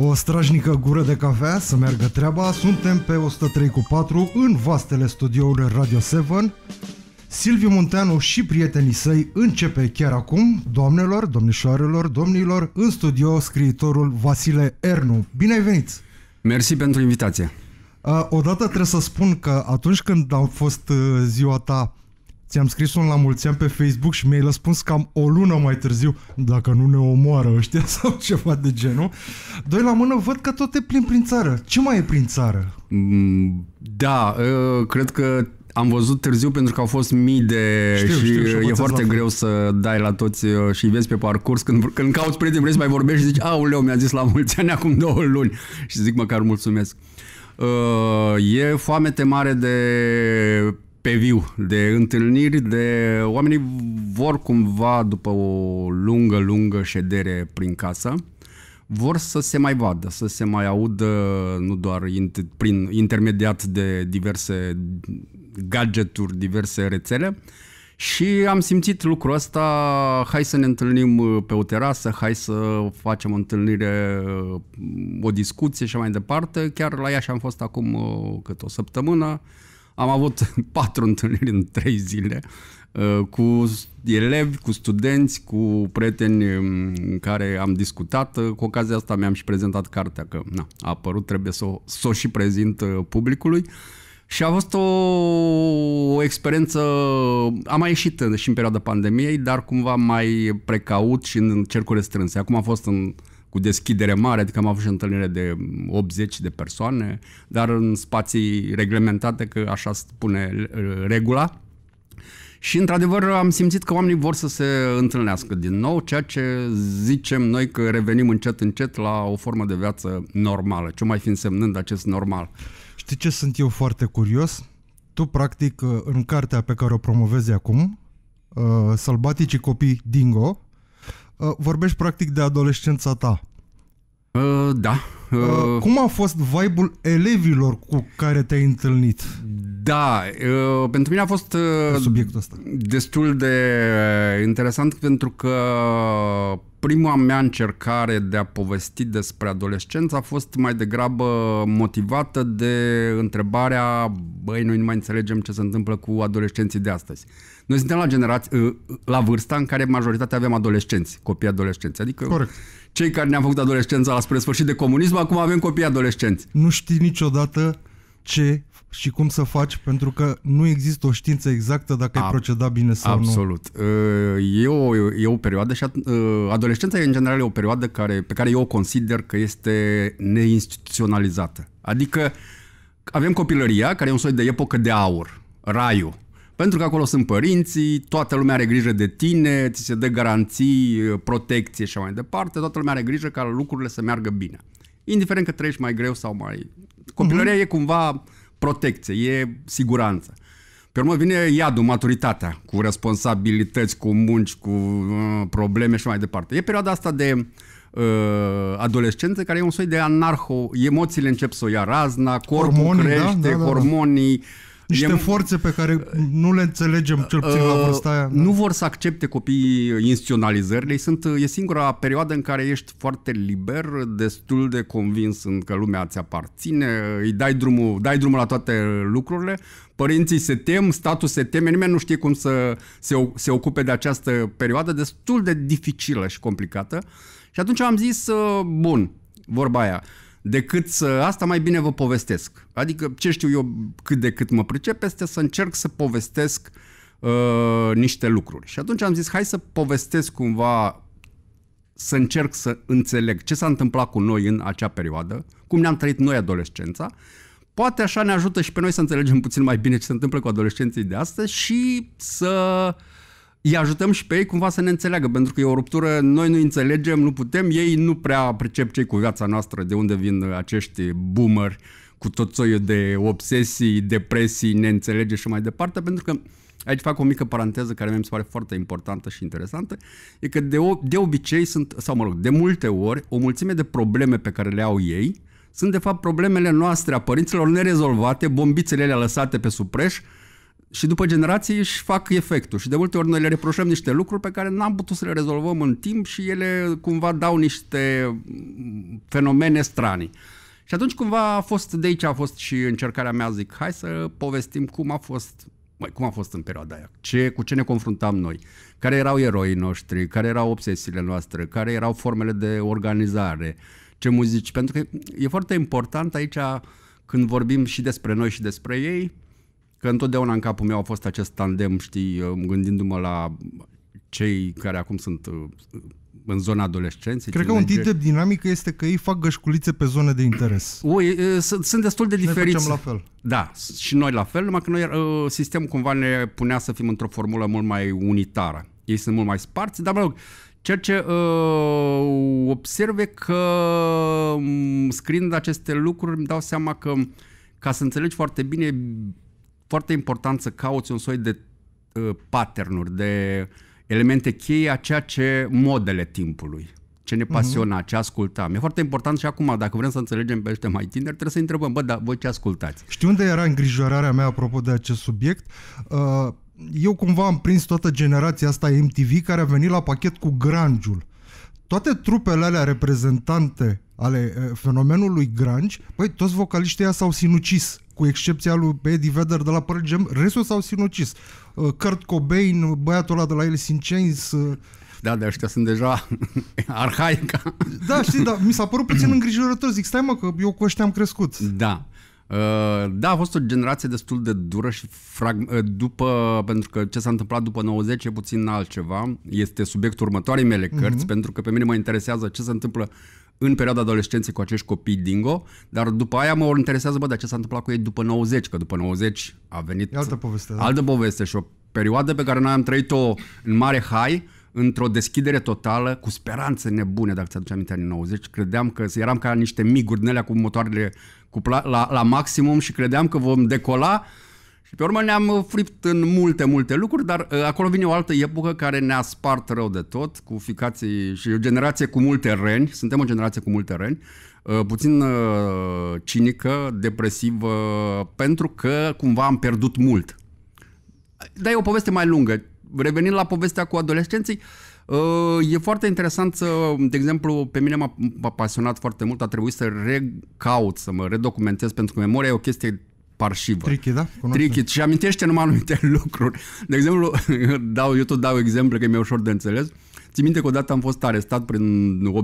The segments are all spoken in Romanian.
O strajnică gură de cafea să meargă treaba, suntem pe 103 cu 4 în vastele studioului Radio 7. Silviu Munteanu și prietenii săi începe chiar acum, doamnelor, domnișoarelor, domnilor, în studio scriitorul Vasile Ernu. Bine ai venit! Mersi pentru invitație! Odată trebuie să spun că atunci când a fost uh, ziua ta Ți-am scris un la mulți ani pe Facebook și mi-ai răspuns cam o lună mai târziu, dacă nu ne omoară ăștia sau ceva de genul. Doi la mână, văd că tot e plin prin țară. Ce mai e prin țară? Mm, da, ă, cred că am văzut târziu pentru că au fost mii de știu, și știu, știu, e foarte greu să dai la toți ă, și îi vezi pe parcurs când, când cauți prieteni, vrei să mai vorbești și zici, auleu, mi-a zis la mulți ani acum două luni și zic măcar mulțumesc. Ă, e foamete mare de pe viu de întâlniri, de oamenii vor cumva după o lungă, lungă ședere prin casă, vor să se mai vadă, să se mai audă, nu doar inter, prin intermediat de diverse gadgeturi, diverse rețele. Și am simțit lucrul ăsta, hai să ne întâlnim uh, pe o terasă, hai să facem o întâlnire, uh, o discuție și mai departe. Chiar la și am fost acum uh, cât o săptămână, am avut patru întâlniri în trei zile uh, cu elevi, cu studenți, cu prieteni um, care am discutat. Uh, cu ocazia asta mi-am și prezentat cartea, că na, a apărut, trebuie să o, să o și prezint uh, publicului. Și a fost o, o experiență, am mai ieșit și în perioada pandemiei, dar cumva mai precaut și în cercuri strânse. Acum a fost în cu deschidere mare, adică am avut și întâlnire de 80 de persoane, dar în spații reglementate, că așa spune regula. Și, într-adevăr, am simțit că oamenii vor să se întâlnească din nou, ceea ce zicem noi că revenim încet, încet la o formă de viață normală, ce mai fi însemnând acest normal. Știi ce sunt eu foarte curios? Tu, practic, în cartea pe care o promovezi acum, uh, Sălbaticii copii Dingo, uh, vorbești practic de adolescența ta. Uh, da. Uh, uh, cum a fost vibe-ul elevilor cu care te-ai întâlnit? Da, uh, pentru mine a fost uh, subiectul ăsta. destul de interesant pentru că prima mea încercare de a povesti despre adolescență a fost mai degrabă motivată de întrebarea băi, noi nu mai înțelegem ce se întâmplă cu adolescenții de astăzi. Noi suntem la generație, uh, la vârsta în care majoritatea avem adolescenți, copii adolescenți. Adică Corect cei care ne-am făcut adolescența la spre sfârșit de comunism, acum avem copii adolescenți. Nu știi niciodată ce și cum să faci, pentru că nu există o știință exactă dacă A, ai proceda bine sau absolut. nu. Absolut. E o, e o perioadă și ă, adolescența în general e o perioadă care, pe care eu o consider că este neinstituționalizată. Adică avem copilăria, care e un soi de epocă de aur, raiul, pentru că acolo sunt părinții, toată lumea are grijă de tine, ți se dă garanții, protecție și mai departe, toată lumea are grijă ca lucrurile să meargă bine. Indiferent că trăiești mai greu sau mai... Copilăria uh-huh. e cumva protecție, e siguranță. Pe urmă vine iadul, maturitatea, cu responsabilități, cu munci, cu uh, probleme și mai departe. E perioada asta de uh, adolescență care e un soi de anarho, emoțiile încep să o ia razna, corpul hormonii, da, crește, da, da, da, hormonii, Uh, niște e... forțe pe care nu le înțelegem cel puțin la uh, vârsta aia. Nu vor să accepte copiii instituționalizările, sunt e singura perioadă în care ești foarte liber, destul de convins în că lumea ți aparține, îi dai drumul, dai drumul la toate lucrurile, părinții se tem, statul se teme, nimeni nu știe cum să se, se ocupe de această perioadă destul de dificilă și complicată. Și atunci am zis, uh, bun, vorba aia, decât să, asta mai bine vă povestesc. Adică ce știu eu cât de cât mă pricep este să încerc să povestesc uh, niște lucruri. Și atunci am zis hai să povestesc cumva, să încerc să înțeleg ce s-a întâmplat cu noi în acea perioadă, cum ne-am trăit noi adolescența, poate așa ne ajută și pe noi să înțelegem puțin mai bine ce se întâmplă cu adolescenții de astăzi și să uh, îi ajutăm și pe ei cumva să ne înțeleagă, pentru că e o ruptură, noi nu înțelegem, nu putem, ei nu prea pricep cei cu viața noastră, de unde vin acești boomeri cu tot soiul de obsesii, depresii, neînțelege și mai departe, pentru că Aici fac o mică paranteză care mi se pare foarte importantă și interesantă, e că de, de obicei sunt, sau mă rog, de multe ori, o mulțime de probleme pe care le au ei sunt de fapt problemele noastre a părinților nerezolvate, bombițele alea lăsate pe supreș, și după generații își fac efectul și de multe ori noi le reproșăm niște lucruri pe care n-am putut să le rezolvăm în timp și ele cumva dau niște fenomene strani. Și atunci cumva a fost, de aici a fost și încercarea mea, zic, hai să povestim cum a fost Măi, cum a fost în perioada aia? Ce, cu ce ne confruntam noi? Care erau eroii noștri? Care erau obsesiile noastre? Care erau formele de organizare? Ce muzici? Pentru că e foarte important aici când vorbim și despre noi și despre ei, că întotdeauna în capul meu a fost acest tandem, știi, uh, gândindu-mă la cei care acum sunt uh, în zona adolescenței. Cred că un tip de dinamică este că ei fac gășculițe pe zone de interes. O, e, sunt, sunt destul de diferiți. Noi facem la fel. Da, și noi la fel, numai că noi, uh, sistemul cumva ne punea să fim într-o formulă mult mai unitară. Ei sunt mult mai sparți, dar mă rog, ceea ce uh, observe că mm, scriind aceste lucruri îmi dau seama că ca să înțelegi foarte bine foarte important să cauți un soi de uh, pattern de elemente cheie a ceea ce modele timpului ce ne pasiona, uh-huh. ce ascultam. E foarte important și acum, dacă vrem să înțelegem pe ăștia mai tineri, trebuie să întrebăm, bă, dar voi ce ascultați? Știu unde era îngrijorarea mea apropo de acest subiect? Uh, eu cumva am prins toată generația asta MTV care a venit la pachet cu granjul. Toate trupele alea reprezentante ale uh, fenomenului grunge, băi, toți vocaliștii ăia s-au sinucis cu excepția lui Eddie Vedder de la Pearl Jam, restul s-au sinucis. Uh, Kurt Cobain, băiatul ăla de la Alice in Chains, uh, da, de ăștia sunt deja arhaica. Da, știi, dar mi s-a părut puțin îngrijorător. Zic, stai mă, că eu cu ăștia am crescut. Da. Uh, da, a fost o generație destul de dură și frag... după, pentru că ce s-a întâmplat după 90 e puțin altceva. Este subiectul următoarei mele cărți, mm-hmm. pentru că pe mine mă interesează ce se întâmplă în perioada adolescenței cu acești copii dingo, dar după aia mă interesează, bă, de ce s-a întâmplat cu ei după 90, că după 90 a venit... E altă poveste, da? Altă poveste și o perioadă pe care noi am trăit-o în mare hai, într-o deschidere totală, cu speranțe nebune, dacă ți-aduce aminte, anii 90. Credeam că eram ca niște miguri din cu motoarele cu la, la maximum și credeam că vom decola și pe urmă ne-am uh, fript în multe, multe lucruri, dar uh, acolo vine o altă epocă care ne-a spart rău de tot, cu ficații și o generație cu multe reni, suntem o generație cu multe reni, uh, puțin cinică, depresivă, pentru că cumva am pierdut mult. Dar e o poveste mai lungă. Revenind la povestea cu adolescenții, e foarte interesant să, de exemplu, pe mine m-a pasionat foarte mult, a trebuit să recaut, să mă redocumentez, pentru că memoria e o chestie parșivă. Tricky, da? Cunoaște. Tricky. Și amintește numai anumite lucruri. De exemplu, dau, eu tot dau exemple, că mi-e ușor de înțeles. Țin minte că odată am fost arestat prin 88-89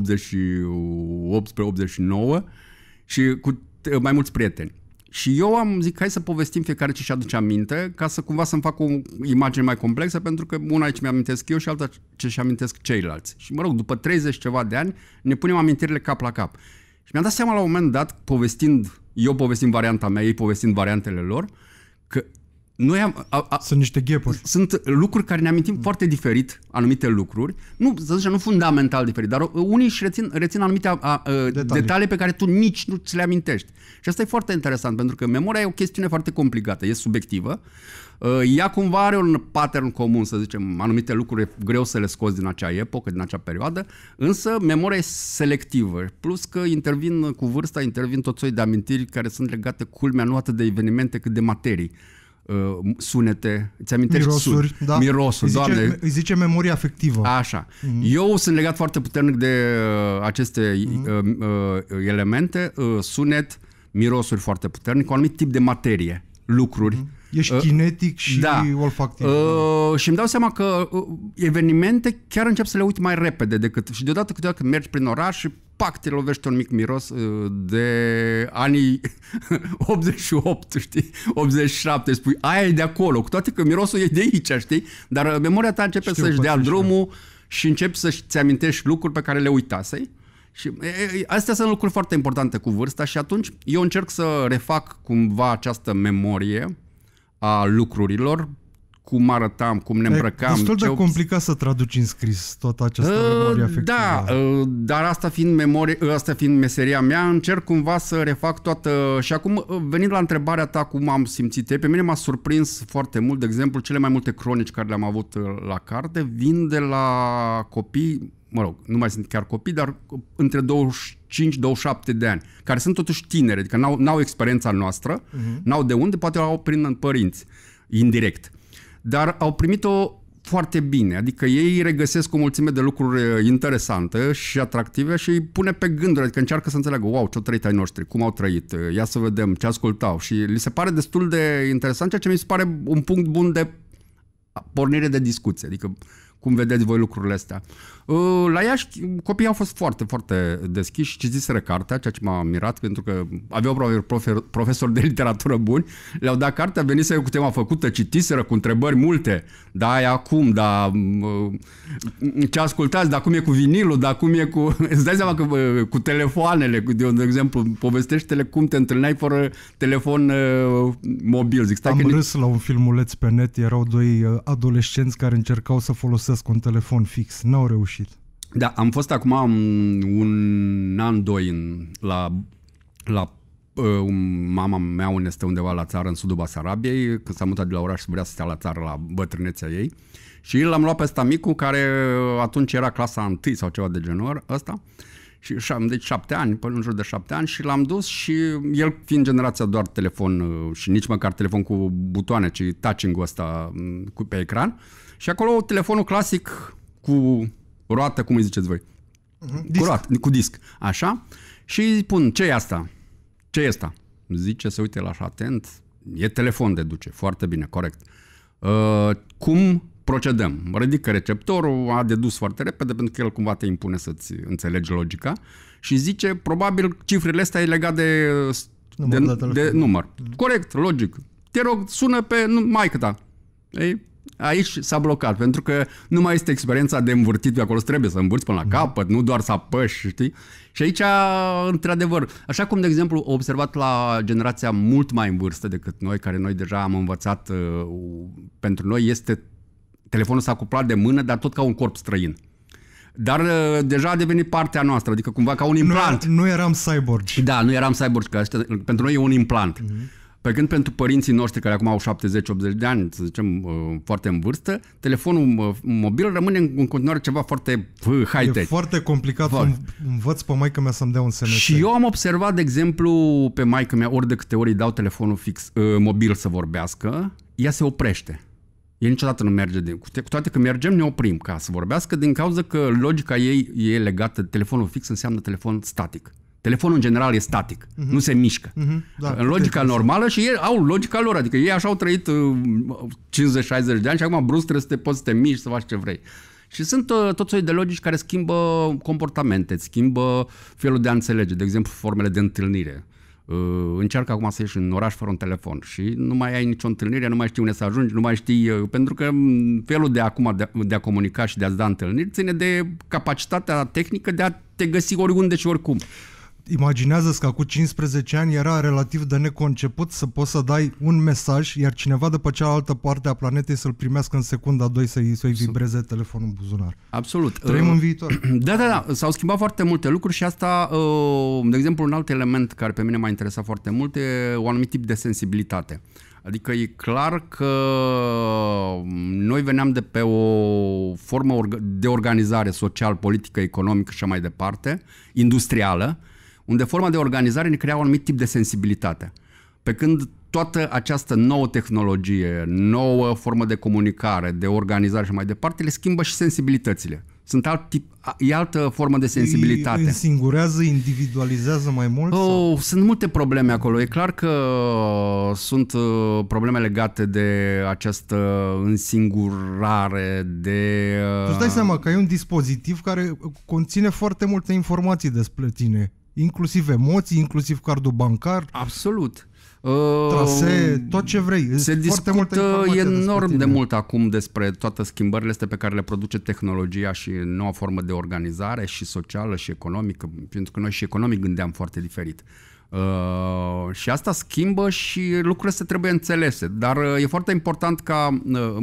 și cu mai mulți prieteni. Și eu am zis hai să povestim fiecare ce-și aduce aminte, ca să cumva să-mi fac o imagine mai complexă, pentru că una aici mi-amintesc eu și alta ce-și amintesc ceilalți. Și mă rog, după 30 ceva de ani, ne punem amintirile cap la cap. Și mi-am dat seama la un moment dat, povestind eu povestind varianta mea, ei povestind variantele lor, că noi am, a, a, sunt niște ghepuri. Sunt lucruri care ne amintim foarte diferit, anumite lucruri. Nu, să zicem, nu fundamental diferit, dar unii își rețin, rețin anumite a, a, detalii. detalii pe care tu nici nu ți le amintești. Și asta e foarte interesant, pentru că memoria e o chestiune foarte complicată, e subiectivă Uh, ea cumva are un pattern comun, să zicem, anumite lucruri e greu să le scoți din acea epocă, din acea perioadă, însă memoria e selectivă, plus că intervin cu vârsta, intervin tot soi de amintiri care sunt legate culmea nu atât de evenimente cât de materii uh, sunete, ți amintești mirosuri, sun, da. mirosuri, îi zice, Îi zice memoria afectivă. Așa. Mm-hmm. Eu sunt legat foarte puternic de uh, aceste mm-hmm. uh, uh, elemente, uh, sunet, mirosuri foarte puternic, un anumit tip de materie, lucruri. Mm-hmm Ești uh, kinetic și da. olfactiv. Uh, și îmi dau seama că uh, evenimente chiar încep să le uit mai repede decât... Și deodată câteodată când mergi prin oraș și pac, te lovește un mic miros uh, de anii 88, știi, 87, spui, aia e de acolo, cu toate că mirosul e de aici, știi, dar memoria ta începe Știu, să-și dea drumul știu. și începi să-ți amintești lucruri pe care le uitasei. Și e, astea sunt lucruri foarte importante cu vârsta și atunci eu încerc să refac cumva această memorie a lucrurilor, cum arătam, cum ne îmbrăcam. E destul de ce... complicat să traduci în scris toată această uh, memorie da, afectivă. Da, uh, dar asta fiind, memorie, ă, asta fiind meseria mea, încerc cumva să refac toată... Și acum, venind la întrebarea ta cum am simțit ei, pe mine m-a surprins foarte mult, de exemplu, cele mai multe cronici care le-am avut la carte vin de la copii mă rog, nu mai sunt chiar copii, dar între 25-27 de ani, care sunt totuși tineri, adică n-au, n-au experiența noastră, uh-huh. n-au de unde, poate au prin părinți, indirect. Dar au primit-o foarte bine, adică ei regăsesc o mulțime de lucruri uh, interesante și atractive și îi pune pe gânduri, adică încearcă să înțeleagă, wow, ce-au trăit ai noștri, cum au trăit, uh, ia să vedem ce ascultau și li se pare destul de interesant, ceea ce mi se pare un punct bun de pornire de discuție, adică cum vedeți voi lucrurile astea. Ă, la Iași copiii au fost foarte, foarte deschiși și citiseră cartea, ceea ce m-a mirat pentru că aveau probabil profesori de literatură buni, le-au dat cartea, veniseră cu tema făcută, citiseră cu întrebări multe, da, e acum, da, ce ascultați, da, cum e cu vinilul, da, cum e cu... Îți dai seama că cu telefoanele, cu, de exemplu, povestește-le cum te întâlneai fără telefon ă, mobil. Zic, stai Am că râs la un filmuleț pe net, erau doi ă, adolescenți care încercau să folosească folosesc cu un telefon fix. N-au reușit. Da, am fost acum un an, doi în, la, la uh, mama mea unde este undeva la țară în sudul Basarabiei, când s-a mutat de la oraș și vrea să stea la țară la bătrânețea ei. Și l-am luat pe ăsta micu, care atunci era clasa 1 sau ceva de genul ăsta. Și, deci șapte ani, până în jur de șapte ani și l-am dus și el fiind generația doar telefon uh, și nici măcar telefon cu butoane, ci touching-ul ăsta mm, cu, pe ecran, uh, și acolo telefonul clasic cu roată, cum îi ziceți voi? Mhm. Disc. Cu, roată, cu disc. Așa. Și îi pun, ce e asta? Ce e asta? Zice, se uite la așa atent. E telefon, de duce, Foarte bine, corect. Uh, cum procedăm? Ridică receptorul, a dedus foarte repede, pentru că el cumva te impune să-ți înțelegi logica și zice, probabil, cifrele astea e legat de număr. De, de, de număr. Mm. Corect, logic. Te rog, sună pe maică ta. Ei, Aici s-a blocat, pentru că nu mai este experiența de învârtit, acolo trebuie să învârți până la da. capăt, nu doar să apăși, știi? Și aici, într-adevăr, așa cum, de exemplu, observat la generația mult mai în vârstă decât noi, care noi deja am învățat, uh, pentru noi este telefonul s-a cuplat de mână, dar tot ca un corp străin. Dar uh, deja a devenit partea noastră, adică cumva ca un implant. Nu, nu eram cyborg. Da, nu eram cyborg, că pentru noi e un implant. Mm-hmm. Pe când pentru părinții noștri care acum au 70-80 de ani, să zicem, uh, foarte în vârstă, telefonul uh, mobil rămâne în continuare ceva foarte uh, high-tech. E foarte complicat să învăț pe maica mea să-mi dea un SMS. Și eu am observat, de exemplu, pe maica mea, ori de câte ori îi dau telefonul fix, mobil să vorbească, ea se oprește. El niciodată nu merge din... Cu toate că mergem, ne oprim ca să vorbească din cauza că logica ei e legată. Telefonul fix înseamnă telefon static. Telefonul în general e static, uh-huh. nu se mișcă. Uh-huh. Da, în logica normală și ei au logica lor, adică ei așa au trăit 50-60 uh, de ani și acum brusc trebuie să te poți să te miști, să faci ce vrei. Și sunt uh, tot soi de logici care schimbă comportamente, schimbă felul de a înțelege, de exemplu formele de întâlnire. Uh, încearcă acum să ieși în oraș fără un telefon și nu mai ai nicio întâlnire, nu mai știi unde să ajungi, nu mai știi, uh, pentru că mm, felul de acum de, de a comunica și de a-ți da întâlniri ține de capacitatea tehnică de a te găsi oriunde și oricum imaginează-ți că acum 15 ani era relativ de neconceput să poți să dai un mesaj, iar cineva de pe cealaltă parte a planetei să-l primească în secunda 2 să-i, să vibreze telefonul în buzunar. Absolut. Trăim uh, în viitor. Da, da, da. S-au schimbat foarte multe lucruri și asta, uh, de exemplu, un alt element care pe mine m-a interesat foarte mult e un anumit tip de sensibilitate. Adică e clar că noi veneam de pe o formă de organizare social, politică, economică și mai departe, industrială, unde forma de organizare ne crea un anumit tip de sensibilitate. Pe când toată această nouă tehnologie, nouă formă de comunicare, de organizare și mai departe, le schimbă și sensibilitățile. Sunt alt tip, e altă formă de sensibilitate. Îi singurează, individualizează mai mult? Oh, sau? Sunt multe probleme acolo. E clar că uh, sunt uh, probleme legate de această însingurare, de... Tu îți dai uh, seama că e un dispozitiv care conține foarte multe informații despre tine inclusiv emoții, inclusiv cardul bancar. Absolut. Trasee, ehm, tot ce vrei. Se Foarte discută enorm de mult acum despre toate schimbările astea pe care le produce tehnologia și noua formă de organizare și socială și economică, pentru că noi și economic gândeam foarte diferit. Uh, și asta schimbă și lucrurile se trebuie înțelese. Dar uh, e foarte important ca, uh,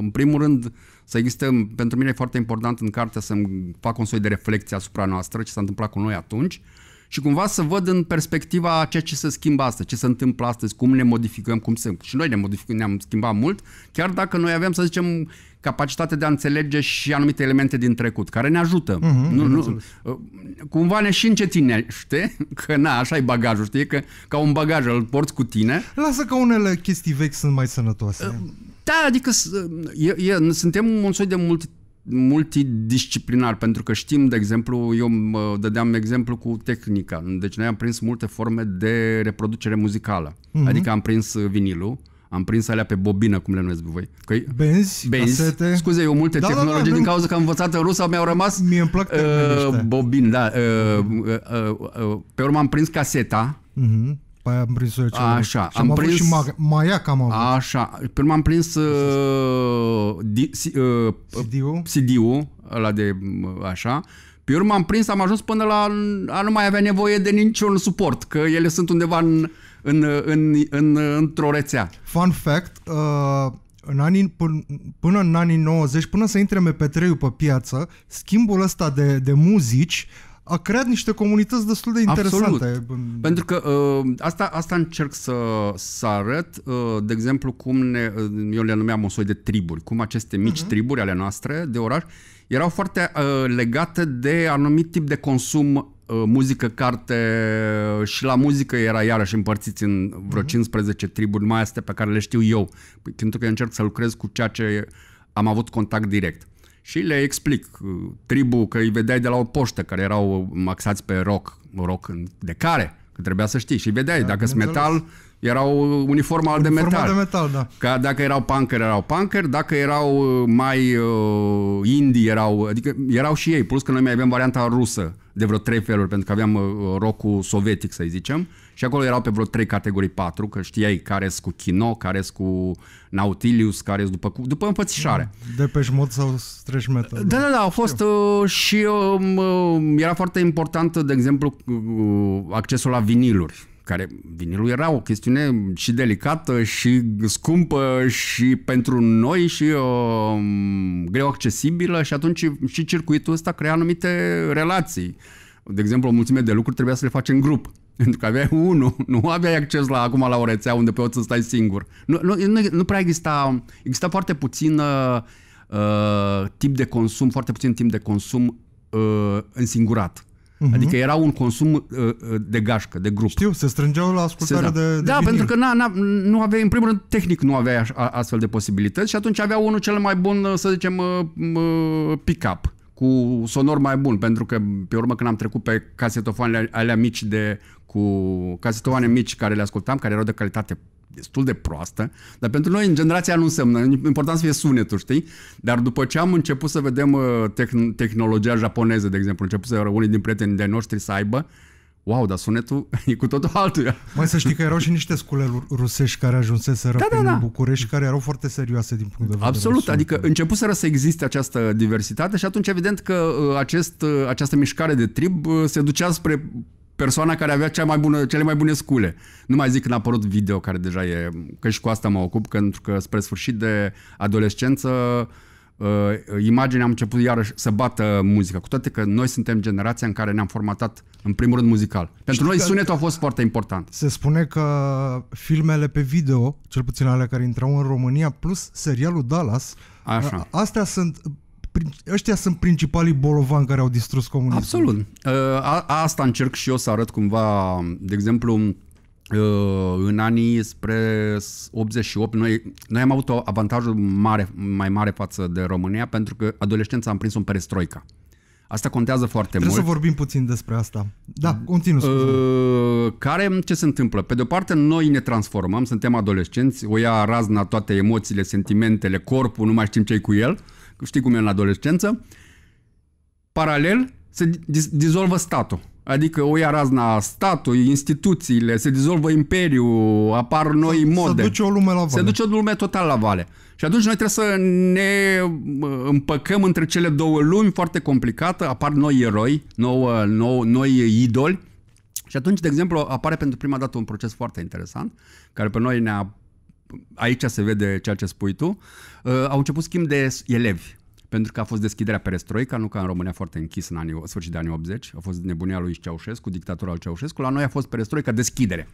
în primul rând, să existe, pentru mine e foarte important în carte să-mi fac un soi de reflexie asupra noastră, ce s-a întâmplat cu noi atunci, uh, și cumva să văd în perspectiva ceea ce se schimbă astăzi, ce se întâmplă astăzi, cum ne modificăm, cum se... Și noi ne modificăm, ne-am schimbat mult, chiar dacă noi avem, să zicem, capacitatea de a înțelege și anumite elemente din trecut, care ne ajută. Uh-huh, nu, nu, uh, cumva ne și încetinește, că na, așa e bagajul, știi, că ca un bagaj îl porți cu tine. Lasă că unele chestii vechi sunt mai sănătoase. Uh, da, adică uh, e, e, suntem un soi de multi multidisciplinar, pentru că știm, de exemplu, eu dădeam exemplu cu tehnica, deci noi am prins multe forme de reproducere muzicală, mm-hmm. adică am prins vinilul, am prins alea pe bobină, cum le numesc voi. Că benzi, benzi. Casete. Scuze, eu multe da, da, da, tehnologii da, da, din avem... cauza că am învățat în rusa, mi-au rămas Mie îmi plac uh, bobin, da. Uh, uh, uh, uh, pe urmă am prins caseta, uh-huh după aia am prins eu ceva. Așa, și am, am prins... și ma- Maiac am avut. Așa, pe urmă am prins uh, di, uh, CD-ul. CD-ul, ăla de uh, așa. Pe urmă am prins, am ajuns până la a nu mai avea nevoie de niciun suport, că ele sunt undeva în, în, în, în, într-o rețea. Fun fact, uh, în anii, până, până în anii 90, până să intre MP3-ul pe piață, schimbul ăsta de, de muzici uh, a creat niște comunități destul de interesante. Absolut. Pentru că uh, asta, asta încerc să, să arăt, uh, de exemplu, cum ne, uh, eu le numeam un soi de triburi, cum aceste mici uh-huh. triburi ale noastre de oraș erau foarte uh, legate de anumit tip de consum, uh, muzică, carte uh, și la muzică era iarăși împărțiți în vreo uh-huh. Mhm. 15 triburi, mai astea pe care le știu eu, păi, pentru că eu încerc să lucrez cu ceea ce am avut contact direct și le explic. Uh, tribul că îi vedeai de la o poștă, care erau maxați pe roc, roc de care, că trebuia să știi. Și vedeai, da, dacă sunt metal, înțeles erau uh, uniforma de metal. de metal, da. Ca dacă erau punker, erau punker, dacă erau uh, mai uh, indie, erau, adică erau și ei, plus că noi mai avem varianta rusă de vreo trei feluri, pentru că aveam uh, rock sovietic, să zicem, și acolo erau pe vreo trei categorii, patru, că știai care cu Kino, care cu Nautilius, care după, după înfățișare. De pe mod sau trash metal. Da, da, da, au da, fost uh, și uh, uh, era foarte important, de exemplu, uh, accesul la viniluri care vinilul era o chestiune și delicată și scumpă și pentru noi și uh, greu accesibilă și atunci și circuitul ăsta crea anumite relații. De exemplu, o mulțime de lucruri trebuia să le faci în grup. Pentru că aveai unul, nu aveai acces la acum la o rețea unde poți să stai singur. Nu, nu, nu, nu prea exista, exista foarte puțin uh, tip de consum, foarte puțin timp de consum uh, însingurat. Uh-huh. Adică era un consum uh, uh, de gașcă, de grup. Știu, se strângeau la ascultare se, da. de, de Da, vinil. pentru că na, na, nu aveai, în primul rând, tehnic nu aveai a, a, astfel de posibilități și atunci avea unul cel mai bun, să zicem, uh, uh, pick-up cu sonor mai bun, pentru că pe urmă când am trecut pe casetofoanele alea mici de cu casetofoane mici care le ascultam, care erau de calitate destul de proastă, dar pentru noi în generația nu înseamnă, important să fie sunetul, știi? Dar după ce am început să vedem uh, tehn- tehnologia japoneză, de exemplu, început să unii din prietenii de noștri să aibă, wow, dar sunetul e cu totul altul. Mai să știi că erau și niște scule rusești care ajunseseră da, da, da. București, care erau foarte serioase din punct de vedere. Absolut, adică începuseră să existe această diversitate și atunci evident că uh, acest, uh, această mișcare de trib se ducea spre persoana care avea cea mai bună, cele mai bune scule. Nu mai zic când a apărut video, care deja e, că și cu asta mă ocup, pentru că spre sfârșit de adolescență uh, imaginea am început iarăși să bată muzica, cu toate că noi suntem generația în care ne-am formatat în primul rând muzical. Pentru Știi noi sunetul a fost foarte important. Se spune că filmele pe video, cel puțin ale care intrau în România, plus serialul Dallas, Așa. astea sunt ăștia sunt principalii bolovani care au distrus comunismul. Absolut. Uh, asta încerc și eu să arăt cumva, de exemplu, uh, în anii spre 88, noi, noi am avut o avantajul mare, mai mare față de România pentru că adolescența am prins-o în perestroica. Asta contează foarte Trebuie mult. Trebuie să vorbim puțin despre asta. Da, continuu. Uh, care, ce se întâmplă? Pe de o parte, noi ne transformăm, suntem adolescenți, o ia razna toate emoțiile, sentimentele, corpul, nu mai știm ce cu el. Uh, știi cum e în adolescență, paralel se dizolvă statul. Adică o ia razna statul, instituțiile, se dizolvă imperiul, apar noi mode. Se duce o lume la vale. Se duce o lume total la vale. Și atunci noi trebuie să ne împăcăm între cele două lumi foarte complicată, apar noi eroi, nou, nou, noi idoli. Și atunci, de exemplu, apare pentru prima dată un proces foarte interesant, care pe noi ne-a aici se vede ceea ce spui tu, uh, au început schimb de elevi pentru că a fost deschiderea perestroica, nu ca în România foarte închis în anii, sfârșit de anii 80, a fost nebunia lui Ceaușescu, dictatura lui Ceaușescu, la noi a fost perestroica deschidere.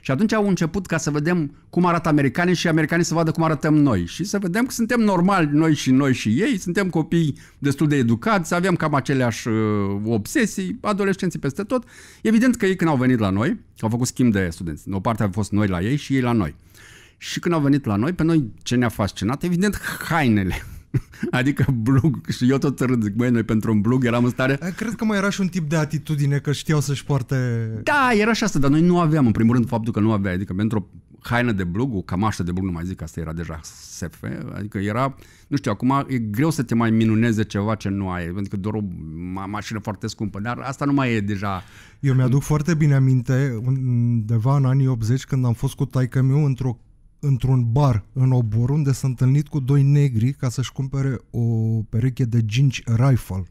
Și atunci au început ca să vedem cum arată americanii și americanii să vadă cum arătăm noi. Și să vedem că suntem normali noi și noi și ei, suntem copii destul de educați, avem cam aceleași uh, obsesii, adolescenții peste tot. Evident că ei când au venit la noi, au făcut schimb de studenți. O parte a fost noi la ei și ei la noi. Și când au venit la noi, pe noi ce ne-a fascinat? Evident, hainele. Adică blug și eu tot râd, zic, băi, noi pentru un blug eram în stare... Cred că mai era și un tip de atitudine, că știau să-și poarte... Da, era și asta, dar noi nu aveam, în primul rând, faptul că nu aveam. adică pentru o haină de blug, o camașă de blug, nu mai zic, asta era deja SF, adică era, nu știu, acum e greu să te mai minuneze ceva ce nu ai, adică doar o mașină foarte scumpă, dar asta nu mai e deja... Eu mi-aduc foarte bine aminte, undeva în anii 80, când am fost cu taică într-o într-un bar în Obor unde s-a întâlnit cu doi negri ca să-și cumpere o pereche de ginci rifle.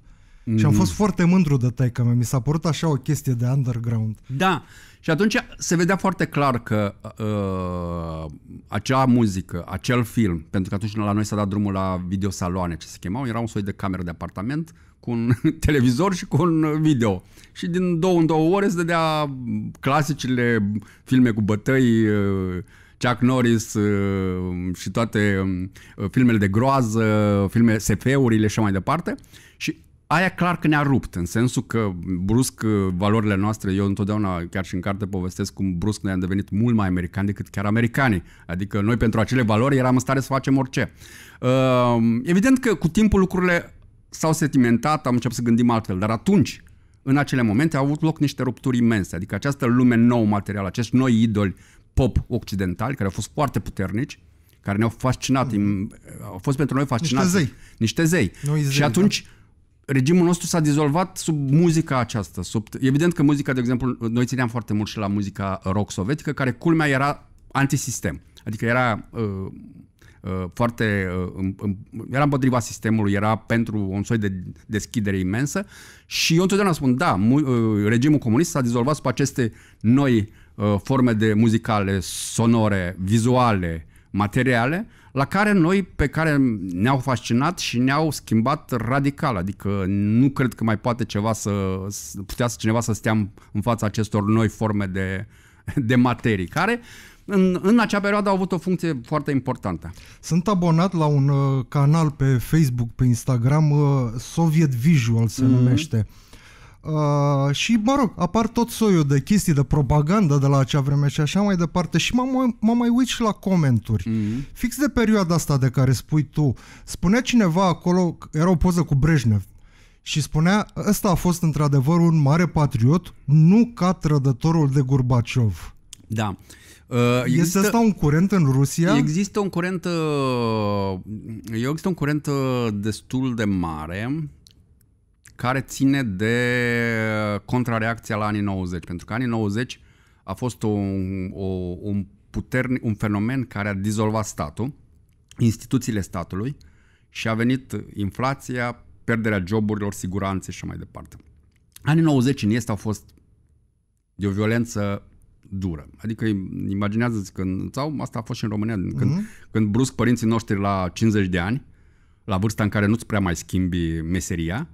Mm. Și am mhm. fost foarte mândru de taică mi s-a părut așa o chestie de underground. Da, și atunci se vedea foarte clar că uh, acea muzică, acel film, pentru că atunci la noi s-a dat drumul la videosaloane, ce se chemau, era un soi de cameră de apartament cu un televizor și cu un video. Și din două în două ore se dădea clasicile, filme cu bătăi, uh, Chuck Norris uh, și toate um, uh, filmele de groază, filme SF-urile și mai departe. Și aia clar că ne-a rupt, în sensul că brusc uh, valorile noastre, eu întotdeauna chiar și în carte povestesc cum brusc ne-am devenit mult mai americani decât chiar americanii. Adică noi pentru acele valori eram în stare să facem orice. Evident că cu timpul lucrurile s-au sentimentat, am început să gândim altfel, dar atunci, în acele momente, au avut loc niște rupturi imense. Adică această lume nouă materială, acești noi idoli pop occidentali, care au fost foarte puternici, care ne-au fascinat, mm. au fost pentru noi fascinați. Niște zei. Niște zei. Noi zei și atunci da? regimul nostru s-a dizolvat sub muzica aceasta. Sub, evident că muzica, de exemplu, noi țineam foarte mult și la muzica rock sovietică, care culmea era antisistem. Adică era uh, uh, foarte... Uh, um, era împotriva sistemului, era pentru un soi de deschidere imensă și eu întotdeauna spun, da, mu, uh, regimul comunist s-a dizolvat sub aceste noi Uh, forme de muzicale, sonore, vizuale, materiale, la care noi, pe care ne-au fascinat și ne-au schimbat radical. Adică nu cred că mai poate ceva să, putea să cineva să stea în fața acestor noi forme de, de materii, care în, în acea perioadă au avut o funcție foarte importantă. Sunt abonat la un uh, canal pe Facebook, pe Instagram, uh, Soviet Visual se mm-hmm. numește. Uh, Uh, și, mă rog, apar tot soiul de chestii de propagandă de la acea vreme și așa mai departe. Și m-am, m-am mai uit și la comenturi. Mm-hmm. Fix de perioada asta de care spui tu, spunea cineva acolo, era o poză cu Brejnev, și spunea, ăsta a fost într-adevăr un mare patriot, nu ca trădătorul de Gurbaciov. Da. Uh, există, este asta un curent în Rusia? Există un curent, uh, există un curent uh, destul de mare care ține de contrareacția la anii 90. Pentru că anii 90 a fost un, o, un, putern, un fenomen care a dizolvat statul, instituțiile statului și a venit inflația, pierderea joburilor, siguranțe și mai departe. Anii 90 în est au fost de o violență dură. Adică imaginează-ți când, sau asta a fost și în România, mm-hmm. când, mhm. când brusc părinții noștri la 50 de ani, la vârsta în care nu-ți prea mai schimbi meseria,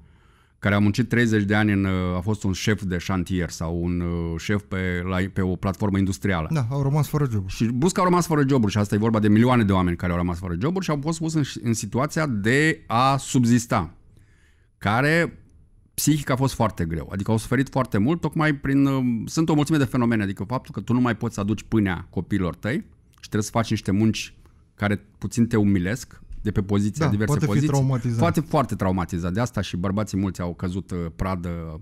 care a muncit 30 de ani, în, uh, a fost un șef de șantier sau un uh, șef pe, la, pe o platformă industrială. Da, au rămas fără joburi. Și Busca au rămas fără joburi și asta e vorba de milioane de oameni care au rămas fără joburi și au fost pus în, în situația de a subzista, care psihic a fost foarte greu. Adică au suferit foarte mult, tocmai prin... Uh, sunt o mulțime de fenomene, adică faptul că tu nu mai poți să aduci pâinea copiilor tăi și trebuie să faci niște munci care puțin te umilesc, de pe poziții, da, diverse poate poziții. Fi traumatizat. Poate foarte traumatizat de asta și bărbații mulți au căzut uh, pradă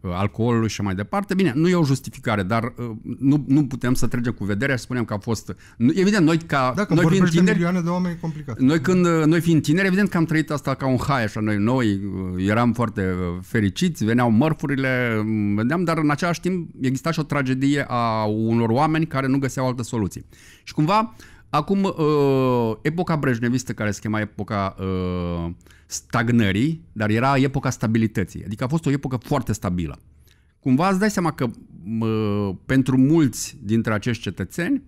uh, alcoolului și mai departe. Bine, nu e o justificare, dar uh, nu, nu putem să trecem cu vederea și spunem că a fost... Evident, noi ca... Dacă noi fiind tineri, milioane de oameni complicat. Noi, când, noi fiind tineri, evident că am trăit asta ca un hai, așa, noi, noi eram foarte fericiți, veneau mărfurile, mm, vedeam dar în același timp exista și o tragedie a unor oameni care nu găseau altă soluție. Și cumva Acum, uh, epoca brejnevistă, care se chema epoca uh, stagnării, dar era epoca stabilității. Adică a fost o epocă foarte stabilă. Cumva îți dai seama că uh, pentru mulți dintre acești cetățeni,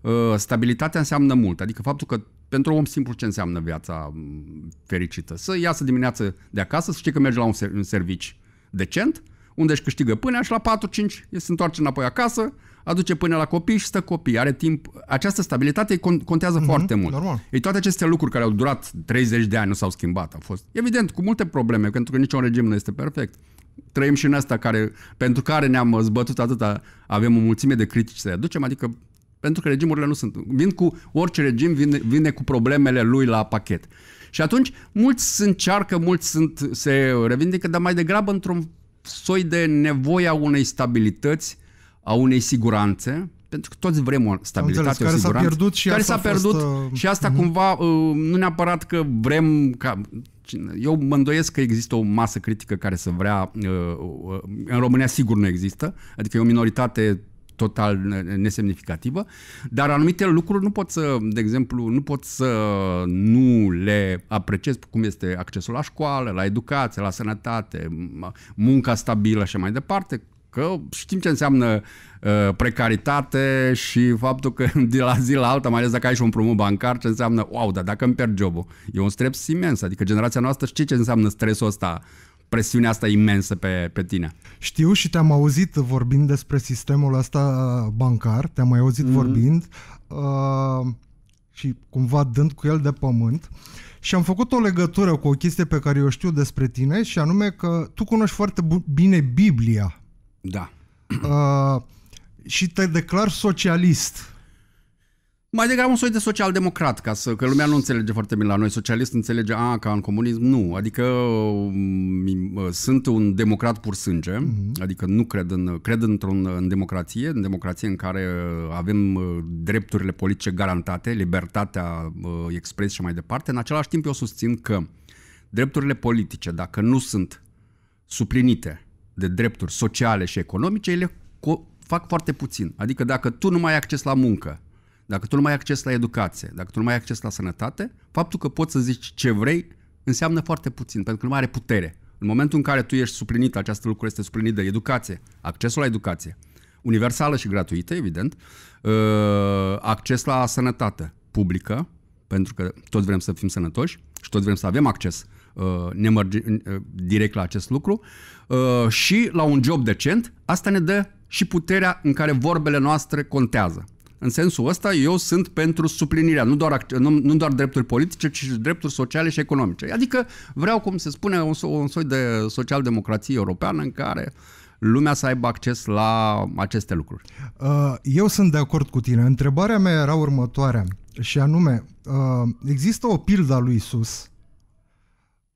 uh, stabilitatea înseamnă mult. Adică faptul că pentru om simplu ce înseamnă viața mm, fericită? Să iasă dimineață de acasă, să știe că merge la un, ser- un servici decent, unde își câștigă pâinea și la 4-5 se întoarce înapoi acasă, aduce până la copii și stă copii, are timp. Această stabilitate contează mm-hmm, foarte mult. Normal. Ei, toate aceste lucruri care au durat 30 de ani nu s-au schimbat. Au fost, evident, cu multe probleme, pentru că niciun regim nu este perfect. Trăim și în asta care, pentru care ne-am zbătut atâta, avem o mulțime de critici să le aducem, adică pentru că regimurile nu sunt. Vin cu orice regim, vine, vine cu problemele lui la pachet. Și atunci mulți se încearcă, mulți sunt, se revindică, dar mai degrabă într-un soi de nevoia unei stabilități a unei siguranțe, pentru că toți vrem o stabilitate, înțeles, care o siguranță, s-a pierdut și care asta s-a pierdut fost, uh, și asta mhm. uh... cumva nu neapărat că vrem ca eu mă îndoiesc că există o masă critică care să vrea uh, uh, în România sigur nu există, adică e o minoritate total nesemnificativă, dar anumite lucruri nu pot să, de exemplu, nu pot să nu le apreciez, cum este accesul la școală, la educație, la sănătate, munca stabilă și mai departe, Că știm ce înseamnă uh, precaritate și faptul că de la zi la alta, mai ales dacă ai și un promul bancar, ce înseamnă, wow, dar dacă îmi pierd jobul. E un stres imens, adică generația noastră știe ce înseamnă stresul ăsta presiunea asta imensă pe, pe tine. Știu și te-am auzit vorbind despre sistemul ăsta uh, bancar, te-am mai auzit mm-hmm. vorbind uh, și cumva dând cu el de pământ și am făcut o legătură cu o chestie pe care eu știu despre tine și anume că tu cunoști foarte bine Biblia. Da. Uh, și te declar socialist. Mai degrabă un soi de social-democrat, ca să, că lumea nu înțelege foarte bine la noi. Socialist înțelege, a, ca în comunism, nu. Adică um, uh, sunt un democrat pur sânge, uh-huh. adică nu cred în, cred într-un, în democrație, în democrație în care uh, avem uh, drepturile politice garantate, libertatea expres și mai departe. În același timp eu susțin că drepturile politice, dacă nu sunt suplinite de drepturi sociale și economice, ele co- fac foarte puțin. Adică dacă tu nu mai ai acces la muncă, dacă tu nu mai ai acces la educație, dacă tu nu mai ai acces la sănătate, faptul că poți să zici ce vrei înseamnă foarte puțin, pentru că nu mai are putere. În momentul în care tu ești suplinit, acest lucru este suplinit de educație, accesul la educație, universală și gratuită, evident, uh, acces la sănătate publică, pentru că toți vrem să fim sănătoși și toți vrem să avem acces Uh, ne merge uh, direct la acest lucru, uh, și la un job decent, asta ne dă și puterea în care vorbele noastre contează. În sensul ăsta, eu sunt pentru suplinirea, nu doar, nu, nu doar drepturi politice, ci și drepturi sociale și economice. Adică vreau, cum se spune, un, un soi de social-democrație europeană în care lumea să aibă acces la aceste lucruri. Eu sunt de acord cu tine. Întrebarea mea era următoarea, și anume, există o pildă a lui Isus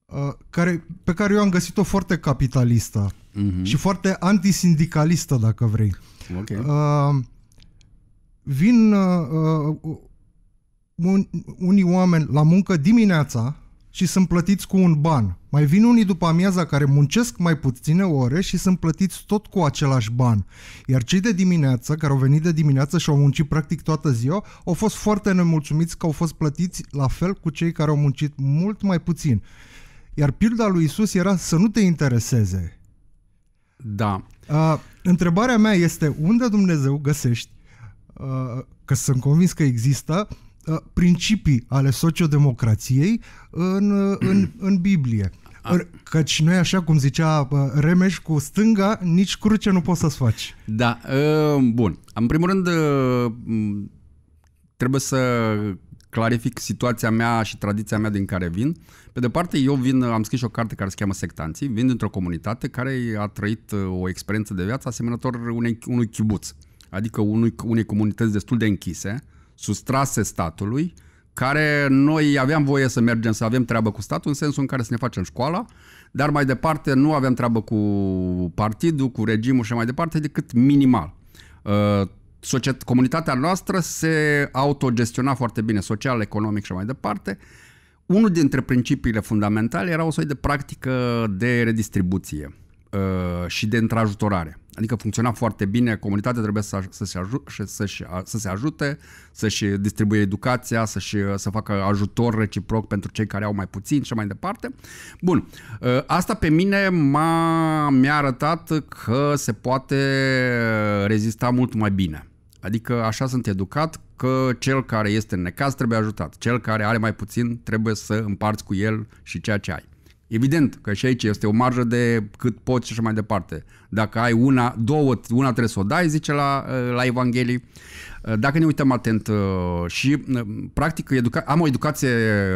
Uh, care, pe care eu am găsit-o foarte capitalistă uh-huh. și foarte antisindicalistă, dacă vrei. Okay. Uh, vin uh, uh, un, unii oameni la muncă dimineața și sunt plătiți cu un ban. Mai vin unii după amiaza care muncesc mai puține ore și sunt plătiți tot cu același ban. Iar cei de dimineață, care au venit de dimineață și au muncit practic toată ziua, au fost foarte nemulțumiți că au fost plătiți la fel cu cei care au muncit mult mai puțin. Iar pilda lui Isus era să nu te intereseze. Da. Uh, întrebarea mea este unde Dumnezeu găsești, uh, că sunt convins că există, uh, principii ale sociodemocrației în, uh, în, în Biblie. Căci nu e așa cum zicea Remeș, cu stânga nici cruce nu poți să-ți faci. Da, bun. În primul rând, trebuie să clarific situația mea și tradiția mea din care vin. Pe de parte, eu vin, am scris o carte care se cheamă Sectanții, vin dintr-o comunitate care a trăit uh, o experiență de viață asemănător unei, unui chibuț, adică unui, unei comunități destul de închise, sustrase statului, care noi aveam voie să mergem, să avem treabă cu statul, în sensul în care să ne facem școala, dar mai departe nu aveam treabă cu partidul, cu regimul și mai departe, decât minimal uh, societ- comunitatea noastră se autogestiona foarte bine, social, economic și mai departe, unul dintre principiile fundamentale era o soi de practică de redistribuție uh, și de întrajutorare. Adică funcționa foarte bine, comunitatea trebuie să, să, se, aju- să, să, să se ajute, să-și distribuie educația, să-și, să facă ajutor reciproc pentru cei care au mai puțin și mai departe. Bun, uh, asta pe mine m-a, mi-a arătat că se poate rezista mult mai bine Adică așa sunt educat că cel care este în necaz trebuie ajutat. Cel care are mai puțin trebuie să împarți cu el și ceea ce ai. Evident că și aici este o marjă de cât poți și așa mai departe. Dacă ai una, două, una trebuie să o dai, zice la, la Evanghelie. Dacă ne uităm atent uh, și, uh, practic, educa- am o educație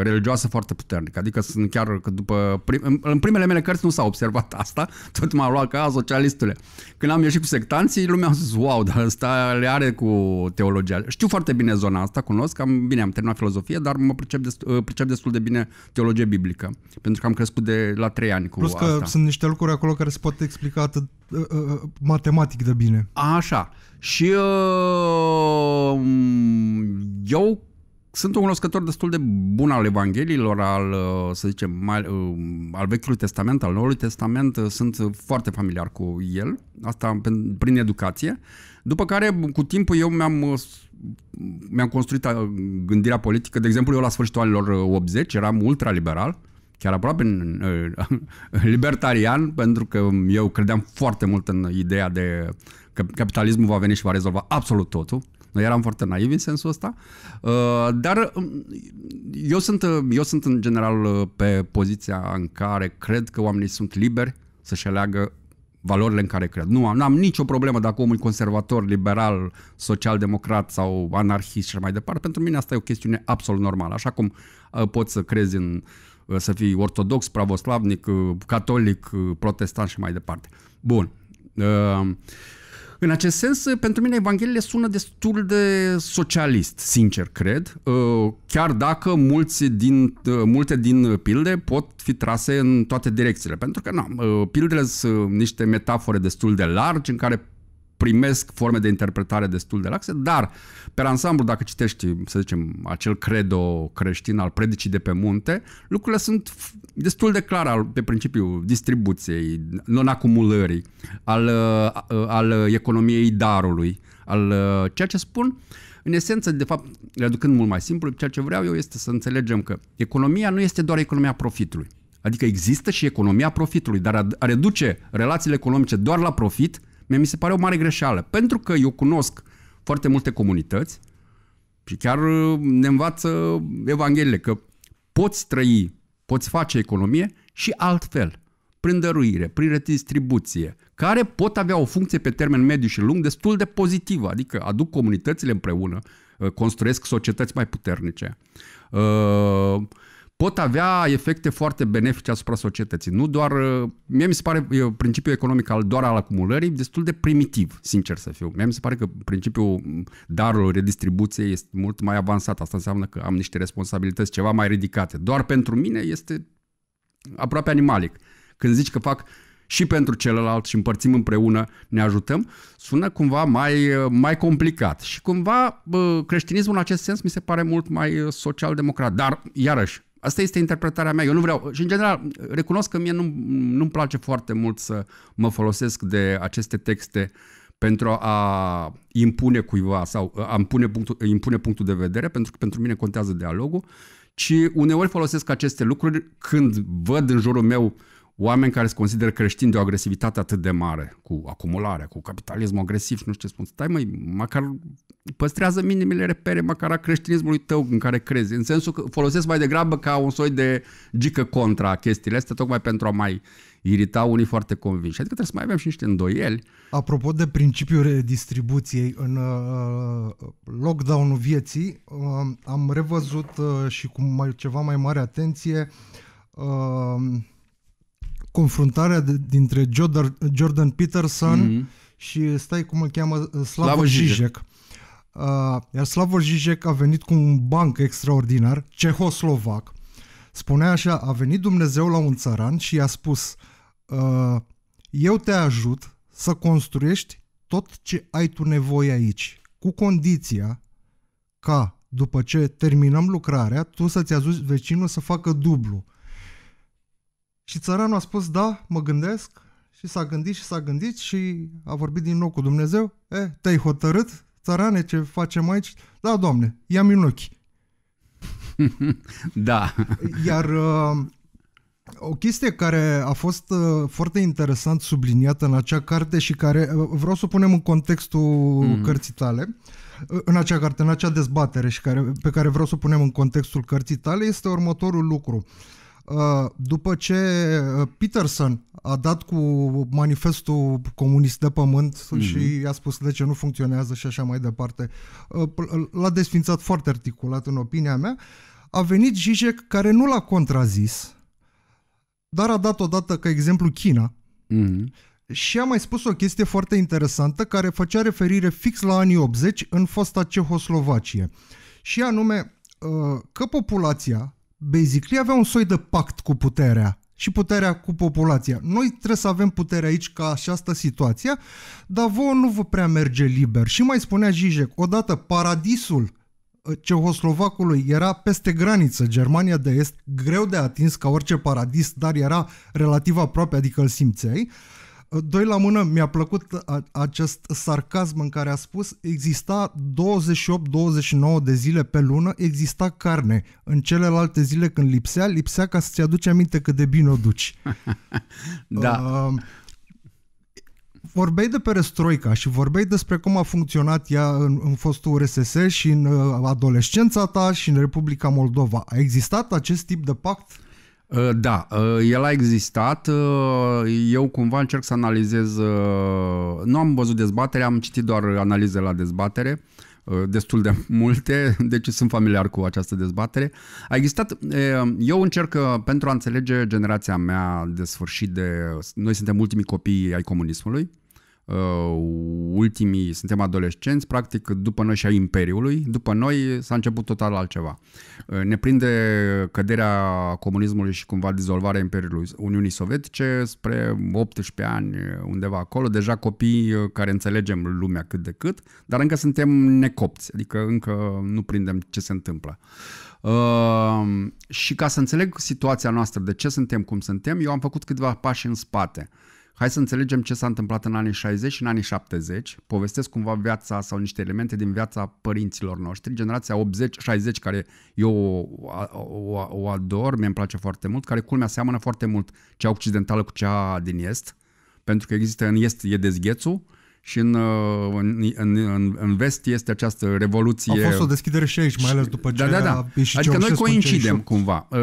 religioasă foarte puternică, adică sunt chiar că după, prim- în primele mele cărți nu s-a observat asta, tot m-a luat ca socialistule. Când am ieșit cu sectanții, lumea a zis, wow, dar asta le are cu teologia. Știu foarte bine zona asta, cunosc, am, bine, am terminat filozofie, dar mă pricep destul, uh, pricep destul de bine teologie biblică, pentru că am crescut de la trei ani cu Plus că asta. sunt niște lucruri acolo care se pot explica atât Uh, uh, matematic de bine. Așa. Și uh, mm, eu sunt un cunoscător destul de bun al Evangheliilor, al, uh, să zicem, mai, al Vechiului Testament, al Noului Testament, sunt foarte familiar cu el, asta prin educație, după care cu timpul eu mi-am mi-am construit gândirea politică, de exemplu eu la sfârșitul anilor 80 eram ultraliberal chiar aproape libertarian, pentru că eu credeam foarte mult în ideea de că capitalismul va veni și va rezolva absolut totul. Noi eram foarte naivi în sensul ăsta, uh, dar um, eu sunt, uh, eu sunt în general uh, pe poziția în care cred că oamenii sunt liberi să-și aleagă valorile în care cred. Nu am, n-am nicio problemă dacă omul e conservator, liberal, social-democrat sau anarhist și mai departe. Pentru mine asta e o chestiune absolut normală. Așa cum poți să crezi în uh, să fii ortodox, pravoslavnic, uh, catolic, uh, protestant și mai departe. Bun. Uh, în acest sens, pentru mine evanghelia sună destul de socialist, sincer cred, chiar dacă mulți din, multe din pilde pot fi trase în toate direcțiile, pentru că nu pildele sunt niște metafore destul de largi în care primesc forme de interpretare destul de laxe, dar pe ansamblu, dacă citești, să zicem, acel credo creștin al predicii de pe munte, lucrurile sunt destul de clare pe principiul distribuției, non-acumulării, al, uh, al economiei darului, al uh, ceea ce spun, în esență, de fapt, reducând mult mai simplu, ceea ce vreau eu este să înțelegem că economia nu este doar economia profitului. Adică există și economia profitului, dar a reduce relațiile economice doar la profit Mie mi se pare o mare greșeală. Pentru că eu cunosc foarte multe comunități și chiar uh, ne învață Evanghelile că poți trăi, poți face economie și altfel, prin dăruire, prin redistribuție, care pot avea o funcție pe termen mediu și lung destul de pozitivă, adică aduc comunitățile împreună, uh, construiesc societăți mai puternice. Uh, pot avea efecte foarte benefice asupra societății. Nu doar, uh, mie mi se pare principiul economic al doar al acumulării destul de primitiv, sincer să fiu. Mie mi se pare că principiul mm, darului, redistribuției este mult mai avansat. Asta înseamnă că am niște responsabilități ceva mai ridicate. Doar pentru mine este aproape animalic. Când zici că fac și pentru celălalt și împărțim împreună, ne ajutăm, sună cumva mai, uh, mai complicat. Și cumva uh, creștinismul în acest sens mi se pare mult mai social-democrat. Dar, iarăși, Asta este interpretarea mea. Eu nu vreau. Și, în general, recunosc că mie nu, nu-mi place foarte mult să mă folosesc de aceste texte pentru a impune cuiva sau a impune punctul, impune punctul de vedere, pentru că pentru mine contează dialogul, ci uneori folosesc aceste lucruri când văd în jurul meu uh, oameni care se consideră creștini de o agresivitate atât de mare, cu acumularea, cu capitalismul agresiv, nu știu ce spun. Stai mai, măcar păstrează minimele repere măcar a creștinismului tău în care crezi. În sensul că folosesc mai degrabă ca un soi de gică contra chestiile astea, tocmai pentru a mai irita unii foarte convinși. Adică trebuie să mai avem și niște îndoieli. Apropo de principiul redistribuției, în uh, lockdown-ul vieții uh, am revăzut uh, și cu ceva mai mare atenție confruntarea de, dintre Jordan, Jordan Peterson mm-hmm. și stai cum îl cheamă uh, Slavoj Slavo Žižek. Žižek. Uh, iar Slavoj Žižek a venit cu un banc extraordinar, cehoslovac. Spunea așa, a venit Dumnezeu la un țăran și i-a spus uh, eu te ajut să construiești tot ce ai tu nevoie aici, cu condiția ca după ce terminăm lucrarea, tu să-ți ajuți vecinul să facă dublu. Și țăranul a spus, da, mă gândesc și s-a gândit și s-a gândit și a vorbit din nou cu Dumnezeu. E, eh, te-ai hotărât, țărane, ce facem aici? Da, Doamne, ia-mi în ochi. da. Iar uh, o chestie care a fost uh, foarte interesant subliniată în acea carte și care uh, vreau să o punem în contextul mm. cărții tale, uh, în acea carte, în acea dezbatere și care, pe care vreau să o punem în contextul cărții tale, este următorul lucru. Uh, Uh, după ce uh, Peterson a dat cu manifestul comunist de pământ mm-hmm. și a spus de ce nu funcționează și așa mai departe, uh, l-a desfințat foarte articulat în opinia mea, a venit Zizek care nu l-a contrazis, dar a dat odată ca exemplu China mm-hmm. și a mai spus o chestie foarte interesantă care făcea referire fix la anii 80 în fosta Cehoslovacie și anume că populația basically avea un soi de pact cu puterea și puterea cu populația. Noi trebuie să avem putere aici ca această situație, dar vouă nu vă prea merge liber. Și mai spunea Zizek, odată paradisul uh, Cehoslovacului era peste graniță, Germania de Est, greu de atins ca orice paradis, dar era relativ aproape, adică îl simțeai. Doi la mână, mi-a plăcut acest sarcasm în care a spus exista 28-29 de zile pe lună, exista carne. În celelalte zile când lipsea, lipsea ca să-ți aduci aminte cât de bine o duci. da. Uh, vorbeai de perestroica și vorbeai despre cum a funcționat ea în, în fostul RSS și în uh, adolescența ta și în Republica Moldova. A existat acest tip de pact? Ă, da, ă, el a existat. Ă, eu cumva încerc să analizez. Nu am văzut dezbatere, am citit doar analize la dezbatere destul de multe, deci sunt familiar cu această dezbatere. A existat, eu încerc pentru a înțelege generația mea de sfârșit de, noi suntem ultimii copii ai comunismului, Uh, ultimii, suntem adolescenți, practic după noi și a Imperiului, după noi s-a început total altceva. Uh, ne prinde căderea comunismului și cumva dizolvarea Imperiului Uniunii Sovietice spre 18 ani uh, undeva acolo, deja copii care înțelegem lumea cât de cât, dar încă suntem necopți, adică încă nu prindem ce se întâmplă. Uh, și ca să înțeleg situația noastră, de ce suntem cum suntem, eu am făcut câteva pași în spate. Uh, Hai să înțelegem ce s-a întâmplat în anii 60 și în anii 70. Povestesc cumva viața sau niște elemente din viața părinților noștri, generația 80-60, care eu o, o, o ador, mi-e place foarte mult, care culmea seamănă foarte mult cea occidentală cu cea din Est, pentru că există în Est e dezghețul, și în, uh, în, în, în vest este această revoluție. A fost o deschidere și aici, mai ales după ce da, da, da. Adică noi coincidem cumva. Uh,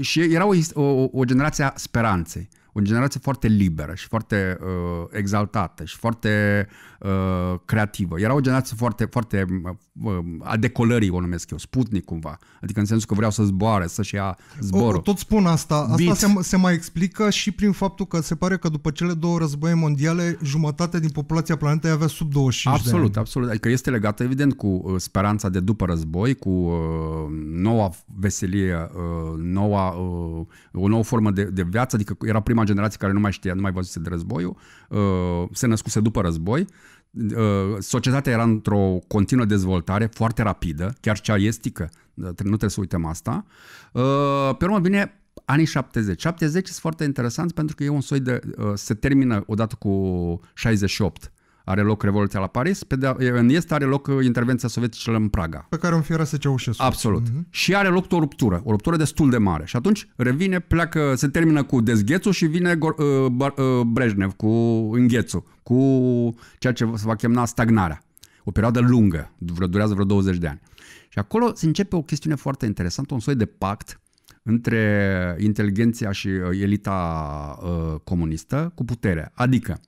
și era o, o, o generație a speranței o generație foarte liberă și foarte uh, exaltată și foarte Uh, creativă. Era o generație foarte, foarte uh, uh, a decolării, o numesc eu, sputnic cumva. Adică în sensul că vreau să zboare, să-și ia zborul. O, tot spun asta. Asta se, se mai explică și prin faptul că se pare că după cele două războaie mondiale, jumătate din populația planetei avea sub 25 Absolut, de ani. absolut. Adică este legată evident cu uh, speranța de după război, cu uh, noua veselie, uh, noua, uh, o nouă formă de, de viață, adică era prima generație care nu mai știa, nu mai văzuse de războiul, uh, se născuse după război, Uh, societatea era într-o continuă dezvoltare foarte rapidă, chiar cea estică, uh, nu trebuie să uităm asta. Uh, pe urmă vine anii 70. 70 sunt foarte interesant pentru că e un soi de... se termină odată cu 68 are loc Revoluția la Paris, pe de, în est are loc uh, intervenția sovietică în Praga. Pe care o înfierase Ceaușescu. Absolut. Mm-hmm. Și are loc o ruptură, o ruptură destul de mare. Și atunci revine, pleacă, se termină cu dezghețul și vine uh, uh, Brejnev cu înghețul, cu ceea ce se va chemna stagnarea. O perioadă lungă, durează vreo 20 de ani. Și acolo se începe o chestiune foarte interesantă, un soi de pact între inteligenția și uh, elita uh, comunistă cu putere. Adică,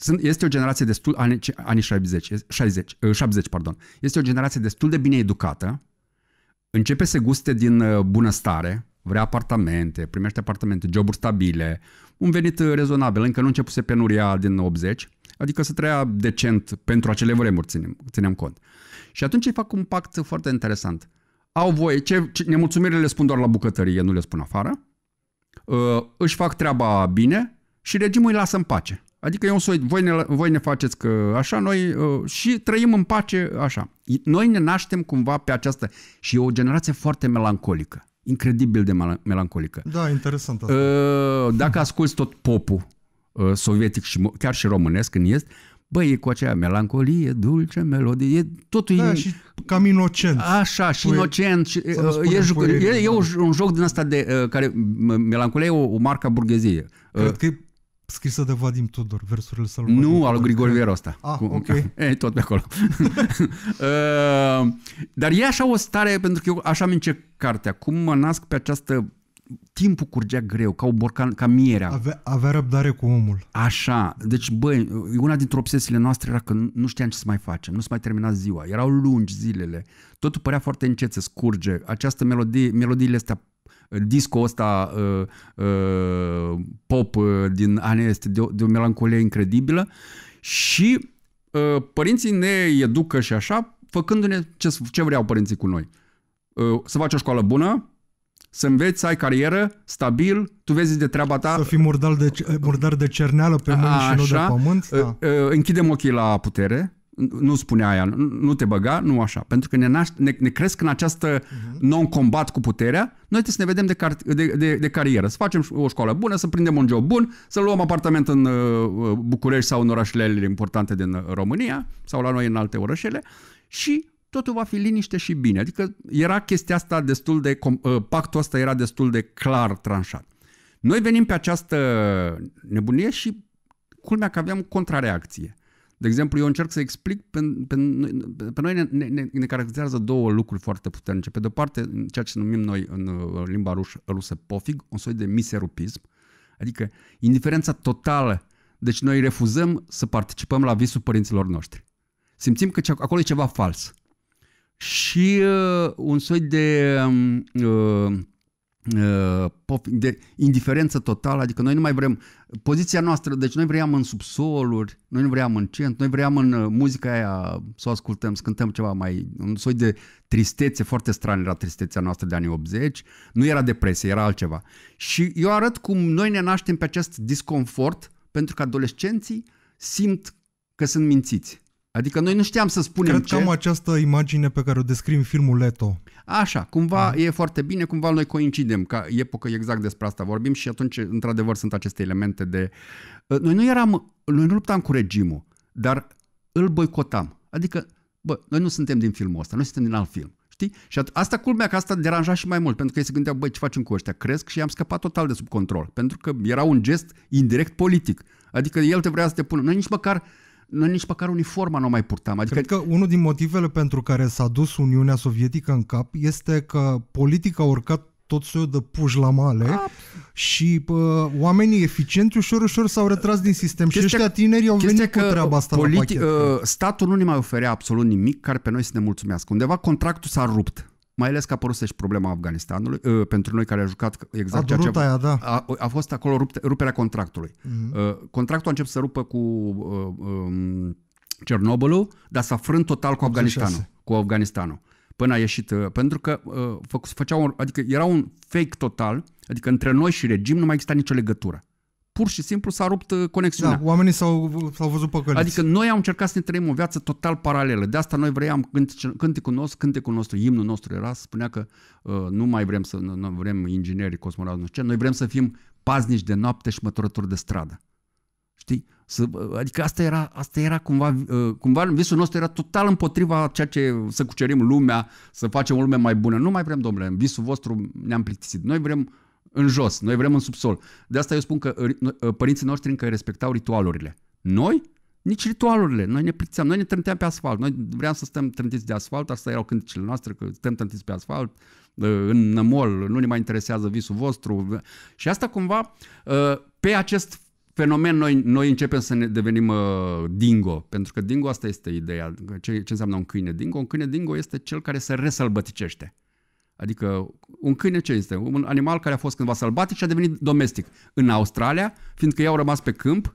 sunt, este o generație destul, anii, anii 60, 60, 70, pardon, este o generație destul de bine educată, începe să guste din uh, bunăstare, vrea apartamente, primește apartamente, joburi stabile, un venit uh, rezonabil, încă nu începuse penuria din 80, adică să trăia decent pentru acele vremuri, ținem, ținem cont. Și atunci ei fac un pact foarte interesant. Au voie, ce, ce, nemulțumirile le spun doar la bucătărie, nu le spun afară, uh, își fac treaba bine și regimul îi lasă în pace. Adică e un soi, voi ne, voi ne faceți că așa, noi uh, și trăim în pace așa. Noi ne naștem cumva pe această și e o generație foarte melancolică, incredibil de melancolică. Da, interesant asta. Uh, dacă asculți tot popul uh, sovietic și chiar și românesc în est, Băi, e cu aceea melancolie, dulce, melodie, e, totul da, e... și cam inocent. Așa, și Pui, inocent. Și, uh, e, juc, e, e, un joc din asta de, uh, care melancolia e o, o marca burghezie. Cred uh, că e scrisă de Vadim Tudor, versurile sale. Nu, al lui Grigore Vierosta. Ah, ok. E, tot pe acolo. Uh, dar e așa o stare, pentru că eu așa am încep cartea. Cum mă nasc pe această timpul curgea greu, ca o borcan, ca mierea. Ave, avea răbdare cu omul. Așa. Deci, băi, una dintre obsesiile noastre era că nu știam ce să mai facem, nu se mai termina ziua, erau lungi zilele, totul părea foarte încet să scurge. Această melodie, melodiile astea discul ăsta uh, uh, pop uh, din anii este de, de o melancolie incredibilă și uh, părinții ne educă și așa, făcându-ne ce, ce vreau părinții cu noi. Uh, să faci o școală bună, să înveți, să ai carieră, stabil, tu vezi de treaba ta. Să fii murdar de, murdar de cerneală pe mâini și nu de pământ. Uh, da. Uh, închidem ochii la putere, nu spunea aia, nu te băga, nu așa. Pentru că ne, naș- ne, ne cresc în această uh-huh. non-combat cu puterea, noi trebuie să ne vedem de, car- de, de, de carieră, să facem o școală bună, să prindem un job bun, să luăm apartament în uh, București sau în orașele importante din uh, România sau la noi în alte orașele și totul va fi liniște și bine. Adică era chestia asta destul de, uh, pactul ăsta era destul de clar tranșat. Noi venim pe această nebunie și culmea că aveam contrareacție. De exemplu, eu încerc să explic, pe, pe, pe noi ne, ne, ne caracterizează două lucruri foarte puternice. Pe de-o parte, ceea ce numim noi în uh, limba ruș, rusă pofig, un soi de miserupism, adică indiferența totală. Deci noi refuzăm să participăm la visul părinților noștri. Simțim că acolo e ceva fals. Și uh, un soi de... Um, uh, Uh, de indiferență totală, adică noi nu mai vrem poziția noastră, deci noi vrem în subsoluri, noi nu vrem în cent, noi vrem în uh, muzica aia să o ascultăm, să cântăm ceva mai, un soi de tristețe, foarte strană era tristețea noastră de anii 80, nu era depresie, era altceva. Și eu arăt cum noi ne naștem pe acest disconfort pentru că adolescenții simt că sunt mințiți. Adică noi nu știam să spunem Cred ce. că am această imagine pe care o descrim filmul Leto. Așa, cumva Aha. e foarte bine, cumva noi coincidem, ca epocă exact despre asta vorbim și atunci, într-adevăr, sunt aceste elemente de... Ă, noi nu eram, noi nu luptam cu regimul, dar îl boicotam. Adică, bă, noi nu suntem din filmul ăsta, noi suntem din alt film. Știi? Și at- asta culmea că asta deranja și mai mult, pentru că ei se gândeau, băi, ce facem cu ăștia? Cresc și am scăpat total de sub control, pentru că era un gest indirect politic. Adică el te vrea să te pună. Noi nici măcar, noi nici măcar uniforma nu mai purtam. Adică... Cred că unul din motivele pentru care s-a dus Uniunea Sovietică în cap este că politica a urcat tot soiul de puși la male și pă, oamenii eficienți ușor, ușor s-au retras din sistem chestia, și ăștia tinerii au venit cu treaba asta politi- la pachet. Ă, statul nu ne mai oferea absolut nimic care pe noi să ne mulțumească. Undeva contractul s-a rupt mai ales că a și problema Afganistanului, ă, pentru noi care a jucat exact a ceea ce a, aia, da. a, a fost acolo rupt, ruperea contractului. Mm-hmm. contractul a început să rupă cu uh, um, dar s-a frânt total cu Afganistanul. Cu Afganistanul până a ieșit, pentru că uh, fă, făceau, adică era un fake total, adică între noi și regim nu mai exista nicio legătură pur și simplu s-a rupt uh, conexiunea. Da, oamenii s-au, s-au văzut păcăliți. Adică noi am încercat să ne trăim o viață total paralelă. De asta noi vreau cântecul cânte nostru, cântecul nostru, imnul nostru era, spunea că uh, nu mai vrem să nu, nu vrem ingineri, cosmonauti, nu știu ce, noi vrem să fim paznici de noapte și măturători de stradă. Știi? Să, uh, adică asta era, asta era cumva, uh, cumva visul nostru era total împotriva ceea ce să cucerim lumea, să facem o lume mai bună. Nu mai vrem, domnule, visul vostru ne-am plictisit. Noi vrem în jos, noi vrem în subsol. De asta eu spun că ă, părinții noștri încă respectau ritualurile. Noi? Nici ritualurile. Noi ne plițeam, noi ne trânteam pe asfalt. Noi vreau să stăm trântiți de asfalt, asta erau cântecele noastre, că stăm trântiți pe asfalt, ă, în nămol, nu ne mai interesează visul vostru. Și asta cumva, ă, pe acest fenomen noi, noi începem să ne devenim dingo, pentru că dingo asta este ideea. Ce, ce înseamnă un câine dingo? Un câine dingo este cel care se resălbăticește. Adică un câine ce este? Un animal care a fost cândva sălbatic și a devenit domestic. În Australia, fiindcă i au rămas pe câmp,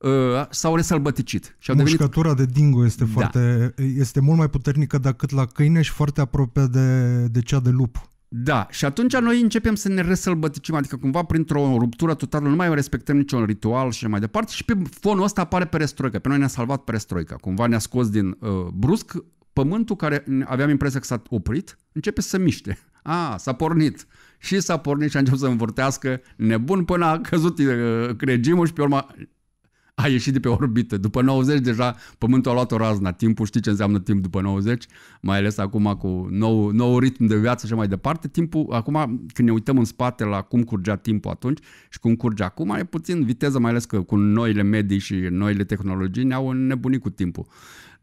uh, s-au resălbăticit. Și au Mușcătura devenit... de dingo este, da. foarte, da. este mult mai puternică decât la câine și foarte aproape de, de cea de lup. Da, și atunci noi începem să ne resălbăticim, adică cumva printr-o ruptură totală nu mai respectăm niciun ritual și mai departe și pe fonul ăsta apare perestroica. Pe noi ne-a salvat perestroica, cumva ne-a scos din uh, brusc pământul care aveam impresia că s-a oprit, începe să se miște. A, s-a pornit. Și s-a pornit și a început să învârtească nebun până a căzut uh, regimul și pe urmă a ieșit de pe orbită. După 90 deja pământul a luat o razna. Timpul știi ce înseamnă timp după 90, mai ales acum cu nou, nou ritm de viață și mai departe. Timpul, acum când ne uităm în spate la cum curgea timpul atunci și cum curge acum, e puțin viteză, mai ales că cu noile medii și noile tehnologii ne-au înnebunit cu timpul.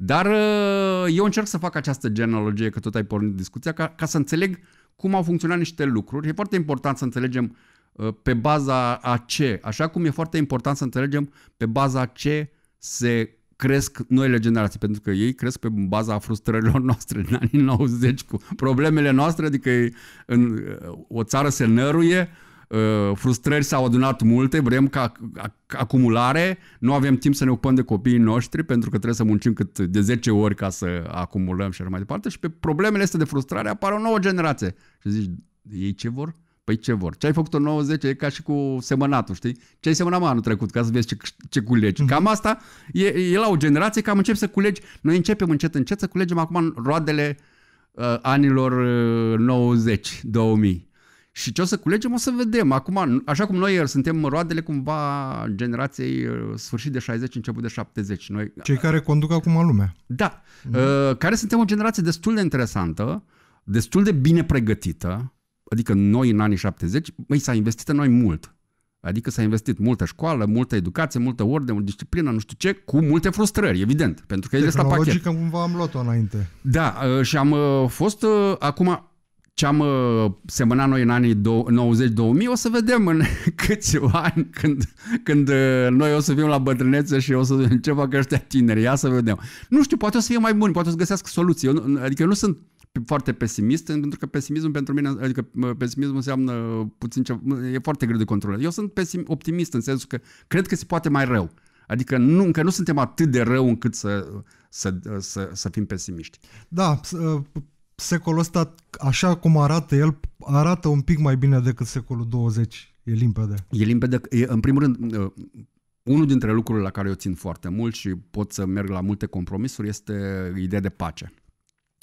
Dar uh, eu încerc să fac această genealogie, că tot ai pornit discuția, ca, ca să înțeleg cum au funcționat niște lucruri. E foarte important să înțelegem uh, pe baza a ce, așa cum e foarte important să înțelegem pe baza a ce se cresc noile generații, pentru că ei cresc pe baza frustrărilor noastre din anii 90 cu problemele noastre, adică în, uh, o țară se năruie, Uh, frustrări s-au adunat multe, vrem ca acumulare, nu avem timp să ne ocupăm de copiii noștri pentru că trebuie să muncim cât de 10 ori ca să acumulăm și așa mai departe și pe problemele astea de frustrare apare o nouă generație. Și zici, ei ce vor? Păi ce vor? Ce ai făcut în 90 e ca și cu semănatul, știi? Ce ai semănat anul trecut ca să vezi ce, ce culegi? Mhm. Cam asta e, e la o generație, cam încep să culegi. Noi începem încet, încet să culegem acum roadele uh, anilor uh, 90-2000. Și ce o să culegem o să vedem. Acum, așa cum noi suntem roadele cumva generației uh, sfârșit de 60, început de 70. Noi, uh, Cei care conduc acum lumea. Da. Mm. Care suntem o generație destul de interesantă, destul de bine pregătită. Adică noi în anii 70, măi, s-a investit în noi mult. Adică s-a investit multă școală, multă educație, multă ordine, disciplină, nu știu ce, cu multe frustrări, evident, pentru că el este pachet. Logic cumva am luat-o înainte. Da, și am fost acum ce am uh, semănat noi în anii 90-2000, o să vedem în câțiva ani când, când uh, noi o să fim la bătrânețe și o să vedem ce fac ăștia tineri, ia să vedem. Nu știu, poate o să fie mai buni, poate o să găsească soluții. Eu, adică eu nu sunt foarte pesimist, pentru că pesimismul pentru mine, adică pesimismul înseamnă puțin ce, e foarte greu de controlat. Eu sunt pesim, optimist în sensul că cred că se poate mai rău. Adică nu, încă nu suntem atât de rău încât să, să, să, să fim pesimiști. Da, uh, secolul ăsta, așa cum arată el, arată un pic mai bine decât secolul 20. E limpede. E limpede. E, în primul rând, uh, unul dintre lucrurile la care eu țin foarte mult și pot să merg la multe compromisuri este ideea de pace.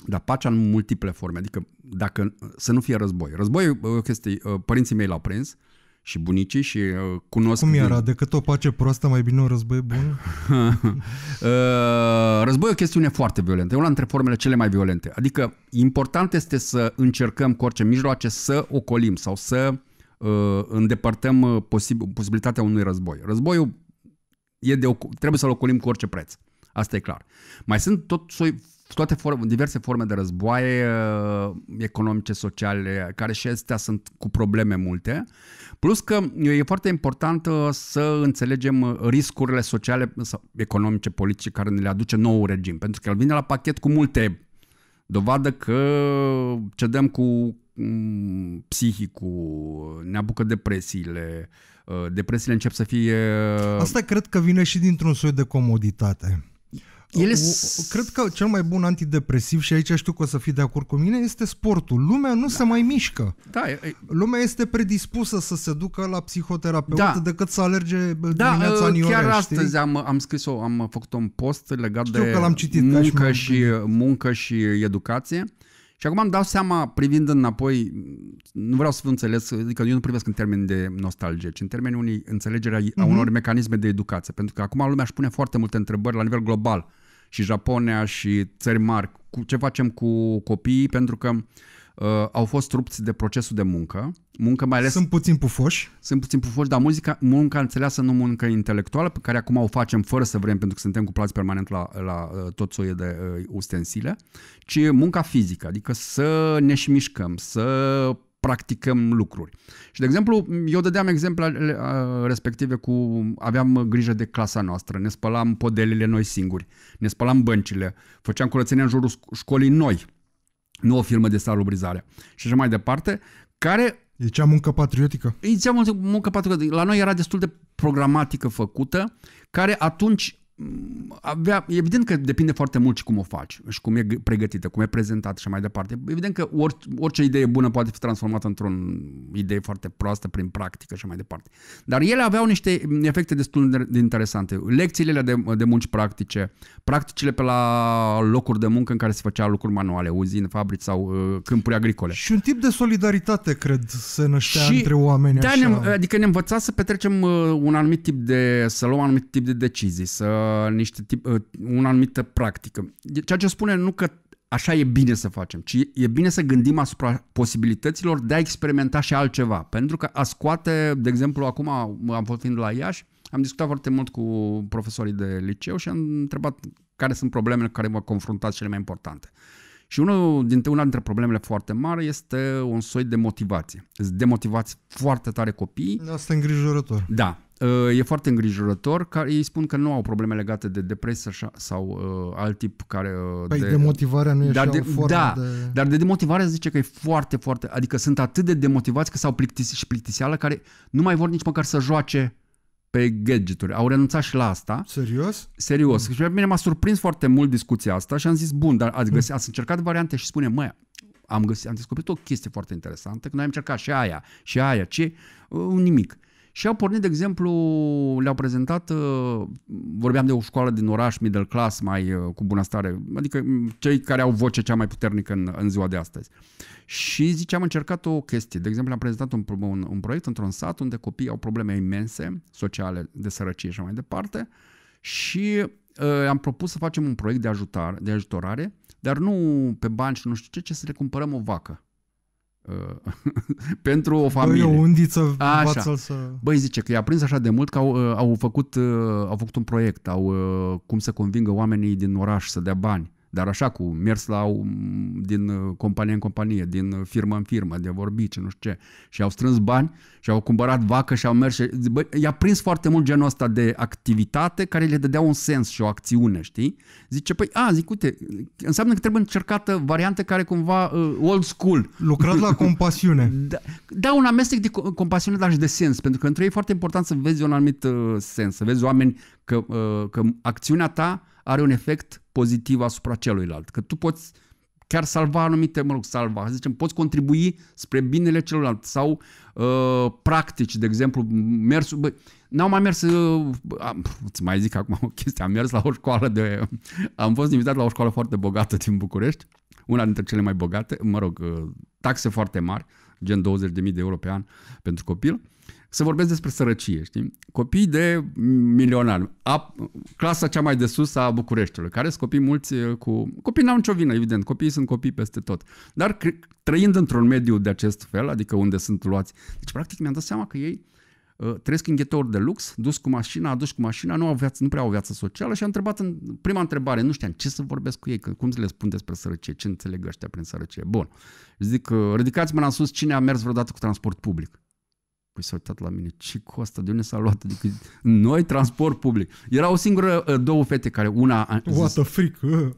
Dar pacea în multiple forme, adică dacă să nu fie război. Războiul e o chestie, uh, părinții mei l-au prins, uh, și bunicii și uh, cunosc... Cum era? Decât o pace proastă, mai bine un război bun? uh, război e o chestiune foarte violentă. E una dintre formele cele mai violente. Adică important este să încercăm cu orice mijloace să ocolim sau să uh, îndepărtăm uh, posib- posibilitatea unui război. Războiul e de, trebuie să-l ocolim cu orice preț. Asta e clar. Mai sunt tot soi toate forme, diverse forme de războaie uh, economice, sociale, care și astea sunt cu probleme multe. Plus că uh, e foarte important uh, să înțelegem riscurile sociale, economice, politice care ne le aduce nou regim, pentru că el vine la pachet cu multe dovadă că cedăm cu mm, psihicul, ne apucă depresiile, depresiile încep să fie... Asta cred că vine și dintr-un soi de comoditate. Ele... Cred că cel mai bun antidepresiv, și aici știu că o să fii de acord cu mine, este sportul. Lumea nu da. se mai mișcă. Da, e, Lumea este predispusă să se ducă la psihoterapeut da. decât să alerge da, dimineața ă, în chiar ore, astăzi știi? am, am scris-o, am făcut un post legat știu de că l-am citit, muncă, și, muncă și educație. Și acum m-am dat seama, privind înapoi, nu vreau să vă înțeles, adică eu nu privesc în termeni de nostalgie, ci în termeni unii înțelegerea a mm-hmm. unor mecanisme de educație. Pentru că acum lumea își pune foarte multe întrebări la nivel global și Japonia și țări mari, cu, ce facem cu copiii, pentru că uh, au fost rupți de procesul de muncă. Muncă mai ales... Sunt puțin pufoși. Sunt puțin pufoși, dar muzica, munca înțeleasă, nu muncă intelectuală, pe care acum o facem fără să vrem, pentru că suntem cuplați permanent la, la uh, tot soiul de uh, ustensile, ci munca fizică, adică să ne și mișcăm, să practicăm lucruri. Și, de exemplu, eu dădeam exemple respective cu aveam grijă de clasa noastră, ne spălam podelele noi singuri, ne spălam băncile, făceam curățenie în jurul școlii noi, nu o firmă de salubrizare și așa mai departe, care cea muncă patriotică. cea muncă patriotică. La noi era destul de programatică făcută, care atunci avea, evident că depinde foarte mult și cum o faci și cum e pregătită, cum e prezentat și mai departe. Evident că orice, orice idee bună poate fi transformată într-o idee foarte proastă prin practică și mai departe. Dar ele aveau niște efecte destul de interesante. Lecțiile de, de munci practice, practicile pe la locuri de muncă în care se făcea lucruri manuale, uzine, fabrici sau uh, câmpuri agricole. Și un tip de solidaritate, cred, se năștea și între oameni da, așa. Ne, adică ne învăța să petrecem uh, un anumit tip de, să luăm un anumit tip de decizii, să niște tip, uh, un anumită practică. Ceea ce spune nu că așa e bine să facem, ci e bine să gândim asupra posibilităților de a experimenta și altceva. Pentru că a scoate, de exemplu, acum am fost fiind la Iași, am discutat foarte mult cu profesorii de liceu și am întrebat care sunt problemele cu care mă confruntat cele mai importante. Și unul dintre, una dintre problemele foarte mari este un soi de motivație. Îți demotivați foarte tare copiii. Asta e îngrijorător. Da, Uh, e foarte îngrijorător. că ei spun că nu au probleme legate de depresie sau uh, alt tip care... Uh, păi de, demotivarea nu e dar de, formă da, de... dar de demotivare zice că e foarte, foarte... Adică sunt atât de demotivați că s-au plictis și plictiseală care nu mai vor nici măcar să joace pe gadgeturi. Au renunțat și la asta. Serios? Serios. Mm. Și pe mine m-a surprins foarte mult discuția asta și am zis, bun, dar ați, găsit, mm. ați încercat variante și spune, măi, am, găsit, am descoperit o chestie foarte interesantă, că noi am încercat și aia, și aia, ce? Uh, nimic. Și au pornit, de exemplu, le-au prezentat, uh, vorbeam de o școală din oraș, middle class, mai uh, cu bunăstare, adică mm, cei care au voce cea mai puternică în, în ziua de astăzi. Și ziceam, am încercat o chestie. De exemplu, am prezentat un, un, un proiect într-un sat unde copiii au probleme imense, sociale, de sărăcie și mai departe. Și uh, am propus să facem un proiect de, ajutar, de ajutorare, dar nu pe bani și nu știu ce, ce să le cumpărăm o vacă. pentru o familie. Băi, o undiță așa. să... Băi, zice că i-a prins așa de mult că au, uh, au, făcut, uh, au făcut un proiect, au uh, cum să convingă oamenii din oraș să dea bani dar așa cu mers la din uh, companie în companie, din uh, firmă în firmă, de vorbici, nu știu ce. Și au strâns bani și au cumpărat vacă și au mers și... Bă, i-a prins foarte mult genul ăsta de activitate care le dădea un sens și o acțiune, știi? Zice, păi, a, zic, uite, înseamnă că trebuie încercată variante care cumva uh, old school. Lucrat la compasiune. Da, da, un amestec de compasiune, dar și de sens, pentru că într-o e foarte important să vezi un anumit uh, sens, să vezi oameni că, uh, că acțiunea ta are un efect pozitiv asupra celuilalt. Că tu poți chiar salva anumite, mă rog, salva, zicem, poți contribui spre binele celuilalt sau uh, practici, de exemplu, mersul, bă, n-am mai mers, uh, am, îți mai zic acum o chestie, am mers la o școală de, am fost invitat la o școală foarte bogată din București, una dintre cele mai bogate, mă rog, uh, taxe foarte mari, gen 20.000 de euro pe an pentru copil, uh, să vorbesc despre sărăcie, știi? Copii de milionari, a, clasa cea mai de sus a Bucureștiului, care sunt copii mulți eh, cu... Copii n-au nicio vină, evident, copiii sunt copii peste tot. Dar trăind într-un mediu de acest fel, adică unde sunt luați... Deci, practic, mi-am dat seama că ei uh, trăiesc în ghetouri de lux, dus cu mașina, aduși cu mașina, nu, au viață, nu prea au viață socială și am întrebat în prima întrebare, nu știam ce să vorbesc cu ei, că, cum să le spun despre sărăcie, ce înțeleg ăștia prin sărăcie. Bun. Zic, uh, ridicați mâna sus cine a mers vreodată cu transport public. Păi s-a uitat la mine, ce costă, de unde s-a luat? Adică noi, transport public. Erau o singură, uh, două fete care, una... What zis, a freak! Uh. Uh,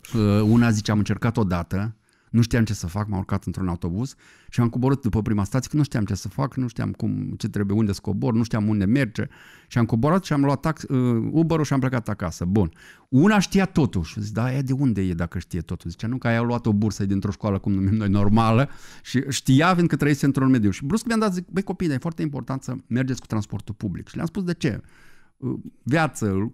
una zice, am încercat odată, nu știam ce să fac, m-am urcat într-un autobuz și am coborât după prima stație, că nu știam ce să fac, nu știam cum, ce trebuie, unde să cobor, nu știam unde merge și am coborât și am luat tax, uh, Uber-ul și am plecat acasă. Bun. Una știa totuși. zic, da, e de unde e dacă știe totul? Zicea, nu, că aia a luat o bursă dintr-o școală, cum numim noi, normală și știa, fiindcă trăise într-un mediu. Și brusc mi-am dat, zic, băi copii, dar e foarte important să mergeți cu transportul public. Și le-am spus de ce uh, viață,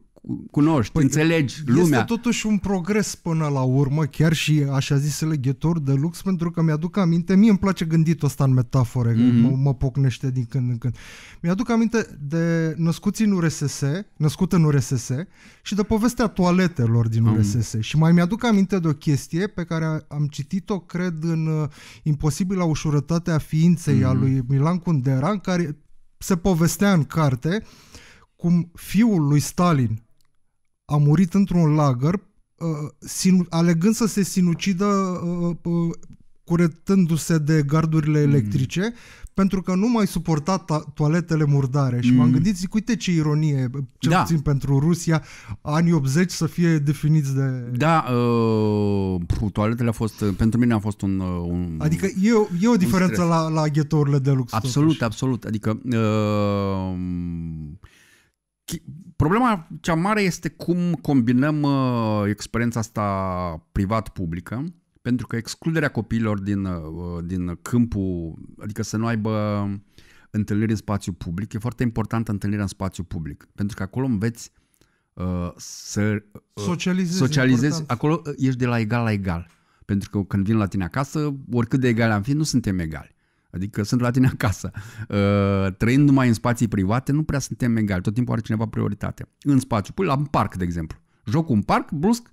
cunoști, păi, înțelegi lumea. Este totuși un progres până la urmă, chiar și așa zisele ghetori de lux, pentru că mi-aduc aminte, mie îmi place gânditul ăsta în metafore, mm-hmm. mă, mă pocnește din când în când. Mi-aduc aminte de născuți în URSS, născut în URSS și de povestea toaletelor din mm. Și mai mi-aduc aminte de o chestie pe care am citit-o, cred, în uh, Imposibila ușurătate a ființei mm. a lui Milan Kundera, în care se povestea în carte cum fiul lui Stalin, a murit într-un lagăr uh, alegând să se sinucidă uh, uh, se de gardurile mm. electrice mm. pentru că nu mai suporta ta- toaletele murdare și m-am mm. gândit, zic, uite ce ironie, cel da. puțin pentru Rusia, anii 80 să fie definiți de... Da, uh, toaletele a fost, pentru mine a fost un... Uh, un adică e, e o diferență la, la ghetourile de lux. Absolut, totuși. absolut, adică... Uh, Problema cea mare este cum combinăm uh, experiența asta privat-publică, pentru că excluderea copiilor din, uh, din câmpul, adică să nu aibă întâlniri în spațiu public, e foarte importantă întâlnirea în spațiu public, pentru că acolo înveți uh, să uh, socializezi, socializezi acolo ești de la egal la egal. Pentru că când vin la tine acasă, oricât de egal am fi, nu suntem egali. Adică sunt la tine acasă. Uh, trăind numai în spații private, nu prea suntem egali. Tot timpul are cineva prioritate. În spațiu. Pui la un parc, de exemplu. Joc un parc, brusc,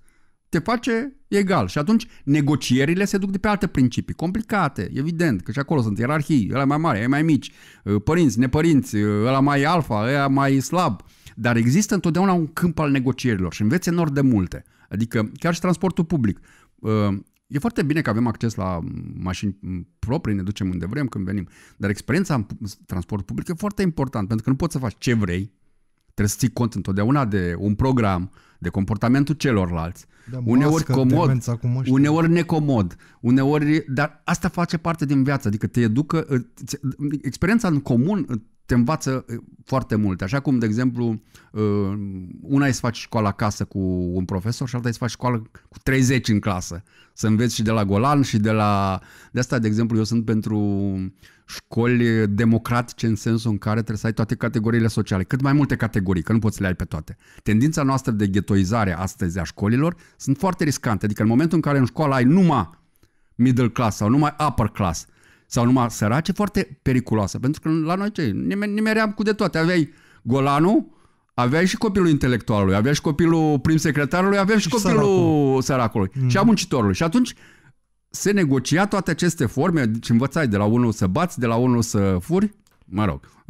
te face egal. Și atunci negocierile se duc de pe alte principii, complicate, evident, că și acolo sunt ierarhii, ăla mai mare, e mai mici, uh, părinți, nepărinți, uh, ăla mai alfa, ăla mai slab. Dar există întotdeauna un câmp al negocierilor și înveți enorm de multe. Adică chiar și transportul public. E foarte bine că avem acces la mașini proprii, ne ducem unde vrem, când venim. Dar experiența în transport public e foarte important, pentru că nu poți să faci ce vrei. Trebuie să ții cont întotdeauna de un program, de comportamentul celorlalți. de da, uneori mască, comod, uneori necomod, uneori... Dar asta face parte din viață, adică te educă... Experiența în comun te învață eh, foarte multe. Așa cum, de exemplu, eh, una e să faci școală acasă cu un profesor și alta e să faci școală cu 30 în clasă. Să înveți și de la Golan și de la... De asta, de exemplu, eu sunt pentru școli democratice în sensul în care trebuie să ai toate categoriile sociale. Cât mai multe categorii, că nu poți să le ai pe toate. Tendința noastră de ghetoizare astăzi a școlilor sunt foarte riscante. Adică în momentul în care în școală ai numai middle class sau numai upper class, sau numai sărace, foarte periculoasă. Pentru că la noi ce? Nimeream cu de toate. Aveai golanul, aveai și copilul intelectualului, aveai și copilul prim secretarului, aveai și, și copilul săracul. săracului mm. și a muncitorului. Și atunci se negocia toate aceste forme, deci învățai de la unul să bați, de la unul să furi, mă rog,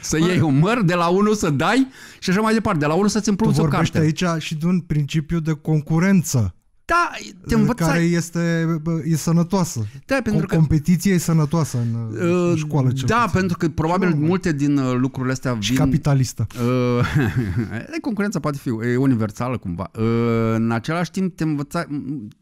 să iei un măr, de la unul să dai și așa mai departe, de la unul să-ți împlumți o carte. aici și de un principiu de concurență. Da, te învăța... Care este e sănătoasă. Da, pentru o că... competiție e sănătoasă în uh, școală. Cel da, puțin. pentru că probabil Ce multe din uh, lucrurile astea vin... Și capitalistă. Uh, concurența poate fi e universală cumva. Uh, în același timp te, învăța,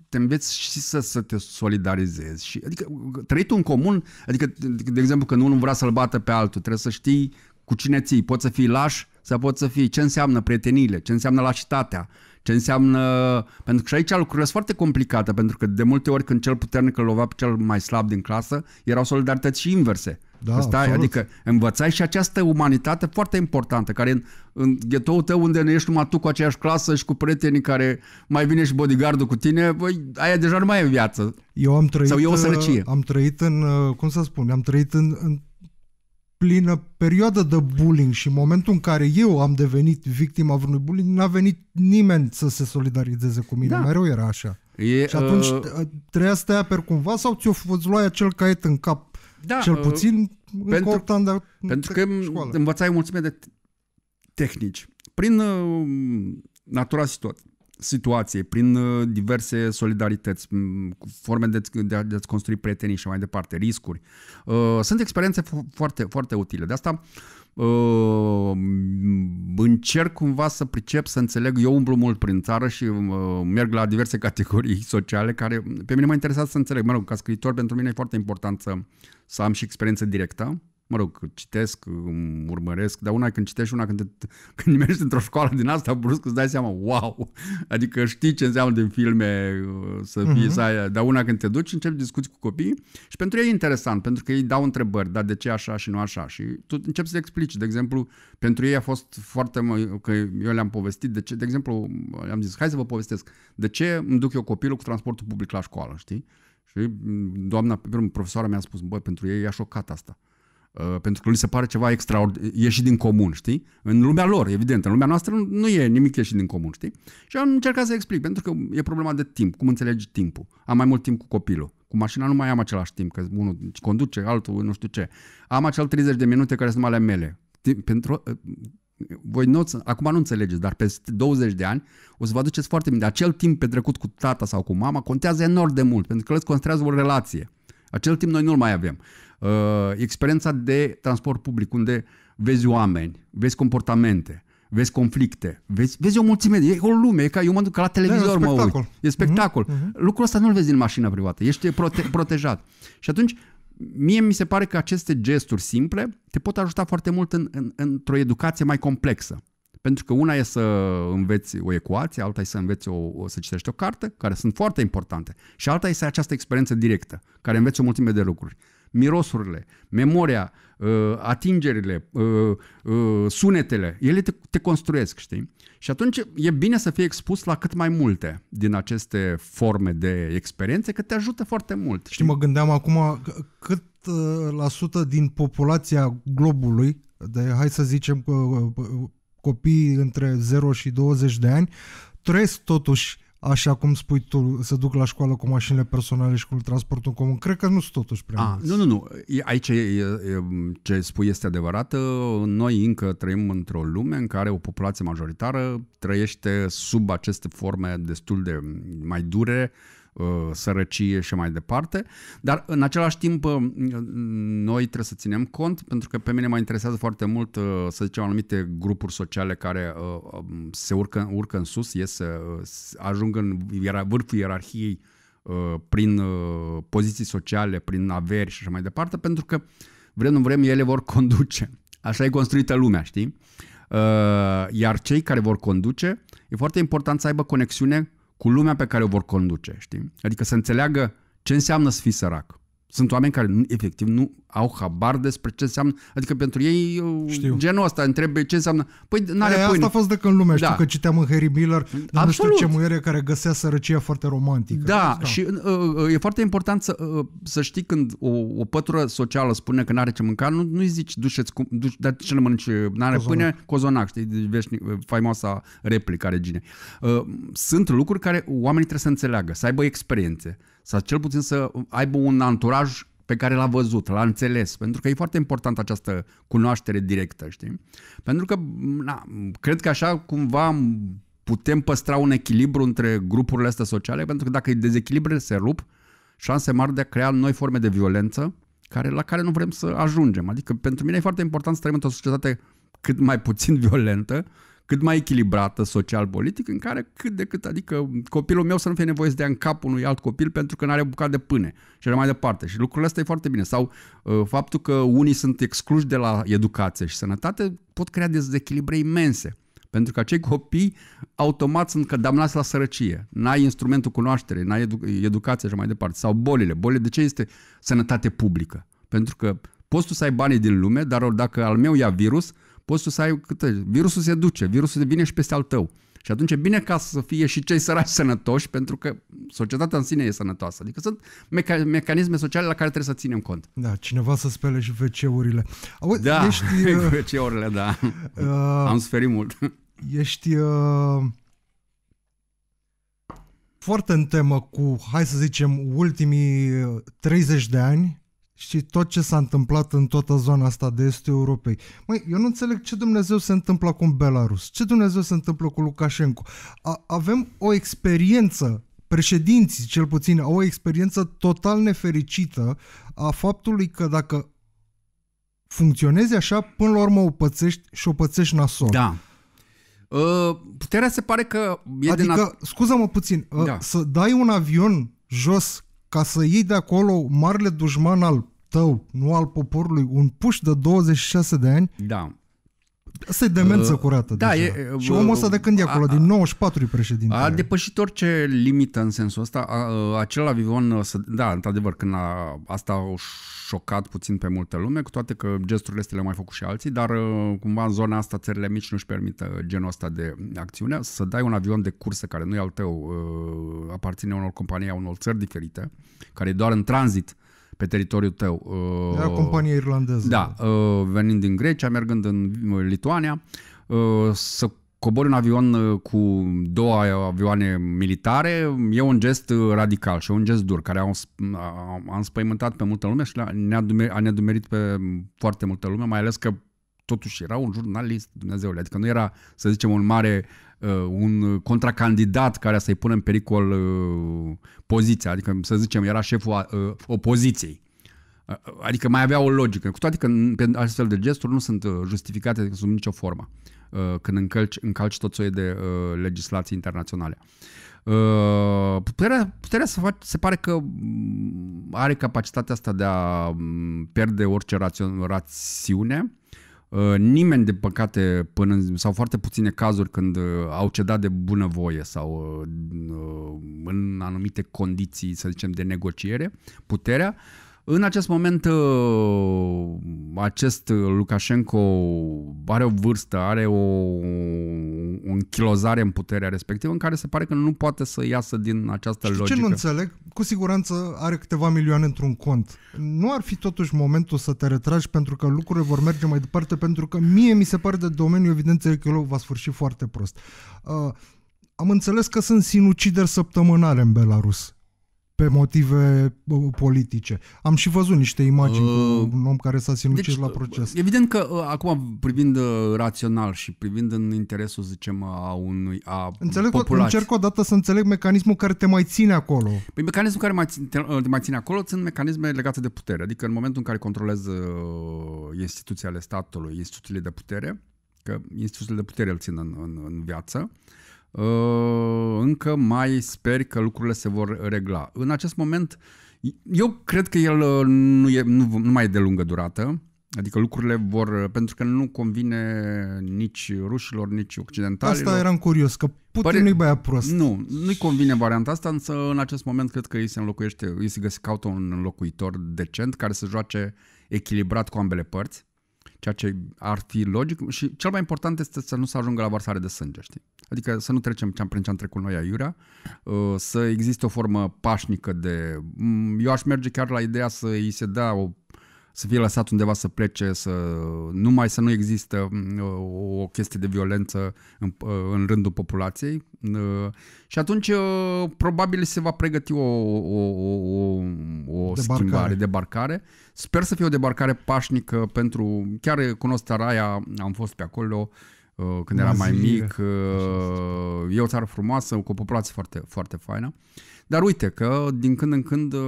te înveți și să, să te solidarizezi. Și, adică trăitul în comun, adică de exemplu când unul vrea să-l bată pe altul, trebuie să știi cu cine ții. Poți să fii laș să poți să fii ce înseamnă prieteniile, ce înseamnă lașitatea. Uh, ce înseamnă... Pentru că și aici lucrurile sunt foarte complicate, pentru că de multe ori când cel puternic îl lovea pe cel mai slab din clasă, erau solidarități și inverse. Da, Asta, adică învățai și această umanitate foarte importantă, care în, în ghetoul tău unde nu ești numai tu cu aceeași clasă și cu prietenii care mai vine și bodyguardul cu tine, voi, aia deja nu mai e viață. Eu am trăit, Sau e o uh, sărăcie. Am trăit în, uh, cum să spun, am trăit în, în plină perioadă de bullying și în momentul în care eu am devenit victima vreunui bullying, n-a venit nimeni să se solidarizeze cu mine. Da. Mereu era așa. E, și atunci uh... uh trebuia să te aperi cumva sau ți-o luai acel caiet în cap da, cel uh, puțin uh, pentru, 8 de, pentru că școală. învățai mulțime de tehnici. Prin uh, natura situației situație, prin uh, diverse solidarități, forme de, de, de a-ți construi prietenii și mai departe, riscuri. Uh, sunt experiențe foarte, foarte utile. De asta uh, încerc cumva să pricep, să înțeleg. Eu umblu mult prin țară și merg la diverse categorii sociale care pe mine mă interesează să înțeleg. Mă rog, ca scriitor pentru mine e foarte important să, să am și experiență directă mă rog, citesc, urmăresc, dar una când citești, una când, te, când mergi într-o școală din asta, brusc îți dai seama, wow! Adică știi ce înseamnă din filme uh, să fii, uh-huh. să ai, dar una când te duci, începi discuții cu copiii și pentru ei e interesant, pentru că ei dau întrebări, dar de ce așa și nu așa? Și tu începi să explici, de exemplu, pentru ei a fost foarte, mă, că eu le-am povestit, de ce, de exemplu, am zis, hai să vă povestesc, de ce îmi duc eu copilul cu transportul public la școală, știi? Și mm, doamna, profesoara mi-a spus, băi, pentru ei e șocat asta. Uh, pentru că li se pare ceva extraordinar, ieșit din comun, știi? În lumea lor, evident, în lumea noastră nu e nimic ieșit din comun, știi? Și am încercat să explic, pentru că e problema de timp, cum înțelegi timpul. Am mai mult timp cu copilul, cu mașina nu mai am același timp, că unul conduce, altul nu știu ce. Am acel 30 de minute care sunt ale mele. Timp, pentru, uh, voi nu, acum nu înțelegeți, dar peste 20 de ani o să vă aduceți foarte bine. Acel timp petrecut cu tata sau cu mama contează enorm de mult, pentru că îți construează o relație. Acel timp noi nu-l mai avem. Uh, experiența de transport public, unde vezi oameni, vezi comportamente, vezi conflicte, vezi, vezi o mulțime, e o lume, e ca eu mă duc ca la televizor, da, e mă uit. E spectacol. Uh-huh, Lucrul ăsta nu-l vezi în mașina privată, ești prote- protejat. Și atunci, mie mi se pare că aceste gesturi simple te pot ajuta foarte mult în, în, într-o educație mai complexă. Pentru că una e să înveți o ecuație, alta e să înveți o, o, să citești o carte, care sunt foarte importante, și alta e să ai această experiență directă, care înveți o mulțime de lucruri mirosurile, memoria, uh, atingerile, uh, uh, sunetele, ele te, te construiesc, știi? Și atunci e bine să fii expus la cât mai multe din aceste forme de experiențe, că te ajută foarte mult. Știi, mă gândeam acum cât la sută din populația globului, de hai să zicem copii între 0 și 20 de ani, trăiesc totuși așa cum spui tu, se duc la școală cu mașinile personale și cu transportul comun. Cred că nu sunt totuși prea A, ah, Nu, nu, nu. Aici e, e, ce spui este adevărat. Noi încă trăim într-o lume în care o populație majoritară trăiește sub aceste forme destul de mai dure uh, Uh, sărăcie și mai departe, dar în același timp uh, noi trebuie să ținem cont, pentru că pe mine mă interesează foarte mult, uh, să zicem, anumite grupuri sociale care se urcă, urcă în sus, ies, ajung în vârful ierarhiei prin poziții sociale, prin averi și așa mai departe, pentru că vrem, nu vrem, ele vor conduce. Așa e construită lumea, știi? Iar cei care vor conduce, e foarte important să aibă conexiune cu lumea pe care o vor conduce, știi? Adică să înțeleagă ce înseamnă să fii sărac sunt oameni care efectiv nu au habar despre ce înseamnă. Adică pentru ei știu. genul ăsta întrebe ce înseamnă. Păi n-are Aia, Asta a fost de când lumea. Da. Știu că citeam în Harry Miller, dar nu știu ce muiere care găsea sărăcia foarte romantică. Da, da. și uh, uh, e foarte important să, uh, să știi când o, o pătură socială spune că n-are ce mânca, nu, nu-i zici duceți cu, duci, dar ce nu mănânci, uh, n-are cozonac. pâine, cozonac, știi, veșnic, uh, faimoasa replică a reginei. Uh, sunt lucruri care oamenii trebuie să înțeleagă, să aibă experiențe sau cel puțin să aibă un anturaj pe care l-a văzut, l-a înțeles, pentru că e foarte important această cunoaștere directă, știi? Pentru că, na, cred că așa cumva putem păstra un echilibru între grupurile astea sociale, pentru că dacă dezechilibrele se rup, șanse mari de a crea noi forme de violență care, la care nu vrem să ajungem. Adică pentru mine e foarte important să trăim într-o societate cât mai puțin violentă, cât mai echilibrată social-politic, în care cât de cât, adică copilul meu să nu fie nevoie să dea în cap unui alt copil pentru că nu are bucat de pâine și așa mai departe. Și lucrurile astea e foarte bine. Sau uh, faptul că unii sunt excluși de la educație și sănătate pot crea dezechilibre imense. Pentru că acei copii automat sunt cădamnați la sărăcie. N-ai instrumentul cunoaștere, n-ai edu- educație și mai departe. Sau bolile. Bolile de ce este sănătate publică? Pentru că poți tu să ai banii din lume, dar dacă al meu ia virus, poți tu să ai câte... Virusul se duce, virusul vine și peste al tău. Și atunci e bine ca să fie și cei săraci sănătoși, pentru că societatea în sine e sănătoasă. Adică sunt meca- mecanisme sociale la care trebuie să ținem cont. Da, cineva să spele și WC-urile. Auzi, da, ești, uh, WC-urile, da. Uh, Am suferit mult. Ești uh, foarte în temă cu, hai să zicem, ultimii 30 de ani și tot ce s-a întâmplat în toată zona asta de estul Europei. Măi, eu nu înțeleg ce Dumnezeu se întâmplă cu Belarus, ce Dumnezeu se întâmplă cu Lukashenko. A- avem o experiență, președinții cel puțin, au o experiență total nefericită a faptului că dacă funcționezi așa, până la urmă o pățești și o pățești nasol. Da. Uh, puterea se pare că e adică, de nat- scuză-mă puțin, uh, da. să dai un avion jos ca să iei de acolo marele dușman al tău, nu al poporului, un puș de 26 de ani, da. Asta e demență uh, curată. Da, e, uh, și omul ăsta de când e uh, acolo? A, din 94 președinte. A depășit orice limită în sensul ăsta. A, uh, acela Vivon, da, într-adevăr, când a, asta șocat puțin pe multă lume, cu toate că gesturile astea le-au mai făcut și alții, dar uh, cumva în zona asta țările mici nu-și permită uh, genul ăsta de uh, acțiune. Să dai un avion de cursă care nu e al tău, aparține unor companii, a unor țări diferite, care e doar în tranzit pe teritoriul tău. Era o companie irlandeză. Da, venind din Grecia, mergând în Lituania, să cobori un avion uh, cu două avioane militare e un gest uh, radical și un gest dur care a, a, a înspăimântat pe multă lume și a a nedumerit pe foarte multă lume, mai ales că totuși era un jurnalist, Dumnezeu, adică nu era, să zicem, un mare, uh, un contracandidat care să-i pună în pericol poziția, adică, să zicem, era șeful opoziției. Adică mai avea o logică, cu toate că astfel de gesturi nu sunt justificate sub nicio formă. Uh, când încălci, încalci tot soiul de uh, legislații internaționale. Uh, puterea, puterea să faci, se pare că mm, are capacitatea asta de a mm, pierde orice rațiune, Uh, nimeni, de păcate, până, sau foarte puține cazuri când au cedat de bunăvoie sau în anumite condiții, să zicem, de negociere, puterea, uh, în acest moment, uh, acest Lukashenko are o vârstă, are o, o închilozare în puterea respectivă în care se pare că nu poate să iasă din această Știi logică. ce nu înțeleg? Cu siguranță are câteva milioane într-un cont. Nu ar fi totuși momentul să te retragi pentru că lucrurile vor merge mai departe, pentru că mie mi se pare de domeniul evidenței că va sfârși foarte prost. Uh, am înțeles că sunt sinucideri săptămânale în Belarus pe motive politice. Am și văzut niște imagini uh, cu un om care s-a sinucis deci, la proces. Evident că uh, acum, privind uh, rațional și privind în interesul, zicem, a unui a înțeleg, populației. Încerc dată să înțeleg mecanismul care te mai ține acolo. Păi mecanismul care mai ține, te, uh, te mai ține acolo sunt mecanisme legate de putere. Adică în momentul în care controlezi instituții ale statului, instituțiile de putere, că instituțiile de putere îl țin în, în, în viață, uh, Ă, încă mai sper că lucrurile se vor regla. În acest moment, eu cred că el ă, nu, e, nu, nu mai e de lungă durată, adică lucrurile vor, pentru că nu convine nici rușilor, nici occidentalilor. Asta eram curios, că Putin Pare... nu-i băia prost. Nu, nu-i convine varianta asta, însă în acest moment cred că îi se înlocuiește, îi se găsește caută un înlocuitor decent care să joace echilibrat cu ambele părți ceea ce ar fi logic și cel mai important este să nu se ajungă la varsare de sânge, știi? Adică să nu trecem ce am prin ce am trecut noi aiurea, uh, să existe o formă pașnică de... Eu aș merge chiar la ideea să îi se dea o să fie lăsat undeva să plece, să nu mai să nu există o chestie de violență în, în rândul populației. Și atunci uh, probabil se va pregăti o, o, o, o debarcare. schimbare, debarcare. Sper să fie o debarcare pașnică pentru... Chiar cunosc Taraia, am fost pe acolo uh, când era eram mai mic. Uh, e o țară frumoasă, cu o populație foarte, foarte faină. Dar uite că din când în când uh,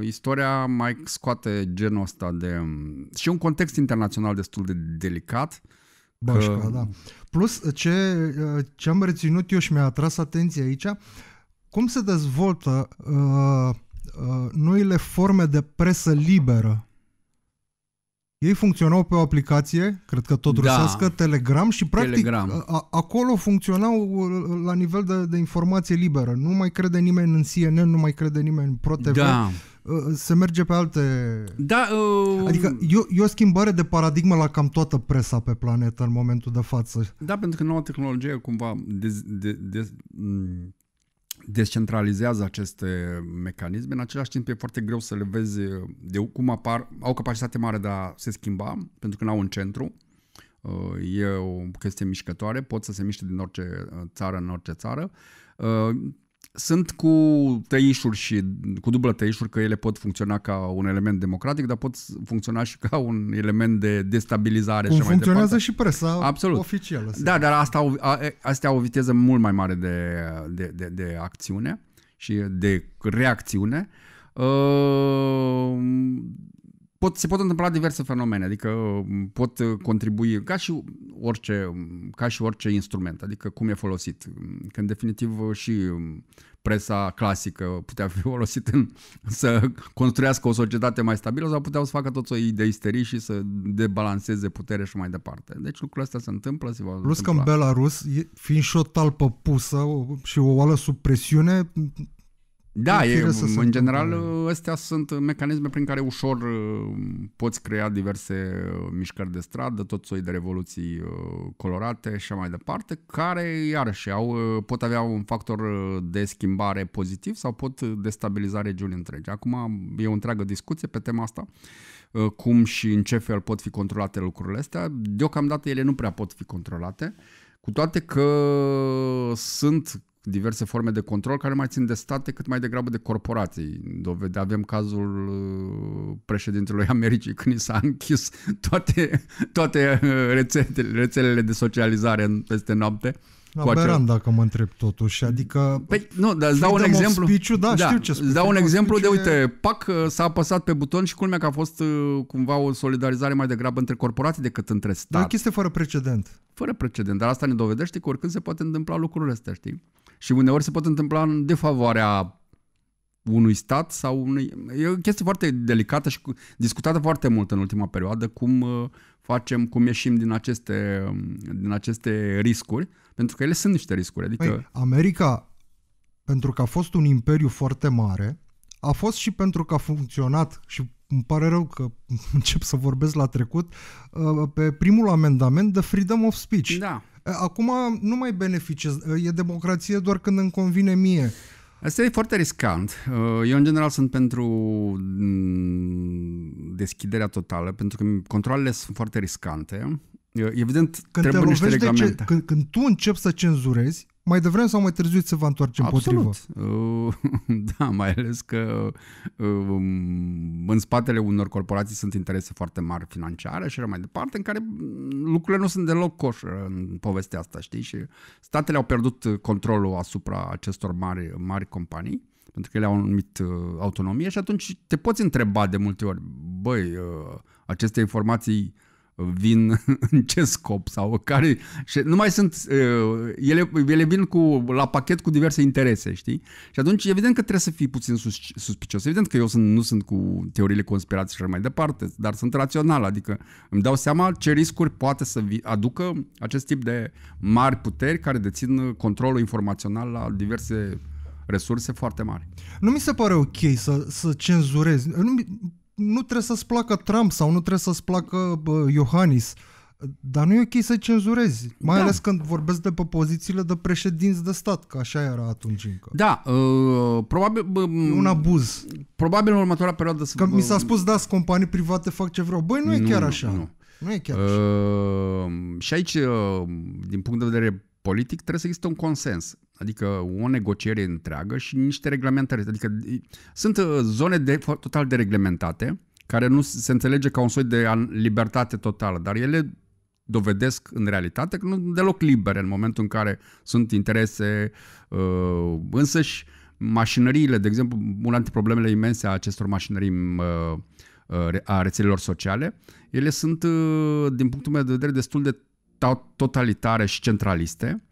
istoria mai scoate genul ăsta de... Um, și un context internațional destul de delicat. Bașca, că... da. Plus uh, ce, uh, ce am reținut eu și mi-a atras atenția aici, cum se dezvoltă uh, uh, noile forme de presă liberă ei funcționau pe o aplicație, cred că tot da. Telegram și practic Telegram. A, acolo funcționau uh, la nivel de, de informație liberă. Nu mai crede nimeni în CNN, nu mai crede nimeni în ProTV. Da. Uh, se merge pe alte... Da, uh... Adică e, o schimbare de paradigmă la cam toată presa pe planetă în momentul de față. Da, pentru că noua tehnologie cumva de, de, de, descentralizează aceste mecanisme, în același timp e foarte greu să le vezi de cum apar, au capacitate mare de a se schimba, pentru că nu au un centru, e o chestie mișcătoare, pot să se miște din orice țară în orice țară, sunt cu tăișuri și cu dublă tăișuri că ele pot funcționa ca un element democratic, dar pot funcționa și ca un element de destabilizare Cum și funcționează mai și presa Absolut. oficială. Da, dar asta, au, a, astea au o viteză mult mai mare de, de, de, de acțiune și de reacțiune. Uh, pot, se pot întâmpla diverse fenomene, adică pot uh, contribui ca și orice, ca și orice instrument, adică cum e folosit. Când definitiv uh, și presa clasică putea fi folosit în, să construiască o societate mai stabilă sau puteau să facă tot o de isterii și să debalanceze putere și mai departe. Deci lucrurile astea se întâmplă. Se Plus că în Belarus, fiind și o talpă pusă și o oală sub presiune, da, e, în general întâmplă. astea sunt mecanisme prin care ușor uh, poți crea diverse uh, mișcări de stradă, tot soi de revoluții uh, colorate și mai departe, care iarăși au, pot avea un factor de schimbare pozitiv sau pot destabiliza regiuni întregi. Acum e o întreagă discuție pe tema asta, cum și în ce fel pot fi controlate lucrurile astea. Deocamdată ele nu prea pot fi controlate, cu toate că sunt diverse forme de control care mai țin de state cât mai degrabă de corporații. Dovede, avem cazul uh, președintelui Americii când i s-a închis toate, toate uh, rețetele, rețelele de socializare peste noapte. Uh, cu acel... dacă mă întreb totuși, adică... Păi, nu, dar îți dau un exemplu... Speech, da, da, știu ce spiciu, dau un exemplu de, uite, PAC s-a apăsat pe buton și culmea că a fost uh, cumva o solidarizare mai degrabă între corporații decât între da, stat. Dar chestie fără precedent. Fără precedent, dar asta ne dovedește că oricând se poate întâmpla lucrurile astea, știi? Și uneori se pot întâmpla în defavoarea unui stat sau unui... E o chestie foarte delicată și discutată foarte mult în ultima perioadă, cum uh, facem, cum ieșim din aceste, um, din aceste riscuri, pentru că ele sunt niște riscuri. Adică... Păi, America, pentru că a fost un imperiu foarte mare, a fost și pentru că a funcționat și îmi pare rău că încep să vorbesc la trecut, uh, pe primul amendament de freedom of speech. Da. Acum nu mai beneficiez, e democrație doar când îmi convine mie. Asta e foarte riscant. Uh, eu, în general, sunt pentru mm, deschiderea totală, pentru că controlele sunt foarte riscante. Evident, când trebuie niște regulamente. Ce, când, când tu începi să cenzurezi, mai devreme sau mai târziu se va întoarce împotrivă. Absolut. Uh, da, mai ales că uh, um, în spatele unor corporații sunt interese foarte mari financiare și așa mai departe, în care mm, lucrurile nu sunt deloc coș uh, în povestea asta, știi? Și statele au pierdut controlul asupra acestor mari, mari companii pentru că ele au un anumit autonomie și atunci te poți întreba de multe ori, băi, aceste informații vin în ce scop sau care... Și nu mai sunt... Ele, ele vin cu, la pachet cu diverse interese, știi? Și atunci, evident că trebuie să fii puțin sus, suspicios. Evident că eu sunt, nu sunt cu teoriile conspirații și mai departe, dar sunt rațional, adică îmi dau seama ce riscuri poate să aducă acest tip de mari puteri care dețin controlul informațional la diverse resurse foarte mari. Nu mi se pare ok să, să cenzurezi. Nu, nu trebuie să-ți placă Trump sau nu trebuie să-ți placă bă, Iohannis. Dar nu e ok să cenzurezi, mai da. ales când vorbesc de pe pozițiile de președinți de stat, că așa era atunci încă. Da, uh, probabil... Uh, e un abuz. Probabil în următoarea perioadă să... Că uh, mi s-a spus, da, companii private fac ce vreau. Băi, nu e nu, chiar așa. Nu. Nu e chiar așa. Uh, și aici, uh, din punct de vedere politic trebuie să existe un consens, adică o negociere întreagă și niște reglementări. Adică sunt uh, zone de, total dereglementate, care nu se înțelege ca un soi de libertate totală, dar ele dovedesc în realitate că nu sunt deloc libere în momentul în care sunt interese uh, însăși mașinăriile, de exemplu, una dintre problemele imense a acestor mașinării uh, uh a rețelelor sociale, ele sunt, uh, din punctul meu de vedere, destul de totalitare și centraliste,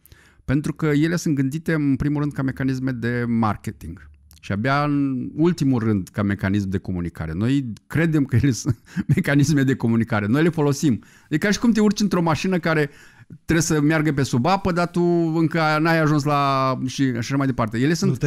pentru că ele sunt gândite în primul rând ca mecanisme de marketing și abia în ultimul rând ca mecanism de comunicare. Noi credem că ele sunt mecanisme de comunicare, noi le folosim. E ca și cum te urci într-o mașină care trebuie să meargă pe sub apă, dar tu încă n-ai ajuns la... și așa mai departe. Ele sunt,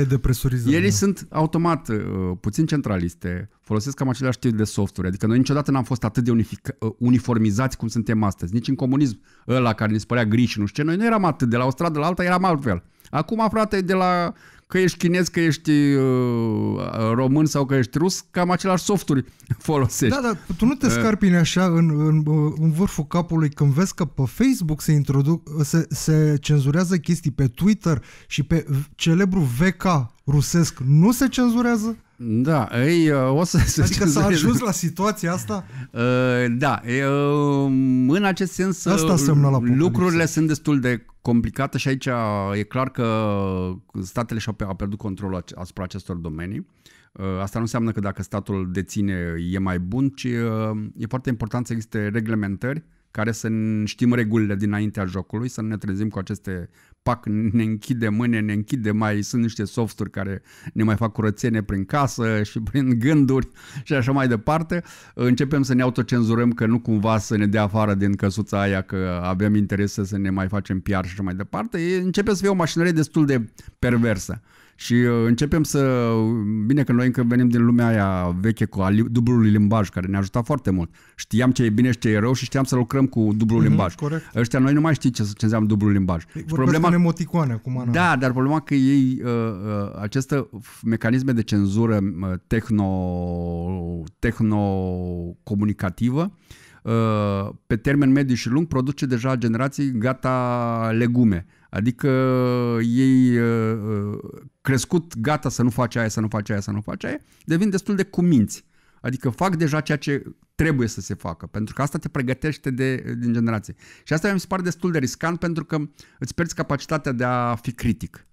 nu ele sunt automat uh, puțin centraliste, folosesc cam același tip de software. Adică noi niciodată n-am fost atât de unific- uh, uniformizați cum suntem astăzi. Nici în comunism ăla care ne spărea gri și nu știu ce, noi nu eram atât. De la o stradă la alta eram altfel. Acum, frate, de la că ești chinez, că ești uh, român sau că ești rus, cam același softuri folosești. Da, dar tu nu te eh. scarpini așa în, în, uh, în vârful capului când vezi că pe Facebook se introduc, se, se cenzurează chestii pe Twitter și pe celebru VK rusesc nu se cenzurează? Da, ei, uh, o să... se adică s-a ajuns la situația asta? Uh, da, uh, în acest sens asta la lucrurile sunt destul de complicate și aici e clar că statele și-au pierdut controlul asupra acestor domenii. Asta nu înseamnă că dacă statul deține e mai bun, ci e foarte important să existe reglementări care să știm regulile dinaintea jocului, să nu ne trezim cu aceste pac, ne închide mâine, ne închide, mai sunt niște softuri care ne mai fac curățenie prin casă și prin gânduri și așa mai departe. Începem să ne autocenzurăm că nu cumva să ne dea afară din căsuța aia că avem interese să ne mai facem PR și așa mai departe. Începe să fie o mașinărie destul de perversă. Și uh, începem să... Bine că noi încă venim din lumea aia veche cu dublul limbaj, care ne-a ajutat foarte mult. Știam ce e bine și ce e rău și știam să lucrăm cu dublul mm-hmm, limbaj. Corect. Ăștia noi nu mai știm ce, ce înseamnă dublul limbaj. Ei, păi, și problema... emoticoane acum. Ana. Da, dar problema că ei, uh, uh, aceste mecanisme de cenzură techno tehno-comunicativă, pe termen mediu și lung produce deja generații gata legume. Adică ei crescut, gata să nu faci aia, să nu faci aia, să nu faci aia, devin destul de cuminți. Adică fac deja ceea ce trebuie să se facă, pentru că asta te pregătește de, din generație. Și asta mi se pare destul de riscant pentru că îți pierzi capacitatea de a fi critic.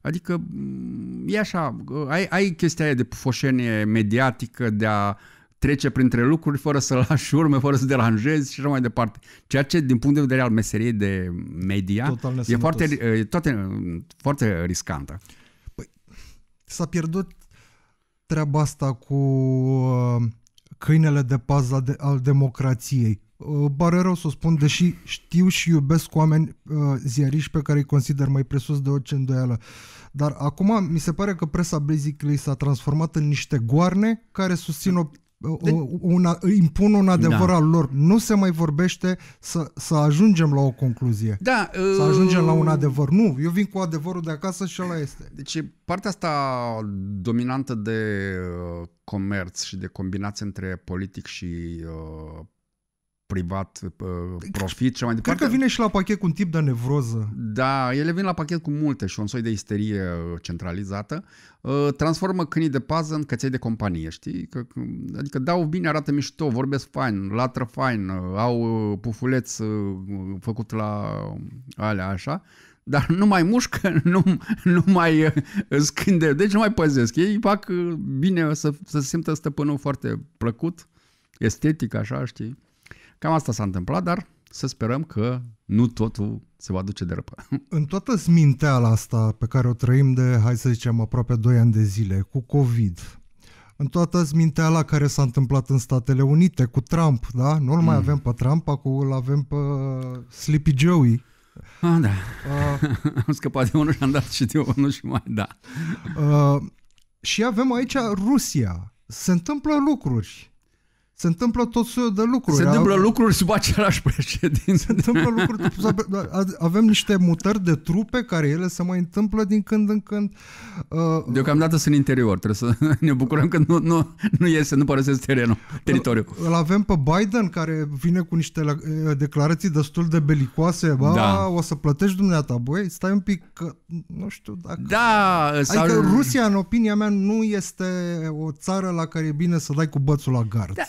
Adică mm, e așa, ă, ai, ai chestia aia de pufoșenie mediatică, de a trece printre lucruri fără să lași urme, fără să deranjezi și așa mai departe. Ceea ce, din punct de vedere al meseriei de media, e foarte, e toate, foarte riscantă s-a pierdut treaba asta cu uh, câinele de pază de, al democrației. Uh, pare rău să o spun, deși știu și iubesc oameni uh, ziariști pe care îi consider mai presus de orice îndoială. Dar acum mi se pare că presa basically s-a transformat în niște goarne care susțin da. Deci- una, impun un adevăr da. al lor. Nu se mai vorbește să, să ajungem la o concluzie. Da, să ajungem uh, la un uh, adevăr. Nu, eu vin cu adevărul de acasă și ăla este. Deci partea asta dominantă de uh, comerț și de combinație între politic și uh, privat, păi, profit și mai departe. Cred că vine și la pachet cu un tip de nevroză. Da, ele vin la pachet cu multe și un soi de isterie uh, centralizată. Uh, transformă câinii de pază în căței de companie, știi? adică dau bine, arată mișto, vorbesc fain, latră fain, uh, au pufuleț făcut la alea așa, dar nu mai mușcă, nu, nu mai scânde, deci nu mai păzesc. Ei fac bine să, să se simtă stăpânul foarte plăcut, estetic, așa, știi? Cam asta s-a întâmplat, dar să sperăm că nu totul se va duce de răpă. În toată sminteala asta pe care o trăim de, hai să zicem, aproape 2 ani de zile, cu COVID, în toată sminteala care s-a întâmplat în Statele Unite cu Trump, da? Nu-l mm. mai avem pe Trump, acum îl avem pe Sleepy Joey. Ah, da. Uh, Am scăpat de unul și am dat și de unul și mai, da. Uh, și avem aici Rusia. Se întâmplă lucruri se întâmplă tot soiul de lucruri. Se întâmplă lucruri sub același președinte. Se întâmplă lucruri. Avem niște mutări de trupe care ele se mai întâmplă din când în când. Uh, Deocamdată sunt interior. Trebuie să ne bucurăm că nu, nu, nu iese, nu părăsesc terenul, teritoriul. Îl avem pe Biden care vine cu niște uh, declarații destul de belicoase. Ba, da. o să plătești dumneata, băi, stai un pic că nu știu dacă... Da! Adică sau... Rusia, în opinia mea, nu este o țară la care e bine să dai cu bățul la gard. Da,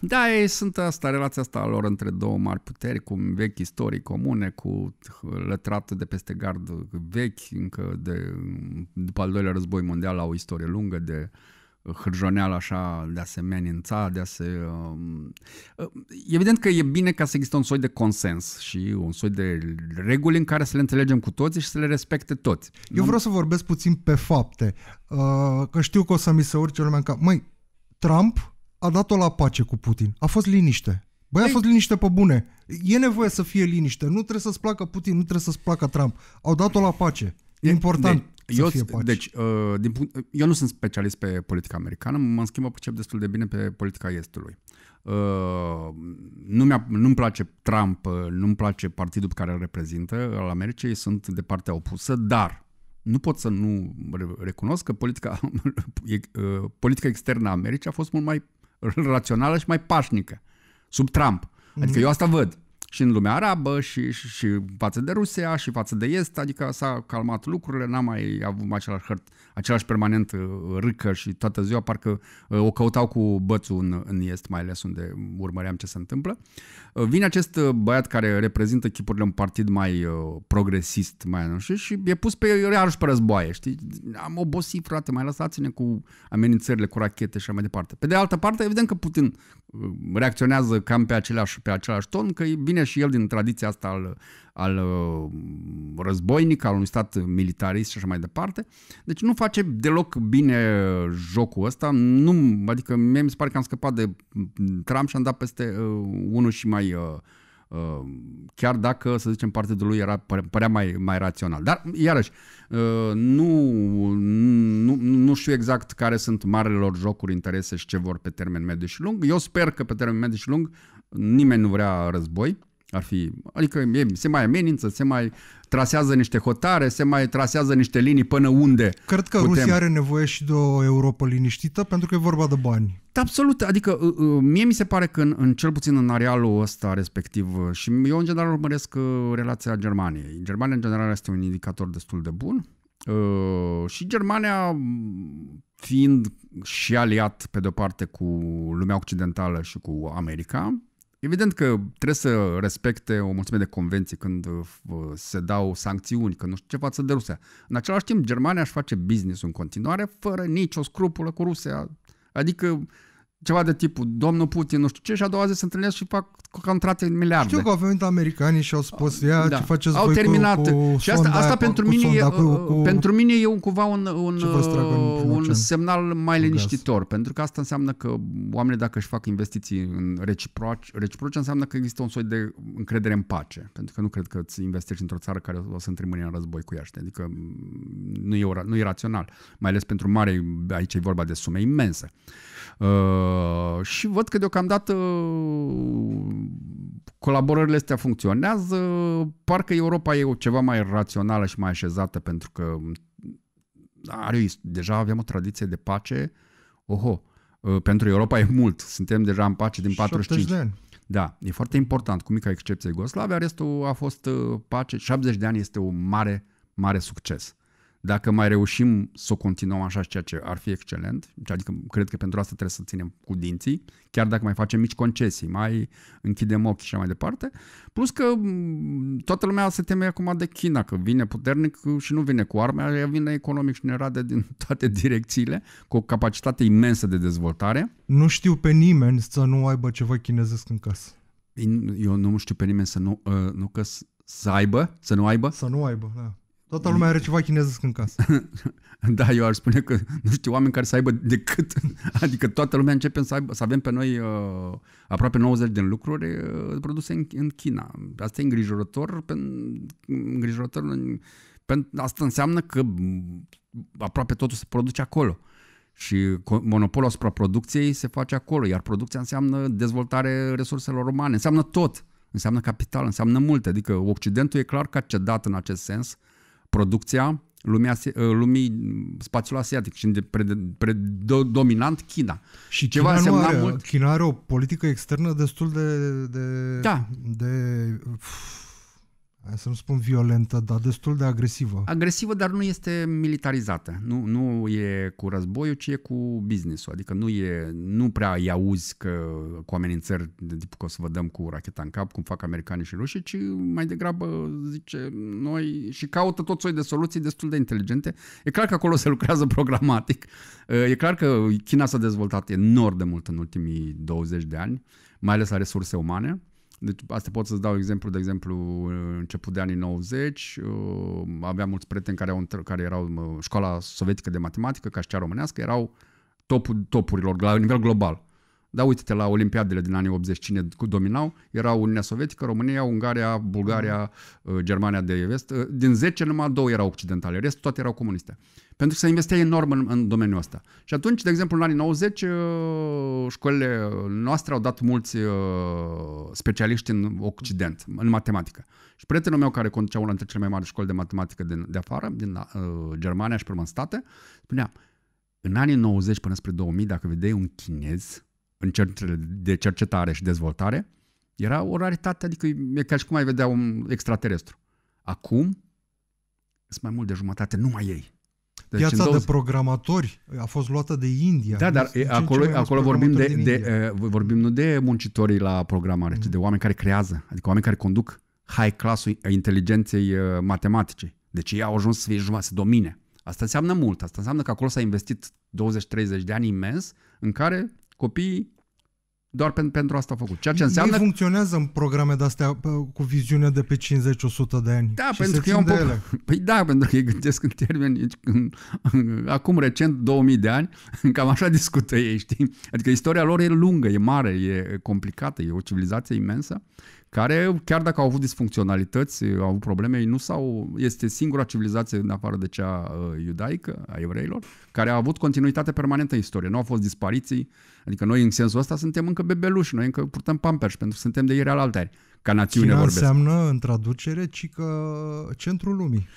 da, ei sunt asta, relația asta a lor între două mari puteri, cu vechi istorii comune, cu lătratul de peste gard vechi, încă de, după al doilea război mondial au o istorie lungă de hârjoneală așa, de a se menința, de a se... Um, uh, evident că e bine ca să există un soi de consens și un soi de reguli în care să le înțelegem cu toții și să le respecte toți. Eu vreau să vorbesc puțin pe fapte, uh, că știu că o să mi se urce lumea în cap. Măi, Trump a dat-o la pace cu Putin. A fost liniște. Băi, a păi- fost liniște pe bune. E nevoie să fie liniște. Nu trebuie să-ți placă Putin, nu trebuie să-ți placă Trump. Au dat-o la pace. E deci, important De deci, eu, Deci, uh, din punct, eu nu sunt specialist pe politica americană, mă în schimb mă destul de bine pe politica Estului. Uh, nu mi-a, nu-mi place Trump, uh, nu-mi place partidul pe care îl reprezintă al Americii, sunt de partea opusă, dar nu pot să nu recunosc că politica, uh, politica externă a Americii a fost mult mai rațională și mai pașnică sub Trump. Adică mm-hmm. eu asta văd și în lumea arabă și, și, și față de Rusia și față de Est, adică s-a calmat lucrurile, n-a mai avut același, hărt, același permanent uh, râcă și toată ziua parcă uh, o căutau cu bățul în, în Est, mai ales unde urmăream ce se întâmplă. Uh, vine acest băiat care reprezintă chipurile un partid mai progresist, mai nu știu, și e pus pe iarăși pe războaie, știi? Am obosit, frate, mai lăsați-ne cu amenințările, cu rachete și așa mai departe. Pe de altă parte, evident că Putin reacționează cam pe același, pe același ton, că e bine vine și el din tradiția asta al, al uh, războinic, al unui stat militarist și așa mai departe. Deci nu face deloc bine uh, jocul ăsta. Nu, adică mie mi se pare că am scăpat de mm, Trump și am dat peste uh, unul și mai... Uh, uh chiar dacă, să zicem, partidul lui era, părea mai, mai rațional. Dar, iarăși, nu, nu, nu știu exact care sunt marele lor jocuri, interese și ce vor pe termen mediu și lung. Eu sper că pe termen mediu și lung nimeni nu vrea război, ar fi, adică e, se mai amenință, se mai trasează niște hotare, se mai trasează niște linii până unde Cred că putem. Rusia are nevoie și de o Europa liniștită pentru că e vorba de bani. Da, absolut, adică uh, uh, mie mi se pare că în, în cel puțin în arealul ăsta respectiv uh, și eu în general urmăresc relația Germaniei. Germania în general este un indicator destul de bun și Germania fiind și aliat pe de-o parte cu lumea occidentală și cu America, Evident că trebuie să respecte o mulțime de convenții când uh, uh, se dau sancțiuni, că nu știu ce față de Rusia. În același timp, Germania își face business în continuare fără nicio scrupulă cu Rusia. Adică ceva de tipul domnul Putin, nu știu ce, și a doua zi se întâlnesc și fac contracte miliarde. Știu că au venit americanii și au spus, ia da. ce faceți au voi terminat. cu, cu Și asta, asta aia, pentru, cu mine sonda, e, cu, cu... pentru mine e un cumva un, un, uh, un semnal mai liniștitor, gaz. pentru că asta înseamnă că oamenii dacă își fac investiții în reciproci, reciproci înseamnă că există un soi de încredere în pace, pentru că nu cred că îți investești într-o țară care o să întrimâne în război cu ea, știi? adică mm, nu e, nu e rațional, mai ales pentru mare, aici e vorba de sume imense. Uh, și văd că deocamdată uh, colaborările astea funcționează, parcă Europa e ceva mai rațională și mai așezată pentru că da, are, deja avem o tradiție de pace. Oho, uh, pentru Europa e mult, suntem deja în pace din 45. De ani. Da, e foarte important, cu mica excepție Iugoslavia, restul a fost pace, 70 de ani este un mare, mare succes. Dacă mai reușim să o continuăm așa, ceea ce ar fi excelent, deci, adică cred că pentru asta trebuie să ținem cu dinții, chiar dacă mai facem mici concesii, mai închidem ochii și așa mai departe. Plus că toată lumea se teme acum de China, că vine puternic și nu vine cu arme, ea vine economic și ne rade din toate direcțiile, cu o capacitate imensă de dezvoltare. Nu știu pe nimeni să nu aibă ceva chinezesc în casă. Eu nu știu pe nimeni să nu, uh, nu că să aibă, să nu aibă. Să nu aibă, da. Toată lumea are ceva chinezesc în casă. da, eu ar spune că, nu știu, oameni care să aibă decât, adică toată lumea începem să, aibă, să avem pe noi uh, aproape 90 de lucruri uh, produse în, în China. Asta e îngrijorător, pe, îngrijorător pe, asta înseamnă că aproape totul se produce acolo. Și monopolul asupra producției se face acolo, iar producția înseamnă dezvoltare resurselor umane, înseamnă tot, înseamnă capital, înseamnă multe. Adică Occidentul e clar că a cedat în acest sens uh, producția lumea, ă, lumii spațiul asiatic și predominant China. Și China ceva China, are, mult... China are o politică externă destul de, de, da. de să nu spun violentă, dar destul de agresivă. Agresivă, dar nu este militarizată. Nu, nu e cu războiul, ci e cu business-ul. Adică nu, e, nu prea îi auzi că, cu amenințări de tipul că o să vă dăm cu racheta în cap, cum fac americanii și rușii, ci mai degrabă zice noi și caută tot soi de soluții destul de inteligente. E clar că acolo se lucrează programatic. E clar că China s-a dezvoltat enorm de mult în ultimii 20 de ani, mai ales la resurse umane deci asta pot să-ți dau exemplu, de exemplu, început de anii 90, uh, aveam mulți prieteni care, au, care erau școala sovietică de matematică, ca și cea românească, erau topul topurilor la nivel global. Dar uite-te la Olimpiadele din anii 80, cine dominau, erau Uniunea Sovietică, România, Ungaria, Bulgaria, mm. uh, Germania de Vest. Uh, din 10 numai două erau occidentale, restul toate erau comuniste. Pentru că se investea enorm în, în domeniul ăsta. Și atunci, de exemplu, în anii 90, uh, școlile noastre au dat mulți specialiști în Occident, în matematică. Și prietenul meu care conducea una dintre cele mai mari școli de matematică din, de afară, din uh, Germania și pe urmă în state, spunea, în anii 90 până spre 2000, dacă vedeai un chinez în centrele de cercetare și dezvoltare, era o raritate, adică e ca și cum ai vedea un extraterestru. Acum, sunt mai mult de jumătate, numai ei. Deci Piața 20... de programatori a fost luată de India. Da, dar e, acolo, acolo vorbim, de, de, uh, vorbim nu de muncitorii la programare, mm. ci de oameni care creează, adică oameni care conduc high class-ul eh, inteligenței uh, eh, matematice. Deci ei au ajuns să fie jumătate, să domine. Asta înseamnă mult, asta înseamnă că acolo s-a investit 20-30 de ani imens în care copiii doar pen, pentru asta a făcut. Ceea ce înseamnă... Ei funcționează în programe de-astea cu viziune de pe 50-100 de ani. Da, pentru că e un pop... Păi da, pentru că ei gândesc în termeni... În, în, acum, recent, 2000 de ani, cam așa discută ei, știi? Adică istoria lor e lungă, e mare, e complicată, e o civilizație imensă care, chiar dacă au avut disfuncționalități, au avut probleme, ei nu s-au, este singura civilizație în afară de cea uh, iudaică, a evreilor, care a avut continuitate permanentă în istorie. Nu au fost dispariții, adică noi în sensul ăsta suntem încă bebeluși, noi încă purtăm pampers, pentru că suntem de ieri al altari, ca națiune China vorbesc. înseamnă, în traducere, ci că centrul lumii.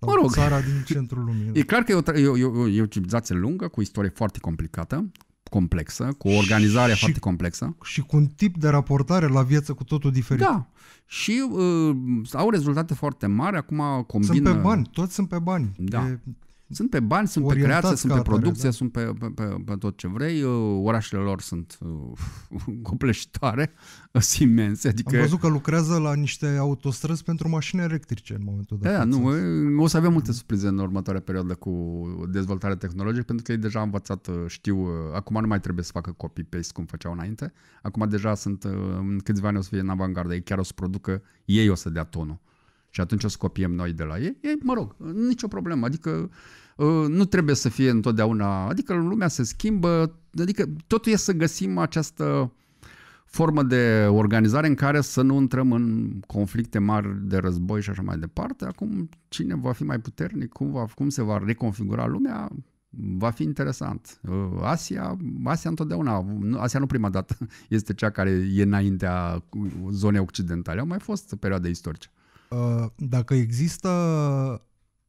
Mă rog. Țara din centrul lumii. Da. E clar că e o, e, o, e o civilizație lungă, cu istorie foarte complicată, complexă, cu o organizare și, foarte complexă. Și cu un tip de raportare la viață cu totul diferit. Da. Și uh, au rezultate foarte mari. Acum combină... Sunt pe bani. Toți sunt pe bani. Da. E... Sunt pe bani, sunt pe creație, sunt pe producție, da? sunt pe, pe, pe, pe tot ce vrei. Orașele lor sunt uh, copleșitoare, sunt imense. Adică... Am văzut că lucrează la niște autostrăzi pentru mașini electrice în momentul de Da, nu, o să avem multe surprize în următoarea perioadă cu dezvoltarea tehnologică, pentru că ei deja au învățat, uh, știu, uh, acum nu mai trebuie să facă copy-paste cum făceau înainte. Acum deja sunt, în câțiva ani o să fie în avangardă, ei chiar o să producă, ei o să dea tonul și atunci o scopiem noi de la ei, ei, mă rog, nicio problemă, adică ă, nu trebuie să fie întotdeauna, adică lumea se schimbă, adică totul e să găsim această formă de organizare în care să nu intrăm în conflicte mari de război și așa mai departe. Acum, cine va fi mai puternic, cum, va, cum se va reconfigura lumea, va fi interesant. Ă, Asia, Asia întotdeauna, Asia nu prima dată este cea care e înaintea zonei occidentale. Au mai fost perioade istorice. Uh, dacă există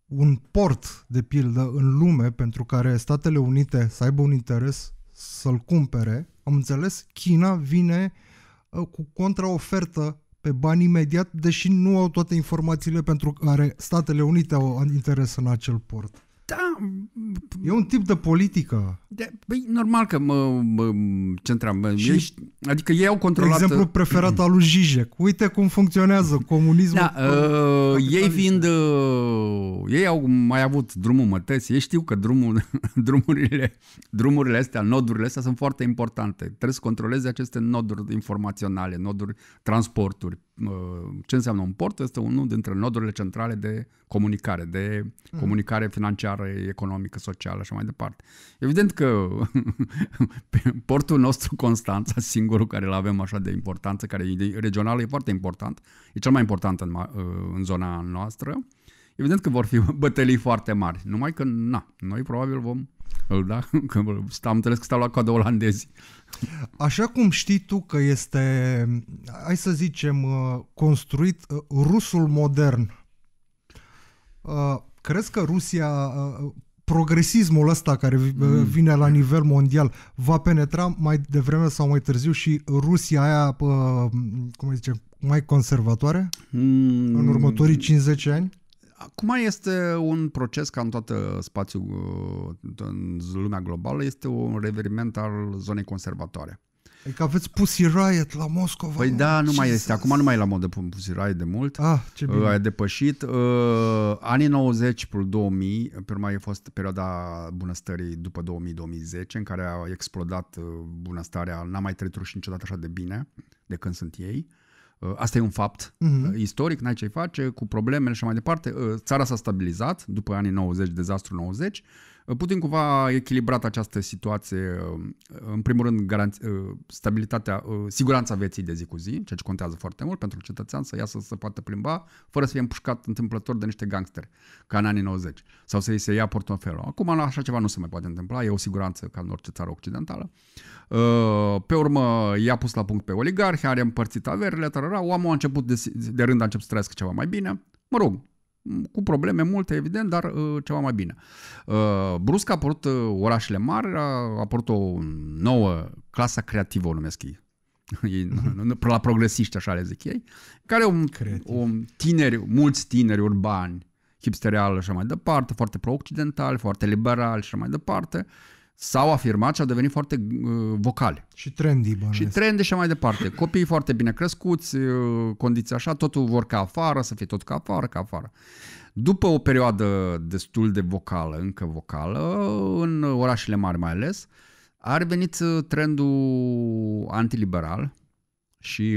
un port, de pildă, în lume pentru care Statele Unite să aibă un interes să-l cumpere, am înțeles, China vine uh, cu contraofertă pe bani imediat, deși nu au toate informațiile pentru care Statele Unite au interes în acel port. Da. E un tip de politică. De, băi, normal că mă, mă centram. Și, ești, adică ei au controlat... Exemplu uh, preferat al lui Zizek. Uite cum funcționează comunismul. Da, uh, ei fiind... Uh, ei au mai avut drumul mătăsii. Ei știu că drumul, drumurile, drumurile astea, nodurile astea sunt foarte importante. Trebuie să controleze aceste noduri informaționale, noduri, transporturi, Uh, ce înseamnă un port? Este unul dintre nodurile centrale de comunicare, de mm. comunicare financiară, economică, socială și mai departe. Evident că portul nostru Constanța, singurul care îl avem așa de importanță, care e regional, e foarte important, e cel mai important în, uh, în zona noastră, uh, Evident că vor fi bătălii foarte mari, numai că, na, noi probabil vom îl da, că am înțeles că stau la coadă olandezi. Așa cum știi tu că este, hai să zicem, uh, construit uh, rusul modern, uh, crezi că Rusia, progresismul ăsta care mm. vine la nivel mondial, va penetra mai devreme sau mai târziu și Rusia aia, cum zice, mai conservatoare mm. în următorii 50 ani? Acum este un proces, ca în toată spațiul, uh, în lumea globală, este un reveriment al zonei conservatoare. Adică aveți Pussy Riot la Moscova. Păi nu? da, nu ce mai este. Acum nu mai e la modă Pussy Riot de mult. Ah, ce bine. Uh, a depășit. Uh, anii 90 până 2000, pe mai a fost perioada bunăstării după 2000-2010, în care a explodat uh, bunăstarea. N-a mai trăit și niciodată așa de bine de când sunt ei. Uh, asta e un fapt uh-huh. istoric, n-ai ce face, cu problemele și mai departe. Uh, țara s-a stabilizat după anii 90, dezastru 90 Putin cumva a echilibrat această situație, uh, în primul rând, garanț- uh, stabilitatea, uh, siguranța vieții de zi cu zi, ceea ce contează foarte mult pentru cetățean să iasă să se poată plimba fără să fie împușcat întâmplător de niște gangsteri, ca în anii 90, sau să i se ia portofelul. Acum așa ceva nu se mai poate întâmpla, e o siguranță ca în orice țară occidentală. Pe urmă, i-a pus la punct pe oligarhi, are împărțit averile, tarara, oamenii au început de, de rând a început să trăiască ceva mai bine, mă rog, cu probleme multe, evident, dar uh, ceva mai bine. Uh, brusc a apărut uh, orașele mari, a apărut o nouă clasă creativă, o numesc ei, mhm. la progresiști, așa le zic ei, care au un tineri, mulți tineri urbani, hipsterial și așa mai departe, foarte pro occidental foarte liberal, și așa mai departe, s-au afirmat și au devenit foarte uh, vocale. Și trendy, bănesc. Și trendy și mai departe. Copiii foarte bine crescuți, uh, condiții așa, totul vor ca afară, să fie tot ca afară, ca afară. După o perioadă destul de vocală, încă vocală, în orașele mari mai ales, a revenit uh, trendul antiliberal și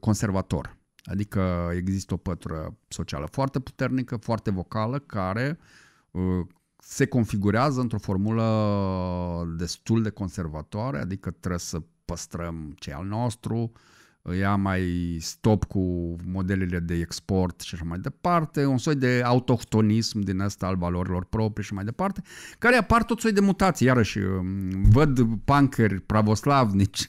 conservator. Adică există o pătură socială foarte puternică, foarte vocală, care uh, se configurează într-o formulă destul de conservatoare, adică trebuie să păstrăm ce al nostru, ia mai stop cu modelele de export și așa mai departe, un soi de autohtonism din asta al valorilor proprii și mai departe, care apar tot soi de mutații, iarăși um, văd pancări pravoslavnici,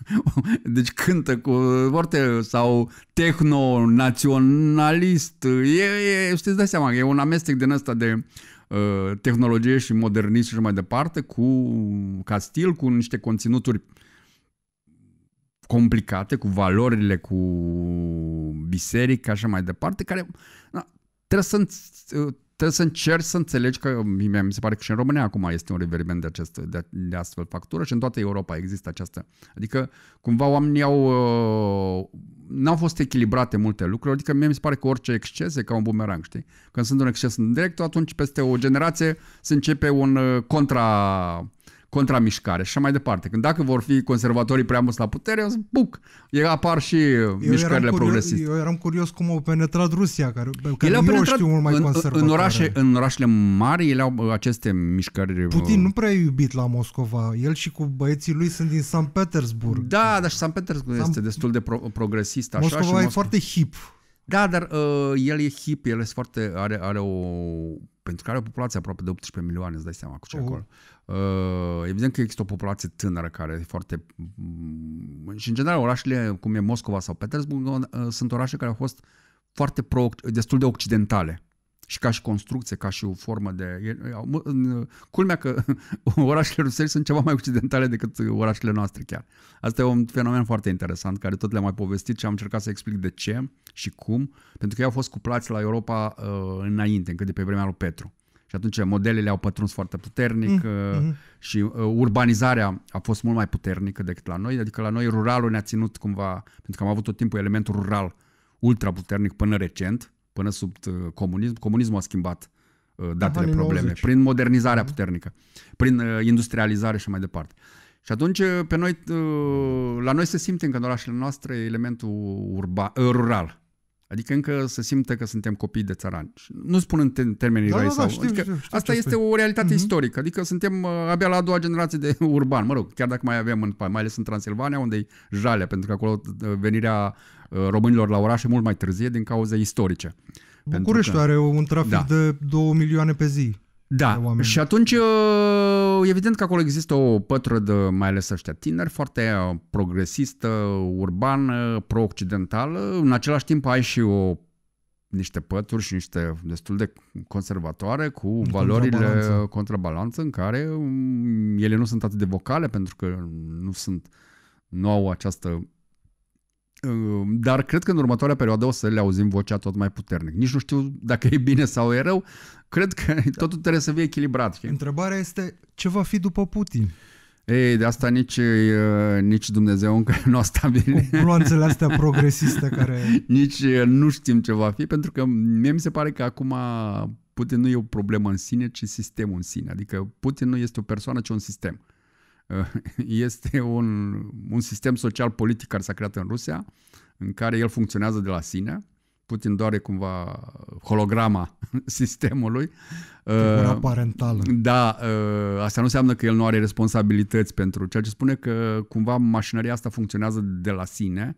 deci cântă cu vorte sau tehno-naționalist, e, e, știți, dați seama, e un amestec din asta de Uh, tehnologie și modernism și mai departe, cu castil, cu niște conținuturi complicate, cu valorile, cu biserica și mai departe, care na, trebuie să trebuie să încerci să înțelegi că mi se pare că și în România acum este un reveriment de, acest, de, de astfel factură și în toată Europa există această. Adică cumva oamenii au, uh, n-au fost echilibrate multe lucruri, adică mie mi se pare că orice exces e ca un bumerang, știi? Când sunt un exces în direct, atunci peste o generație se începe un uh, contra contramișcare și mai departe. Când dacă vor fi conservatorii prea mulți la putere, o să buc, apar și eu mișcările progresiste. Eu eram curios cum au penetrat Rusia, care, care ele penetrat știu mult mai conservatoare. În, orașe, în orașele mari ele au aceste mișcări. Uh, Putin nu prea e iubit la Moscova. El și cu băieții lui sunt din San Petersburg. Da, dar și San Petersburg San... este destul de pro- progresist. Așa, Moscova și Moscova... e foarte hip. Da, dar uh, el e hip, el e foarte, are, are o... Pentru că are o populație aproape de 18 milioane, îți dai seama cu ce uh. acolo. Uh, evident că există o populație tânără care e foarte... Mm, și în general orașele cum e Moscova sau Petersburg uh, sunt orașe care au fost foarte pro, destul de occidentale și ca și construcție, ca și o formă de... Culmea că orașele rusești sunt ceva mai occidentale decât orașele noastre chiar. Asta e un fenomen foarte interesant care tot le-am mai povestit și am încercat să explic de ce și cum, pentru că ei au fost cuplați la Europa uh, înainte, încă de pe vremea lui Petru. Și atunci modelele au pătruns foarte puternic mm, uh, mm-hmm. și uh, urbanizarea a fost mult mai puternică decât la noi. Adică la noi ruralul ne-a ținut cumva, pentru că am avut tot timpul elementul rural ultra puternic până recent, până sub uh, comunism. Comunismul a schimbat uh, datele Aha, probleme 90. prin modernizarea mm-hmm. puternică, prin uh, industrializare și mai departe. Și atunci uh, pe noi, uh, la noi se simte încă în orașele noastre elementul urba, uh, rural. Adică încă să simtă că suntem copii de țărani. Nu spun în termenii da, răi da, da sau... Da, adică asta este o realitate uh-huh. istorică. Adică suntem uh, abia la a doua generație de urban. Mă rog, chiar dacă mai avem, în, mai ales în Transilvania, unde e jale pentru că acolo uh, venirea uh, românilor la oraș e mult mai târzie din cauze istorice. București că... are un trafic da. de 2 milioane pe zi. Da, și atunci evident că acolo există o pătră de, mai ales ăștia tineri, foarte uh, progresistă, urbană, pro-occidentală. În același timp ai și o niște pături și niște destul de conservatoare cu valorile contrabalanță. contrabalanță în care mm, ele nu sunt atât de vocale pentru că nu sunt nu au această uh, dar cred că în următoarea perioadă o să le auzim vocea tot mai puternic. Nici nu știu dacă e bine sau e rău, Cred că da. totul trebuie să fie echilibrat. Întrebarea este ce va fi după Putin? Ei, de asta nici, nici Dumnezeu încă nu a stabilit. Cu astea progresiste care... Nici nu știm ce va fi, pentru că mie mi se pare că acum Putin nu e o problemă în sine, ci sistemul în sine. Adică Putin nu este o persoană, ci un sistem. Este un, un sistem social-politic care s-a creat în Rusia, în care el funcționează de la sine Putin doare cumva holograma sistemului. Figura uh, parentală. Da, uh, asta nu înseamnă că el nu are responsabilități pentru ceea ce spune că cumva mașinăria asta funcționează de la sine.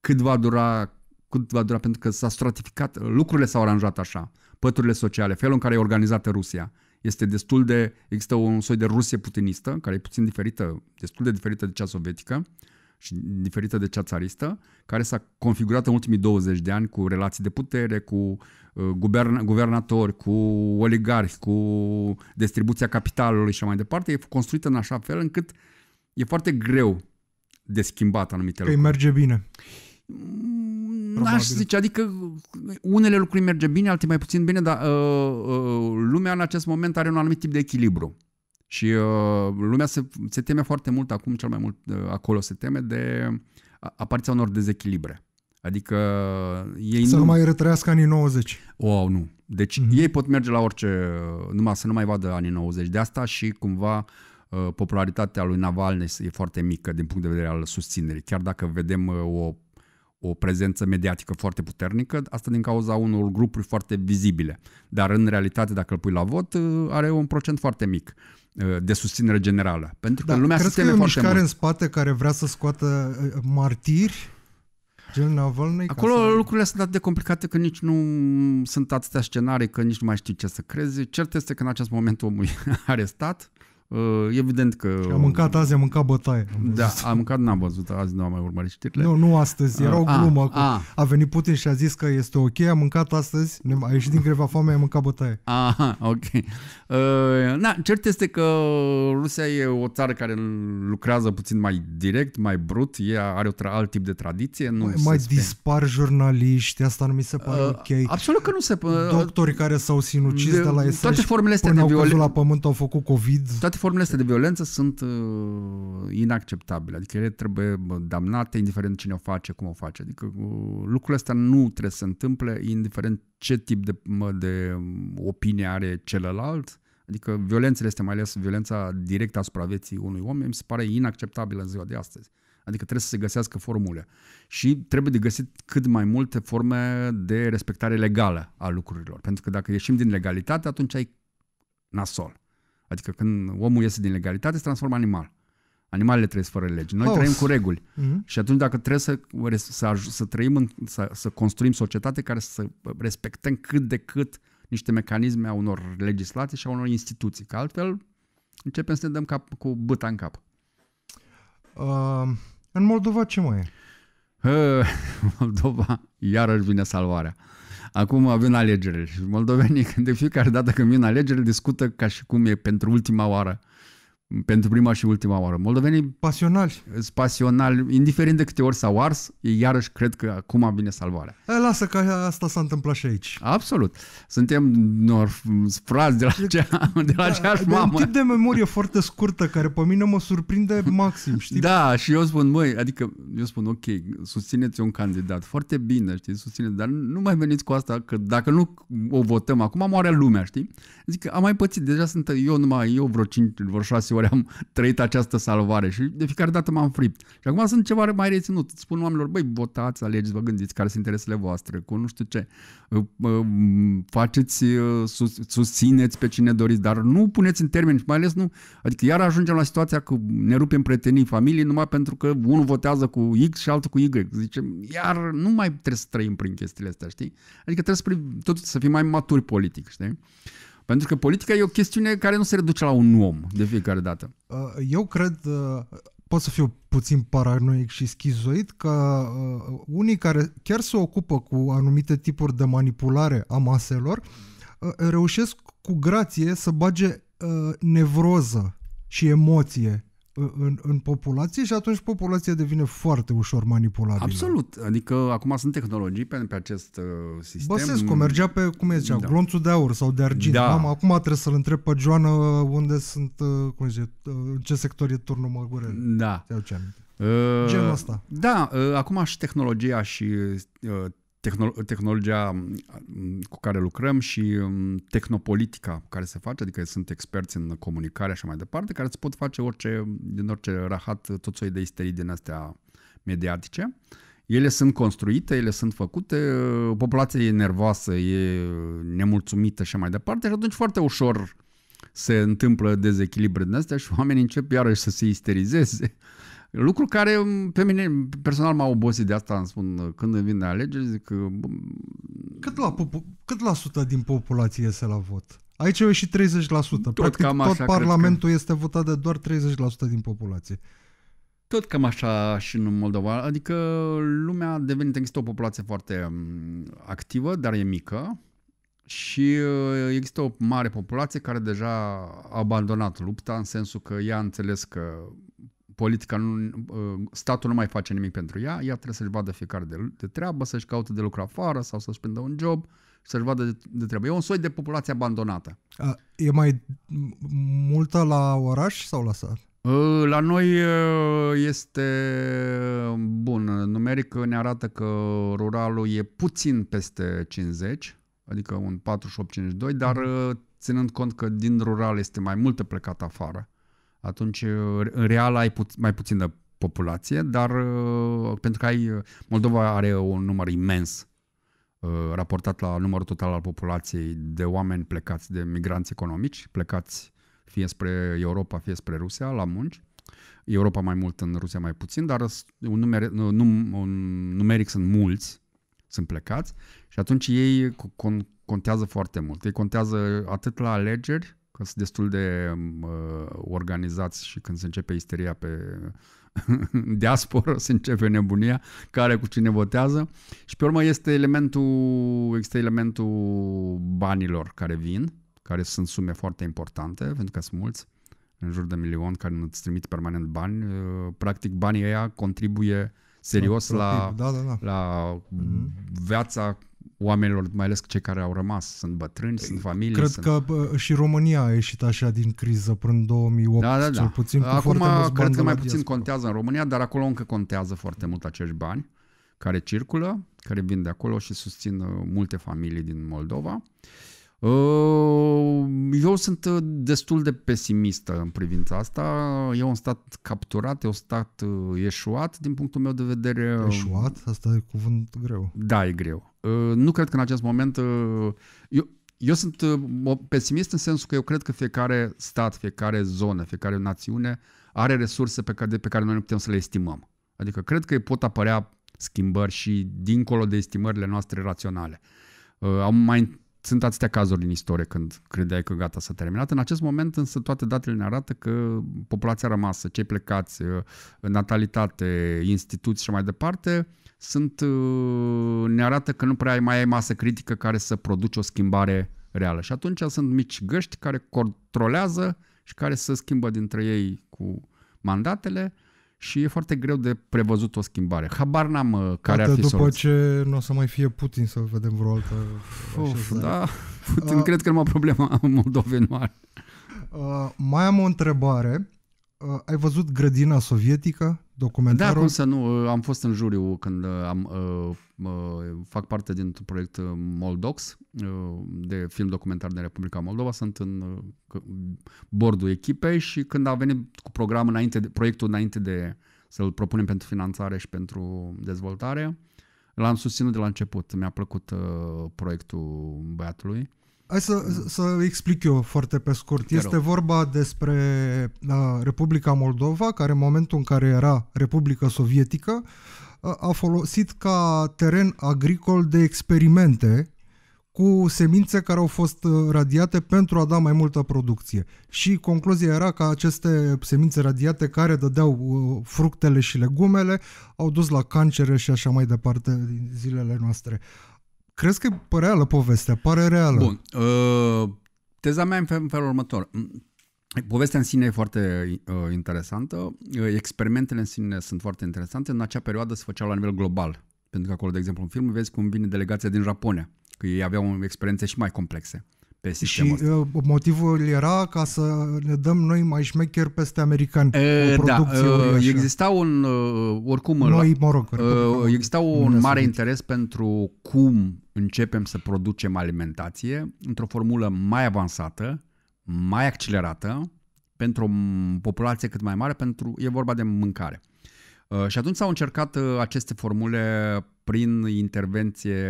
Cât va dura, cât va dura pentru că s-a stratificat, lucrurile s-au aranjat așa, păturile sociale, felul în care e organizată Rusia. Este destul de, există un soi de Rusie putinistă, care e puțin diferită, destul de diferită de cea sovietică și diferită de cea țaristă, care s-a configurat în ultimii 20 de ani cu relații de putere, cu uh, guvern- guvernatori, cu oligarhi, cu distribuția capitalului și mai departe, e construită în așa fel încât e foarte greu de schimbat anumite că lucruri. Că merge bine. Mm, n-aș zice, adică unele lucruri merge bine, alte mai puțin bine, dar uh, uh, lumea în acest moment are un anumit tip de echilibru. Și uh, lumea se, se teme foarte mult acum, cel mai mult uh, acolo se teme de apariția unor dezechilibre. Adică uh, ei să nu... nu mai retrăiască anii 90. Wow, nu. Deci mm-hmm. ei pot merge la orice, uh, numai să nu mai vadă anii 90. De asta și cumva uh, popularitatea lui Navalny e foarte mică din punct de vedere al susținerii. Chiar dacă vedem uh, o, o prezență mediatică foarte puternică, asta din cauza unor grupuri foarte vizibile. Dar în realitate, dacă îl pui la vot, uh, are un procent foarte mic. Uh, Uh, de susținere generală. Pentru că da, lumea crezi că e o mișcare mult. în spate care vrea să scoată uh, uh, martiri? Gen Navalny? Acolo să... lucrurile sunt atât de complicate că nici nu sunt atâtea scenarii, că nici nu mai știi ce să crezi. Cert este că în acest moment omul e arestat, Uh, evident că... Am mâncat azi, am mâncat bătaie. Am da, am mâncat, n-am văzut, azi nu am mai urmărit știrile. Nu, nu astăzi, era uh, o ah, glumă. A, a. Ah. a venit Putin și a zis că este ok, am mâncat astăzi, a ieșit din greva foame, am mâncat bătaie. Aha, ok. Uh, na, cert este că Rusia e o țară care lucrează puțin mai direct, mai brut, E are o alt tip de tradiție. Nu mai, mai dispar jurnaliști, asta nu mi se pare uh, ok. Absolut că nu se... Doctorii care s-au sinucis de, de la Toate formele astea de violență... la pământ au făcut COVID. Toate toate formele astea de violență sunt uh, inacceptabile, adică ele trebuie damnate, indiferent cine o face, cum o face. Adică uh, lucrurile astea nu trebuie să se întâmple, indiferent ce tip de, de um, opinie are celălalt. Adică violențele este mai ales violența directă asupra vieții unui om, mi se pare inacceptabilă în ziua de astăzi. Adică trebuie să se găsească formule și trebuie de găsit cât mai multe forme de respectare legală a lucrurilor. Pentru că dacă ieșim din legalitate, atunci ai nasol. Adică când omul iese din legalitate, se transformă în animal. Animalele trăiesc fără legi. Noi oh. trăim cu reguli. Mm-hmm. Și atunci dacă trebuie să, să, să trăim, în, să, să construim societate care să respectăm cât de cât niște mecanisme a unor legislații și a unor instituții. Că altfel începem să ne dăm cap cu băta în cap. Uh, în Moldova ce mai e? Uh, Moldova iarăși vine salvarea. Uh, Acum avem alegerile și moldovenii de fiecare dată când vin alegerile discută ca și cum e pentru ultima oară pentru prima și ultima oară. Moldovenii pasionali. pasionali, indiferent de câte ori s-au ars, iarăși cred că acum vine salvarea. E, lasă că asta s-a întâmplat și aici. Absolut. Suntem frați de la, cea, de la da, de mamă. un tip de memorie foarte scurtă care pe mine mă surprinde maxim, știi? Da, și eu spun, măi, adică eu spun, ok, susțineți un candidat, foarte bine, știi, susțineți, dar nu mai veniți cu asta, că dacă nu o votăm acum, moare lumea, știi? Zic, că am mai pățit, deja sunt eu numai, eu vreo 5, vreo 6 ori am trăit această salvare și de fiecare dată m-am fript. Și acum sunt ceva mai reținut. Spun oamenilor, băi, votați, alegeți, vă gândiți care sunt interesele voastre, cu nu știu ce. Faceți, sus, susțineți pe cine doriți, dar nu puneți în termeni, mai ales nu. Adică iar ajungem la situația că ne rupem prietenii familiei numai pentru că unul votează cu X și altul cu Y. Zicem, iar nu mai trebuie să trăim prin chestiile astea, știi? Adică trebuie să, tot să fim mai maturi politic, știi? Pentru că politica e o chestiune care nu se reduce la un om de fiecare dată. Uh, eu cred, uh, pot să fiu puțin paranoic și schizoid, că uh, unii care chiar se ocupă cu anumite tipuri de manipulare a maselor, reușesc cu grație să bage nevroză și emoție în, în populație și atunci populația devine foarte ușor manipulabilă. Absolut. Adică acum sunt tehnologii pe, pe acest uh, sistem. Băsescu mergea pe, cum e zicea, da. glonțul de aur sau de argint. Da. Am, acum trebuie să-l întreb pe Joana unde sunt, uh, cum zice, uh, în ce sector e turnul Măgurel. Da. ce aminte. Uh, Genul ăsta. Da, uh, acum și tehnologia și uh, tehnolo- tehnologia mm, cu care lucrăm și mm, tehnopolitica care se face, adică sunt experți în comunicare și așa mai departe, care îți pot face orice, din orice rahat tot soi de isterii din astea mediatice. Ele sunt construite, ele sunt făcute, populația e nervoasă, e nemulțumită și mai departe și atunci foarte ușor se întâmplă dezechilibre din astea și oamenii încep iarăși să se isterizeze, Lucru care mm, pe mine personal m-a obosit de asta, îmi spun, când vin alegeri, zic că... Cât la, popu- cât la sută din populație iese la vot? Aici au ieșit 30%. Tot Practic cam așa, tot parlamentul că... este votat de doar 30% din populație. Tot cam așa și în Moldova. Adică lumea a devenit, există o populație foarte mm, activă, dar e mică și uh, există o mare populație care deja a abandonat lupta în sensul că ea a înțeles că politica, nu, uh, statul nu mai face nimic pentru ea, ea trebuie să-și vadă fiecare de, de treabă, să-și caute de lucru afară sau să-și prindă un job să-și vadă de, de treabă. E un soi de populație abandonată. A, e mai multă la oraș sau la sat? Uh, la noi uh, este bun. Numeric ne arată că ruralul e puțin peste 50, adică un 48-52, dar mhm. ținând cont că din rural este mai multă plecat afară atunci uh, în real ai pu- mai puțină populație, dar uh, pentru că ai, uh, Moldova are un număr imens raportat la numărul total al populației de oameni plecați, de migranți economici, plecați fie spre Europa, fie spre Rusia, la munci. Europa mai mult, în Rusia mai puțin, dar un numer, num, un numeric sunt mulți, sunt plecați și atunci ei contează foarte mult. Ei contează atât la alegeri, că sunt destul de uh, organizați și când se începe isteria pe diaspora, se începe nebunia, care cu cine votează și pe urmă este elementul, este elementul banilor care vin, care sunt sume foarte importante, pentru că sunt mulți, în jur de milion care nu-ți trimit permanent bani. Uh, practic banii ăia contribuie uh, serios la, da, da, da. la mm-hmm. viața oamenilor, mai ales cei care au rămas. Sunt bătrâni, sunt familii. Cred sunt... că și România a ieșit așa din criză prin 2008, da, da, da. cel puțin cu Acum, cred că mai puțin contează în România, dar acolo încă contează foarte mult acești bani care circulă, care vin de acolo și susțin uh, multe familii din Moldova. Uh, Ă, eu sunt ă, destul de pesimistă în privința asta. E un stat capturat, e un stat ă, eșuat, din punctul meu de vedere. Eșuat? Asta e cuvânt greu. Da, e greu. Nu cred că în acest moment... Eu, eu sunt pesimist în sensul că eu cred că fiecare stat, fiecare zonă, fiecare națiune are resurse pe care, pe care noi nu putem să le estimăm. Adică cred că pot apărea schimbări și dincolo de estimările noastre raționale. Am mai sunt atâtea cazuri în istorie când credeai că gata s-a terminat. În acest moment însă toate datele ne arată că populația rămasă, cei plecați, uh, natalitate, instituții și mai departe, sunt, uh, ne arată că nu prea mai ai masă critică care să produce o schimbare reală. Și atunci sunt mici găști care controlează și care se schimbă dintre ei cu mandatele și e foarte greu de prevăzut o schimbare. Habar n-am uh, care Poate ar fi după soluția. ce nu o să mai fie Putin să vedem vreo altă Uf, da, Putin uh, cred că nu mai problema nu mare. Uh, mai am o întrebare uh, ai văzut Grădina Sovietică, documentarul? Da, cum să nu, uh, am fost în juriu când uh, am, uh, uh, fac parte din proiect uh, Moldox, uh, de film documentar din Republica Moldova, sunt în uh, bordul echipei și când a venit cu programul înainte de, proiectul înainte de să-l propunem pentru finanțare și pentru dezvoltare, l-am susținut de la început, mi-a plăcut uh, proiectul băiatului. Uh, Hai să, mm. să explic eu foarte pe scurt. este vorba despre uh, Republica Moldova, care în momentul în care era Republica Sovietică, uh, a folosit ca teren agricol de experimente cu semințe care au fost uh, radiate pentru a da mai multă producție. Și concluzia era că aceste semințe radiate care dădeau fructele și legumele au dus la cancere și așa mai departe din zilele noastre. Crezi că e reală povestea? Pare reală. Bun. Uh, teza mea e în felul următor. Mm, povestea în sine e foarte uh, interesantă, uh, experimentele în sine sunt foarte interesante. În acea perioadă se făceau la nivel global, pentru că acolo, de exemplu, în film vezi cum vine delegația din Japonia, că ei aveau experiențe și mai complexe pe sistemul Și ăsta. Uh, motivul era ca să ne dăm noi mai șmecher peste americani. E, da, e, exista un, oricum, noi, mă rog, exista un mare interes pentru cum începem să producem alimentație într-o formulă mai avansată, mai accelerată, pentru o populație cât mai mare, pentru e vorba de mâncare. Și atunci s-au încercat aceste formule prin intervenție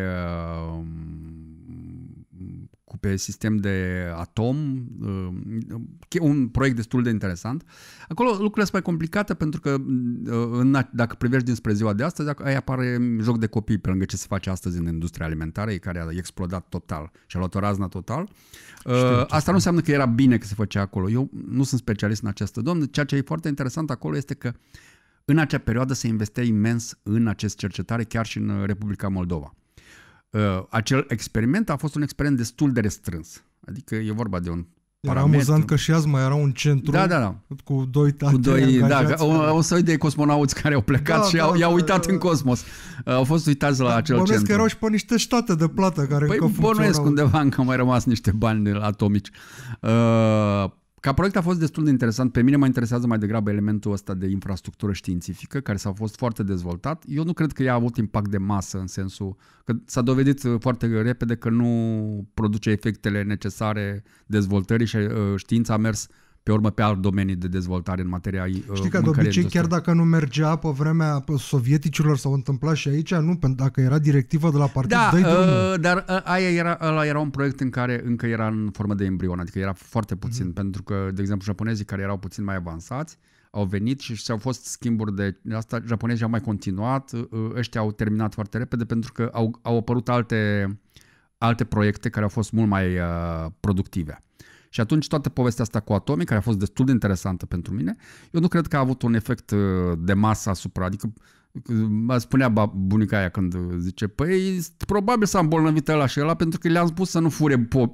cu pe sistem de atom, uh, un proiect destul de interesant. Acolo lucrurile sunt mai complicate pentru că uh, în, dacă privești dinspre ziua de astăzi, dacă aia apare joc de copii pe lângă ce se face astăzi în industria alimentară, care a explodat total și a luat o razna total. Uh, Știu, Asta nu înseamnă că era bine că se făcea acolo. Eu nu sunt specialist în această domnă. Ceea ce e foarte interesant acolo este că în acea perioadă se investea imens în acest cercetare, chiar și în Republica Moldova. Uh, acel experiment a fost un experiment destul de restrâns. Adică e vorba de un era amuzant că și azi mai era un centru da, da, da. cu doi tate cu doi, da, o, o soi de cosmonauți care au plecat da, și da, i-au da. uitat da, în cosmos. Uh, au fost uitați la da, acel centru. că erau și pe niște state de plată care păi încă funcționau. undeva încă mai rămas niște bani atomici. Uh, ca proiect a fost destul de interesant. Pe mine mă interesează mai degrabă elementul ăsta de infrastructură științifică, care s-a fost foarte dezvoltat. Eu nu cred că ea a avut impact de masă, în sensul că s-a dovedit uh, foarte repede că nu produce efectele necesare dezvoltării și uh, știința a mers pe urmă pe alt domenii de dezvoltare în materia uh, Știi că de obicei, chiar dacă nu mergea pe vremea sovieticilor, s-au întâmplat și aici, nu, pentru dacă era directivă de la partid, da, dă uh, dar uh, aia era, ăla era un proiect în care încă era în formă de embrion, adică era foarte mhm. puțin, mm-hmm. pentru că, de exemplu, japonezii care erau puțin mai avansați, au venit și s au fost schimburi de asta, japonezii au mai continuat, uh, ăștia au terminat foarte repede pentru că au, au apărut alte, alte proiecte care au fost mult mai uh, productive. Și atunci toată povestea asta cu atomi, care a fost destul de interesantă pentru mine, eu nu cred că a avut un efect uh, de masă asupra, adică uh, spunea bunica aia când zice, păi probabil s-a îmbolnăvit ăla și ăla pentru că le-am spus să nu fure, că,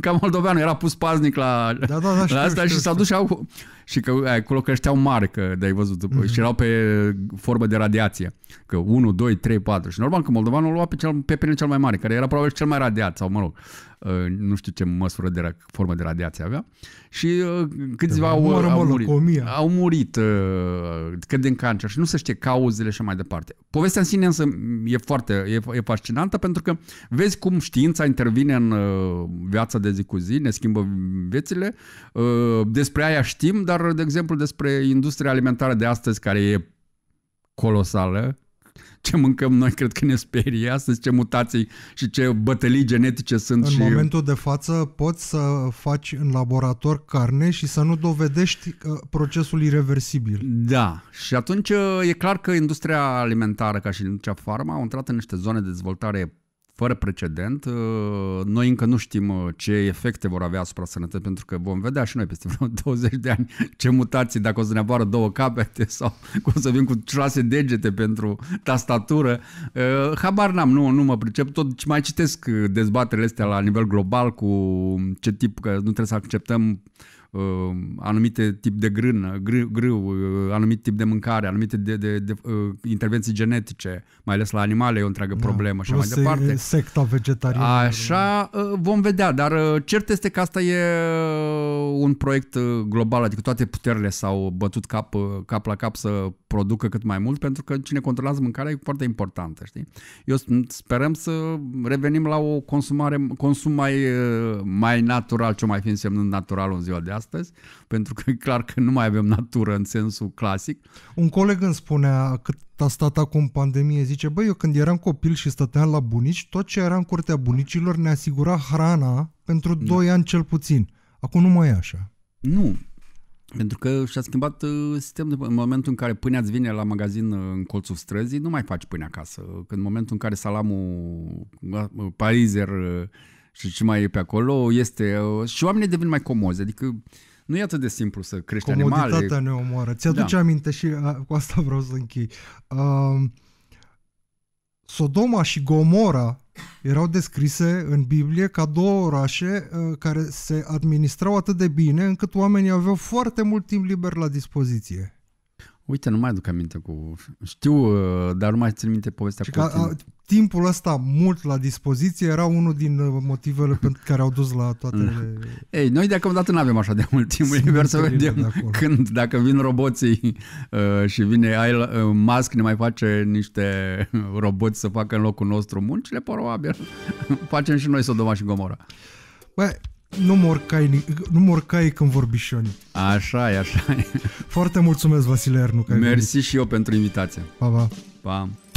că moldoveanu era pus paznic la, da, da, da, știu, asta știu, și s-a dus și au, și că uh, acolo creșteau mari, că de-ai văzut, după, mm-hmm. și erau pe formă de radiație, că 1, 2, 3, 4 și normal că Moldovanul lua pe, cel, pe pene cel mai mare, care era probabil cel mai radiat sau mă rog, uh, nu știu ce măsură de formă de radiație avea și uh, câțiva de au, mă rog, au murit, au murit cred din cancer și nu se știe cauzele și mai departe. Povestea în sine însă e foarte e, e fascinantă pentru că vezi cum știința intervine în viața de zi cu zi, ne schimbă viețile, despre aia știm, dar dar, de exemplu, despre industria alimentară de astăzi, care e colosală, ce mâncăm noi cred că ne sperie astăzi, ce mutații și ce bătălii genetice sunt. În și... momentul de față poți să faci în laborator carne și să nu dovedești uh, procesul irreversibil. Da, și atunci uh, e clar că industria alimentară ca și cea farma au intrat în niște zone de dezvoltare fără precedent. Uh, noi încă nu știm uh, ce efecte vor avea asupra sănătății, pentru că vom vedea și noi peste vreo 20 de ani ce mutații, dacă o să ne apară două capete sau cum să vin cu șase degete pentru tastatură. Uh, habar n-am, nu, nu mă pricep, tot mai citesc dezbaterele astea la nivel global cu ce tip, că nu trebuie să acceptăm Uh, anumite tip de grână, grâu, uh, anumit tip de mâncare, anumite de, de, de uh, intervenții genetice, mai ales la animale e o întreagă da, problemă și mai departe. secta vegetariană. Așa vom vedea, dar cert este că asta e un proiect global, adică toate puterile s-au bătut cap, cap la cap să producă cât mai mult, pentru că cine controlează mâncarea e foarte importantă, știi? Eu sperăm să revenim la o consumare, consum mai, mai natural, ce mai fi însemnând natural în ziua de azi, astăzi, pentru că e clar că nu mai avem natură în sensul clasic. Un coleg îmi spunea cât a stat acum pandemie, zice, băi, eu când eram copil și stăteam la bunici, tot ce era în curtea bunicilor ne asigura hrana pentru 2 ani cel puțin. Acum nu mai e așa. Nu, pentru că și-a schimbat uh, sistemul în momentul în care pâinea îți vine la magazin uh, în colțul străzii, nu mai faci pâine acasă. Când în momentul în care salamul uh, parizer și ce mai e pe acolo, este... Uh, și oamenii devin mai comozi, adică nu e atât de simplu să crești Comoditatea animale. Comoditatea ne omoară. Ți-aduce da. aminte și cu asta vreau să închei. Um, Sodoma și Gomora erau descrise în Biblie ca două orașe uh, care se administrau atât de bine încât oamenii aveau foarte mult timp liber la dispoziție. Uite, nu mai aduc aminte cu... Știu, uh, dar nu mai țin minte povestea și cu ca, a, timpul ăsta mult la dispoziție era unul din uh, motivele pentru care au dus la toate... Da. Ei, noi de acum dată nu avem așa de mult timp liber să vedem când, dacă vin roboții uh, și vine uh, Musk, ne mai face niște uh, roboți să facă în locul nostru muncile, probabil facem și noi Sodoma și Gomora. Băi, nu mor, cai, nu mor cai când vorbișoni. Așa e, așa e. Foarte mulțumesc, Vasile Ernu, că Mersi și eu pentru invitație. Pa, pa. Pa.